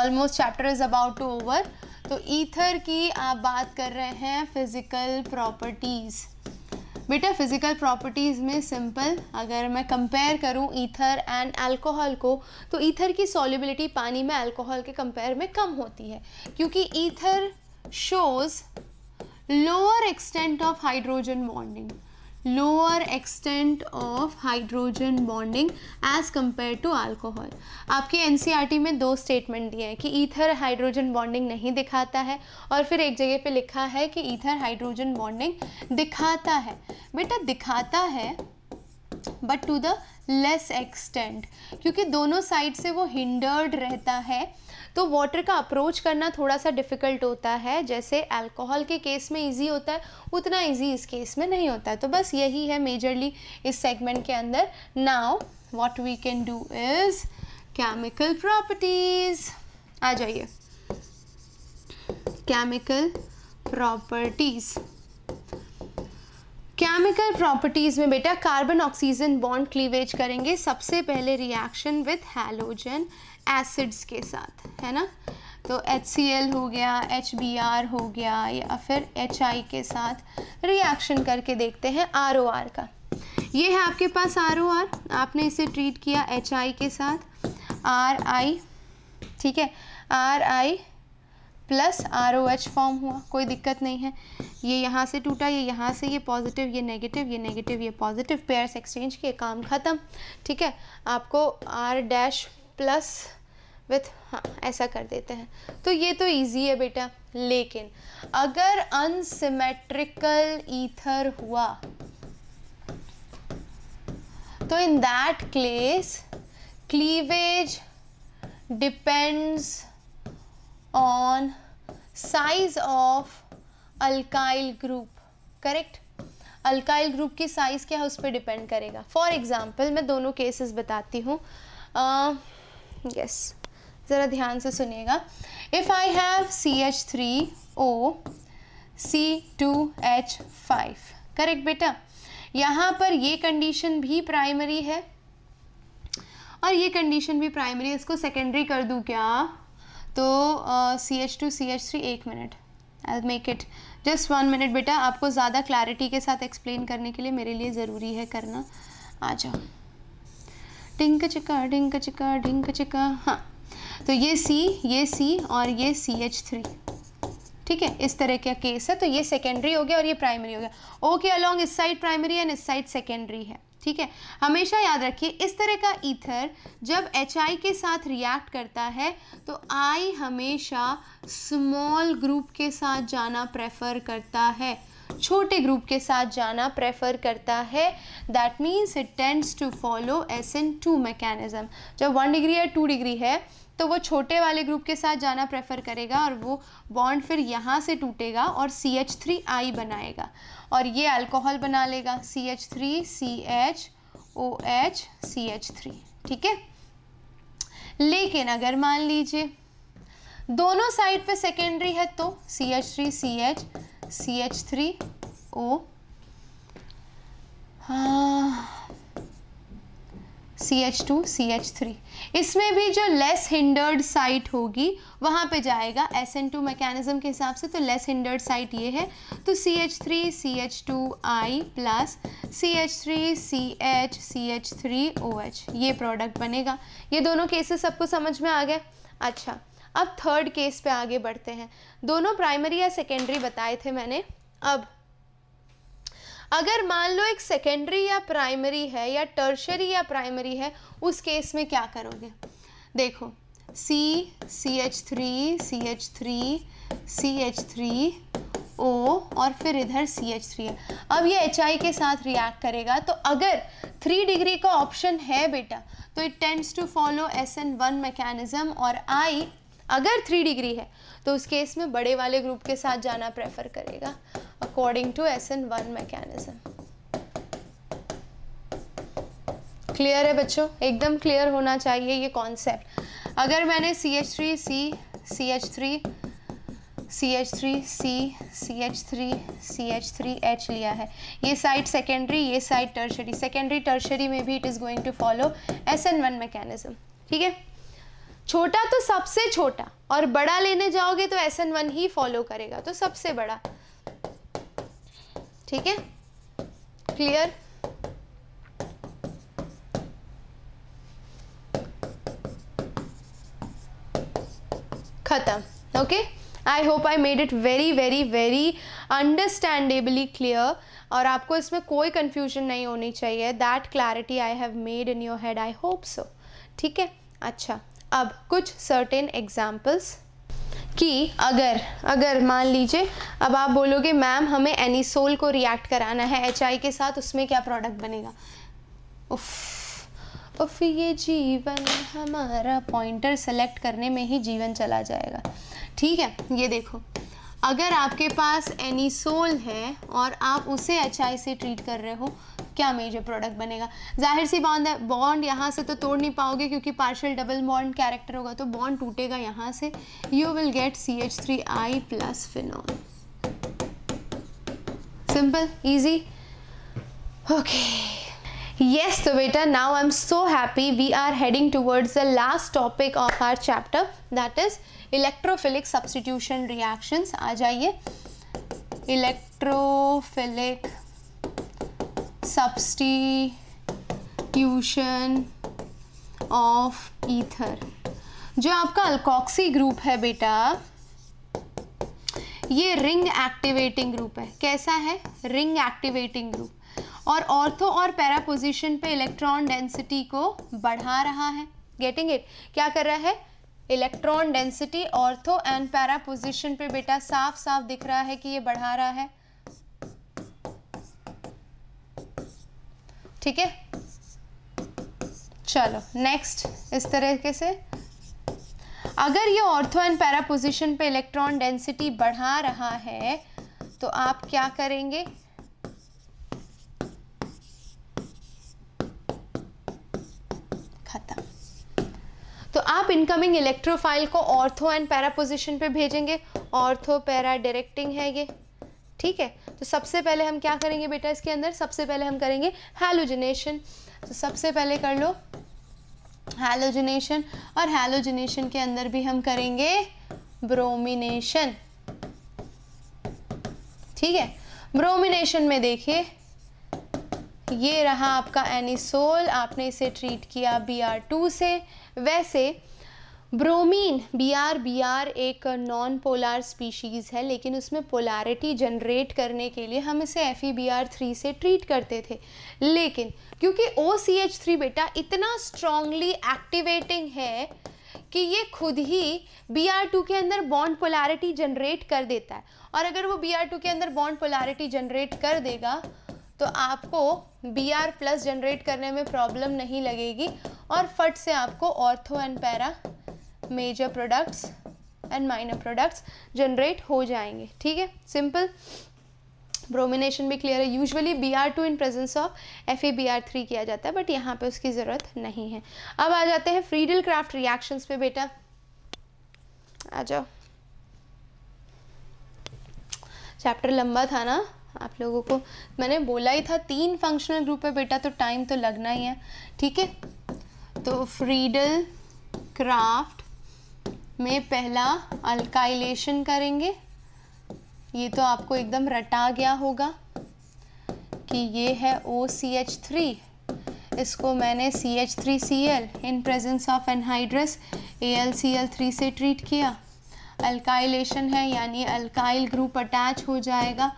almost chapter is about to over तो ईथर की आप बात कर रहे हैं फिजिकल प्रॉपर्टीज़ बेटा फिज़िकल प्रॉपर्टीज़ में सिंपल अगर मैं कंपेयर करूँ ईथर एंड अल्कोहल को तो ईथर की सॉलिबिलिटी पानी में अल्कोहल के कंपेयर में कम होती है क्योंकि ether shows lower extent of hydrogen bonding lower extent of hydrogen bonding as compare to alcohol आपके टी e में दो स्टेटमेंट दिए हैं कि ईथर हाइड्रोजन बॉन्डिंग नहीं दिखाता है और फिर एक जगह पे लिखा है कि ईथर हाइड्रोजन बॉन्डिंग दिखाता है बेटा दिखाता है but to the less extent क्योंकि दोनों साइड से वो हिंडर्ड रहता है तो वाटर का अप्रोच करना थोड़ा सा डिफ़िकल्ट होता है जैसे अल्कोहल के केस में इजी होता है उतना इजी इस केस में नहीं होता है तो बस यही है मेजरली इस सेगमेंट के अंदर now what we can do is chemical properties आ जाइए केमिकल प्रॉपर्टीज़ केमिकल प्रॉपर्टीज़ में बेटा कार्बन ऑक्सीजन बॉन्ड क्लीवेज करेंगे सबसे पहले रिएक्शन विथ हेलोजन एसिड्स के साथ है ना तो एल हो गया आर हो गया या फिर आई के साथ रिएक्शन करके देखते हैं आर ओ आर का ये है आपके पास आर ओ आर आपने इसे ट्रीट किया आई के साथ आर आई ठीक है R I plus R O H form हुआ कोई दिक्कत नहीं है ये यहाँ से टूटा ये यहाँ से ये पॉजिटिव ये नेगेटिव ये नेगेटिव ये पॉजिटिव पेयर्स एक्सचेंज के काम ख़त्म ठीक है आपको आर डैश प्लस विथ हाँ ऐसा कर देते हैं तो ये तो इजी है बेटा लेकिन अगर अनसिमेट्रिकल ईथर हुआ तो in that case cleavage depends on size of alkyl group correct alkyl group की साइज़ क्या है उस पर डिपेंड करेगा फॉर एग्ज़ाम्पल मैं दोनों केसेस बताती हूँ यस uh, ज़रा ध्यान से सुनिएगा if I have C H three O C two H five correct बेटा यहाँ पर ये कंडीशन भी प्राइमरी है और ये कंडीशन भी प्राइमरी है इसको सेकेंडरी कर दूँ क्या तो C H two C H three एक minute I make it just one minute बेटा आपको ज़्यादा क्लैरिटी के साथ एक्सप्लेन करने के लिए मेरे लिए ज़रूरी है करना आ जाओ टिंक चिका डिंक चिका डिंक चिका हाँ तो ये सी ये सी और ये सी एच थ्री ठीक है इस तरह का केस है तो ये सेकेंडरी हो गया और ये प्राइमरी हो गया ओके अलॉन्ग अलोंग इस साइड प्राइमरी एंड इस साइड सेकेंडरी है ठीक है हमेशा याद रखिए इस तरह का ईथर जब एच के साथ रिएक्ट करता है तो आई हमेशा स्मॉल ग्रुप के साथ जाना प्रेफर करता है छोटे ग्रुप के साथ जाना प्रेफर करता है that means it tends to follow S N two mechanism जब वन डिग्री या टू डिग्री है तो वो छोटे वाले ग्रुप के साथ जाना प्रेफर करेगा और वो बॉन्ड फिर यहाँ से टूटेगा और सी एच थ्री आई बनाएगा और ये अल्कोहल बना लेगा C H three C H O H C H three ठीक है लेकिन अगर मान लीजिए दोनों साइड पे सेकेंडरी है तो C H three C H C H three O हाँ C H two C H three इसमें भी जो लेस हिंडर्ड साइट होगी वहाँ पे जाएगा एस एन टू मैकेनिज़्म के हिसाब से तो लेस हिंडर्ड साइट ये है तो C H three C H two I plus C H three C H C H three O H ये प्रोडक्ट बनेगा ये दोनों केसेस सबको समझ में आ गए अच्छा अब थर्ड केस पे आगे बढ़ते हैं दोनों प्राइमरी या सेकेंडरी बताए थे मैंने अब अगर मान लो एक सेकेंडरी या प्राइमरी है या टर्शरी या प्राइमरी है उस केस में क्या करोगे देखो C C H three C H three C H three O और फिर इधर सी एच थ्री है अब ये एच आई के साथ रिएक्ट करेगा तो अगर थ्री डिग्री का ऑप्शन है बेटा तो it tends to follow S N one mechanism और आई अगर थ्री डिग्री है तो उस केस में बड़े वाले ग्रुप के साथ जाना प्रेफर करेगा according to SN1 mechanism. Clear है बच्चों एकदम क्लियर होना चाहिए ये कॉन्सेप्ट अगर मैंने C H three C C H three C H three C C H three C H three H लिया है ये साइड सेकेंडरी ये साइड टर्शरी सेकेंडरी टर्शरी में भी it is going to follow S N one mechanism ठीक है छोटा तो सबसे छोटा और बड़ा लेने जाओगे तो एस एन वन ही फॉलो करेगा तो सबसे बड़ा ठीक है क्लियर खत्म okay I hope I made it very very very understandably clear और आपको इसमें कोई कन्फ्यूजन नहीं होनी चाहिए that clarity I have made in your head I hope so ठीक है अच्छा अब कुछ सर्टेन एग्जाम्पल्स कि अगर अगर मान लीजिए अब आप बोलोगे मैम हमें एनिसोल को रिएक्ट कराना है एच के साथ उसमें क्या प्रोडक्ट बनेगा उफ उफ ये जीवन हमारा पॉइंटर सेलेक्ट करने में ही जीवन चला जाएगा ठीक है ये देखो अगर आपके पास एनिसोल है और आप उसे एच से ट्रीट कर रहे हो क्या मेजर प्रोडक्ट बनेगा जाहिर सी बॉन्ड है बॉन्ड यहाँ से तो तोड़ नहीं पाओगे क्योंकि पार्शल डबल बॉन्ड कैरेक्टर होगा तो बॉन्ड टूटेगा यहाँ से you will get C H three I plus phenol simple easy okay yes तो बेटा now I am so happy we are heading towards the last topic of our chapter that is electrophilic substitution reactions आ जाइए electrophilic substitution of ether जो आपका अल्कॉक्सी group है बेटा ये ring activating group है कैसा है रिंग एक्टिवेटिंग ग्रुप और ऑर्थो और पैरा पोजिशन पे इलेक्ट्रॉन डेंसिटी को बढ़ा रहा है गेटिंग इट क्या कर रहा है electron density ortho and para position पे बेटा साफ साफ दिख रहा है कि ये बढ़ा रहा है ठीक है चलो नेक्स्ट इस तरीके से अगर ये ऑर्थो एंड पैरा पोजिशन पे इलेक्ट्रॉन डेंसिटी बढ़ा रहा है तो आप क्या करेंगे खत्म तो आप इनकमिंग इलेक्ट्रोफाइल को ऑर्थो एंड पैरा पोजिशन पे भेजेंगे ऑर्थो पैरा डायरेक्टिंग है ये ठीक है तो सबसे पहले हम क्या करेंगे बेटा इसके अंदर सबसे पहले हम करेंगे हेलोजिनेशन तो सबसे पहले कर लो हेलोजिनेशन और हेलोजिनेशन के अंदर भी हम करेंगे ब्रोमिनेशन ठीक है ब्रोमिनेशन में देखिए ये रहा आपका एनिसोल आपने इसे ट्रीट किया बी आर टू से वैसे bromine B R B R एक नॉन पोलार स्पीशीज़ है लेकिन उसमें पोलारिटी जनरेट करने के लिए हम इसे F E B R three से ट्रीट करते थे लेकिन क्योंकि ओ सी एच थ्री बेटा इतना स्ट्रांगली एक्टिवेटिंग है कि ये खुद ही बी आर टू के अंदर बॉन्ड पोलारिटी जनरेट कर देता है और अगर वो बी आर टू के अंदर बॉन्ड पोलारिटी जनरेट कर देगा तो आपको बी आर प्लस जनरेट करने में प्रॉब्लम नहीं लगेगी और फट से आपको ortho and para major products and minor products generate हो जाएंगे ठीक है सिंपल ब्रोमिनेशन भी क्लियर है usually B R two in presence of F A B R three किया जाता है बट यहाँ पे उसकी ज़रूरत नहीं है अब आ जाते हैं फ्रीडल क्राफ्ट रिएक्शंस पे बेटा आ जाओ चैप्टर लंबा था ना आप लोगों को मैंने बोला ही था तीन फंक्शनल ग्रुप है बेटा तो टाइम तो लगना ही है ठीक है तो फ्रीडल क्राफ्ट में पहला अल्काइलेशन करेंगे ये तो आपको एकदम रटा गया होगा कि ये है ओ सी एच थ्री इसको मैंने C H three C L in presence of anhydrous A L C L three से ट्रीट किया अल्काइलेशन है यानी अल्काइल ग्रुप अटैच हो जाएगा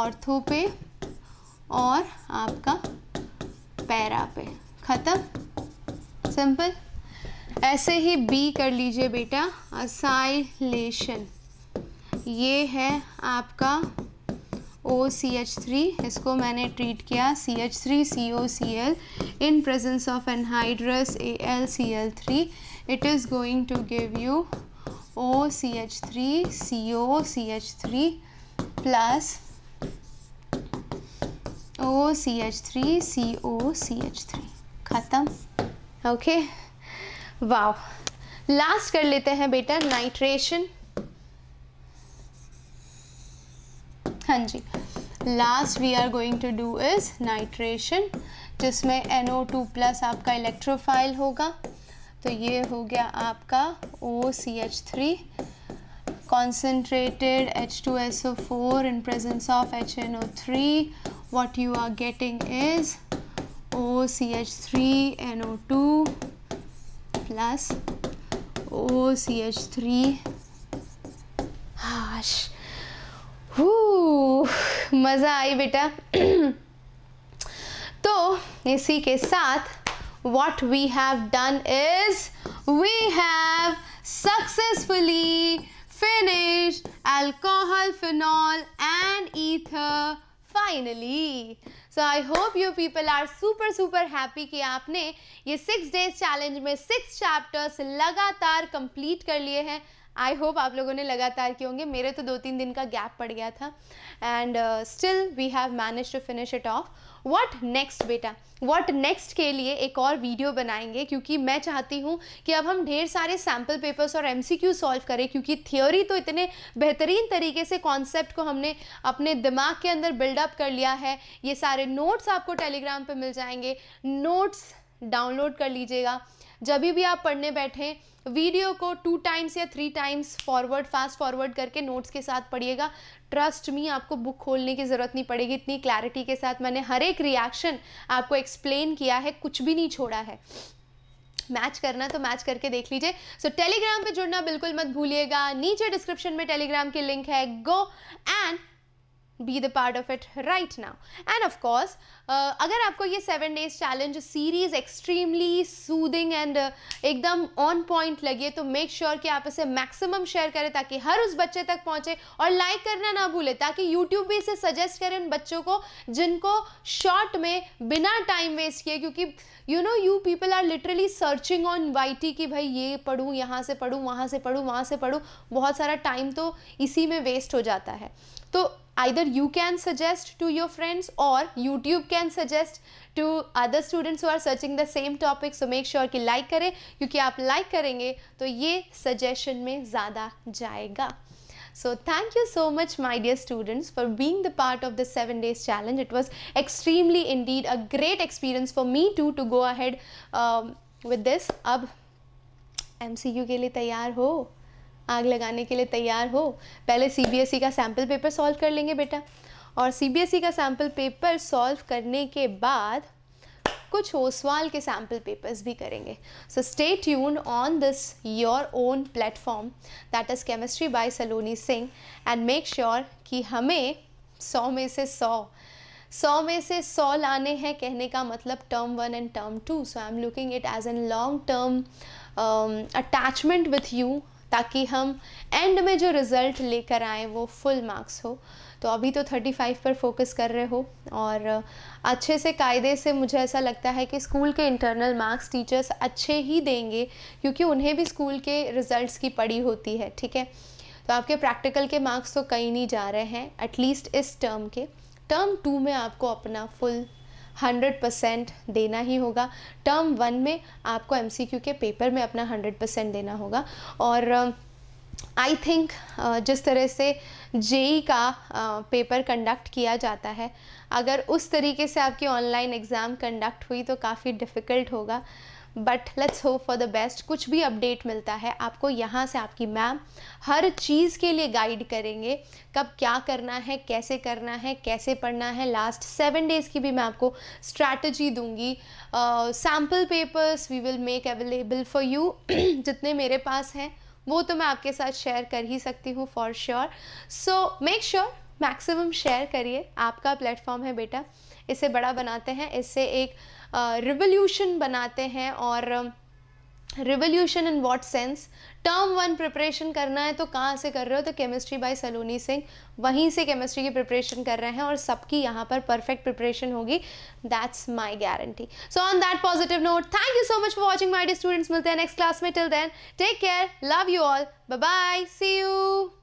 ऑर्थो पे और आपका पैरा पे ख़त्म सिंपल ऐसे ही बी कर लीजिए बेटा असाइलेशन ये है आपका ओ सी एच थ्री इसको मैंने ट्रीट किया C H three C O C L in presence of anhydrous A L C L three it is going to give you O C H three C O C H three plus O C H three C O C H three ख़त्म okay वाह last कर लेते हैं बेटा nitration हाँ जी last we are going to do is nitration जिसमें NO2 plus आपका इलेक्ट्रोफाइल होगा तो ये हो गया आपका O C H three concentrated H2SO4 in presence of HNO3 what you are getting is OCH3NO2 plus OCH3 हाश मज़ा आई बेटा तो इसी के साथ what we have done is we have successfully finish alcohol phenol and ether finally so I hope you people are super super happy कि आपने ये सिक्स डेज चैलेंज में सिक्स चैप्टर्स लगातार कंप्लीट कर लिए हैं आई होप आप लोगों ने लगातार किए होंगे मेरे तो दो तीन दिन का गैप पड़ गया था and still we have manage to finish it off what next बेटा व्हाट नेक्स्ट के लिए एक और वीडियो बनाएंगे क्योंकि मैं चाहती हूँ कि अब हम ढेर सारे सैम्पल पेपर्स और एम सॉल्व करें क्योंकि थियोरी तो इतने बेहतरीन तरीके से कॉन्सेप्ट को हमने अपने दिमाग के अंदर बिल्डअप कर लिया है ये सारे नोट्स आपको टेलीग्राम पर मिल जाएंगे नोट्स डाउनलोड कर लीजिएगा जब भी आप पढ़ने बैठें वीडियो को टू टाइम्स या three times forward fast forward करके नोट्स के साथ पढ़िएगा ट्रस्ट मी आपको बुक खोलने की ज़रूरत नहीं पड़ेगी इतनी क्लैरिटी के साथ मैंने हर एक रिएक्शन आपको एक्सप्लेन किया है कुछ भी नहीं छोड़ा है मैच करना तो मैच करके देख लीजिए सो so, टेलीग्राम पे जुड़ना बिल्कुल मत भूलिएगा नीचे डिस्क्रिप्शन में टेलीग्राम की लिंक है go and be the part of it right now and of course अगर आपको ये seven days challenge series extremely soothing and एकदम ऑन पॉइंट लगे तो मेक श्योर sure कि आप इसे मैक्सिमम शेयर करें ताकि हर उस बच्चे तक पहुंचे और लाइक करना ना भूलें ताकि यूट्यूब भी इसे सजेस्ट करें उन बच्चों को जिनको शॉर्ट में बिना टाइम वेस्ट किए क्योंकि you know you people are literally searching on why कि भाई ये पढ़ूँ यहाँ से पढ़ूँ वहाँ से पढ़ूँ वहाँ से पढ़ूँ बहुत सारा टाइम तो इसी में वेस्ट हो जाता है तो either you can suggest to your friends or YouTube can suggest to other students who are searching the same topic so make sure कि like करें क्योंकि आप like करेंगे तो ये suggestion में ज़्यादा जाएगा So thank you so much my dear students for being the part of the 7 days challenge. It was extremely indeed a great experience for me too to go ahead um, with this. अब MCQ के लिए तैयार हो आग लगाने के लिए तैयार हो पहले सी e का सैम्पल पेपर सॉल्व कर लेंगे बेटा और सी e का सैम्पल पेपर सॉल्व करने के बाद कुछ ओसवाल के सैम्पल पेपर्स भी करेंगे so stay tune on this your own platform that is chemistry by Saloni Singh and make sure कि हमें सौ में से सौ सौ में से सौ लाने हैं कहने का मतलब term one and term two so I am looking it as an long term attachment with you ताकि हम एंड में जो रिज़ल्ट लेकर आएँ वो फुल मार्क्स हो तो अभी तो 35 पर फोकस कर रहे हो और अच्छे से कायदे से मुझे ऐसा लगता है कि स्कूल के इंटरनल मार्क्स टीचर्स अच्छे ही देंगे क्योंकि उन्हें भी स्कूल के रिज़ल्ट्स की पड़ी होती है ठीक है तो आपके प्रैक्टिकल के मार्क्स तो कहीं नहीं जा रहे हैं एटलीस्ट इस टर्म के टर्म टू में आपको अपना फुल हंड्रेड परसेंट देना ही होगा टर्म वन में आपको क्यू के पेपर में अपना हंड्रेड परसेंट देना होगा और आई uh, थिंक uh, जिस तरह से जेई e का uh, पेपर कंडक्ट किया जाता है अगर उस तरीके से आपकी ऑनलाइन एग्ज़ाम कंडक्ट हुई तो काफ़ी डिफ़िकल्ट होगा but let's hope for the best कुछ भी अपडेट मिलता है आपको यहाँ से आपकी मैम हर चीज़ के लिए गाइड करेंगे कब क्या करना है कैसे करना है कैसे पढ़ना है लास्ट सेवन डेज़ की भी मैं आपको स्ट्रैटेजी दूंगी sample papers we will make available for you जितने मेरे पास हैं वो तो मैं आपके साथ शेयर कर ही सकती हूँ for sure so make sure maximum share करिए आपका प्लेटफॉर्म है बेटा इसे बड़ा बनाते हैं इससे एक रिवोल्यूशन बनाते हैं और revolution in what sense term one preparation करना है तो कहाँ से कर रहे हो तो केमिस्ट्री बाय सलोनी सिंह वहीं से केमिस्ट्री की प्रिपरेशन कर रहे हैं और सबकी यहाँ पर परफेक्ट प्रिपरेशन होगी that's my guarantee so on that positive note thank you so much for watching my dear students मिलते हैं नेक्स्ट क्लास में till then take care love you all bye see you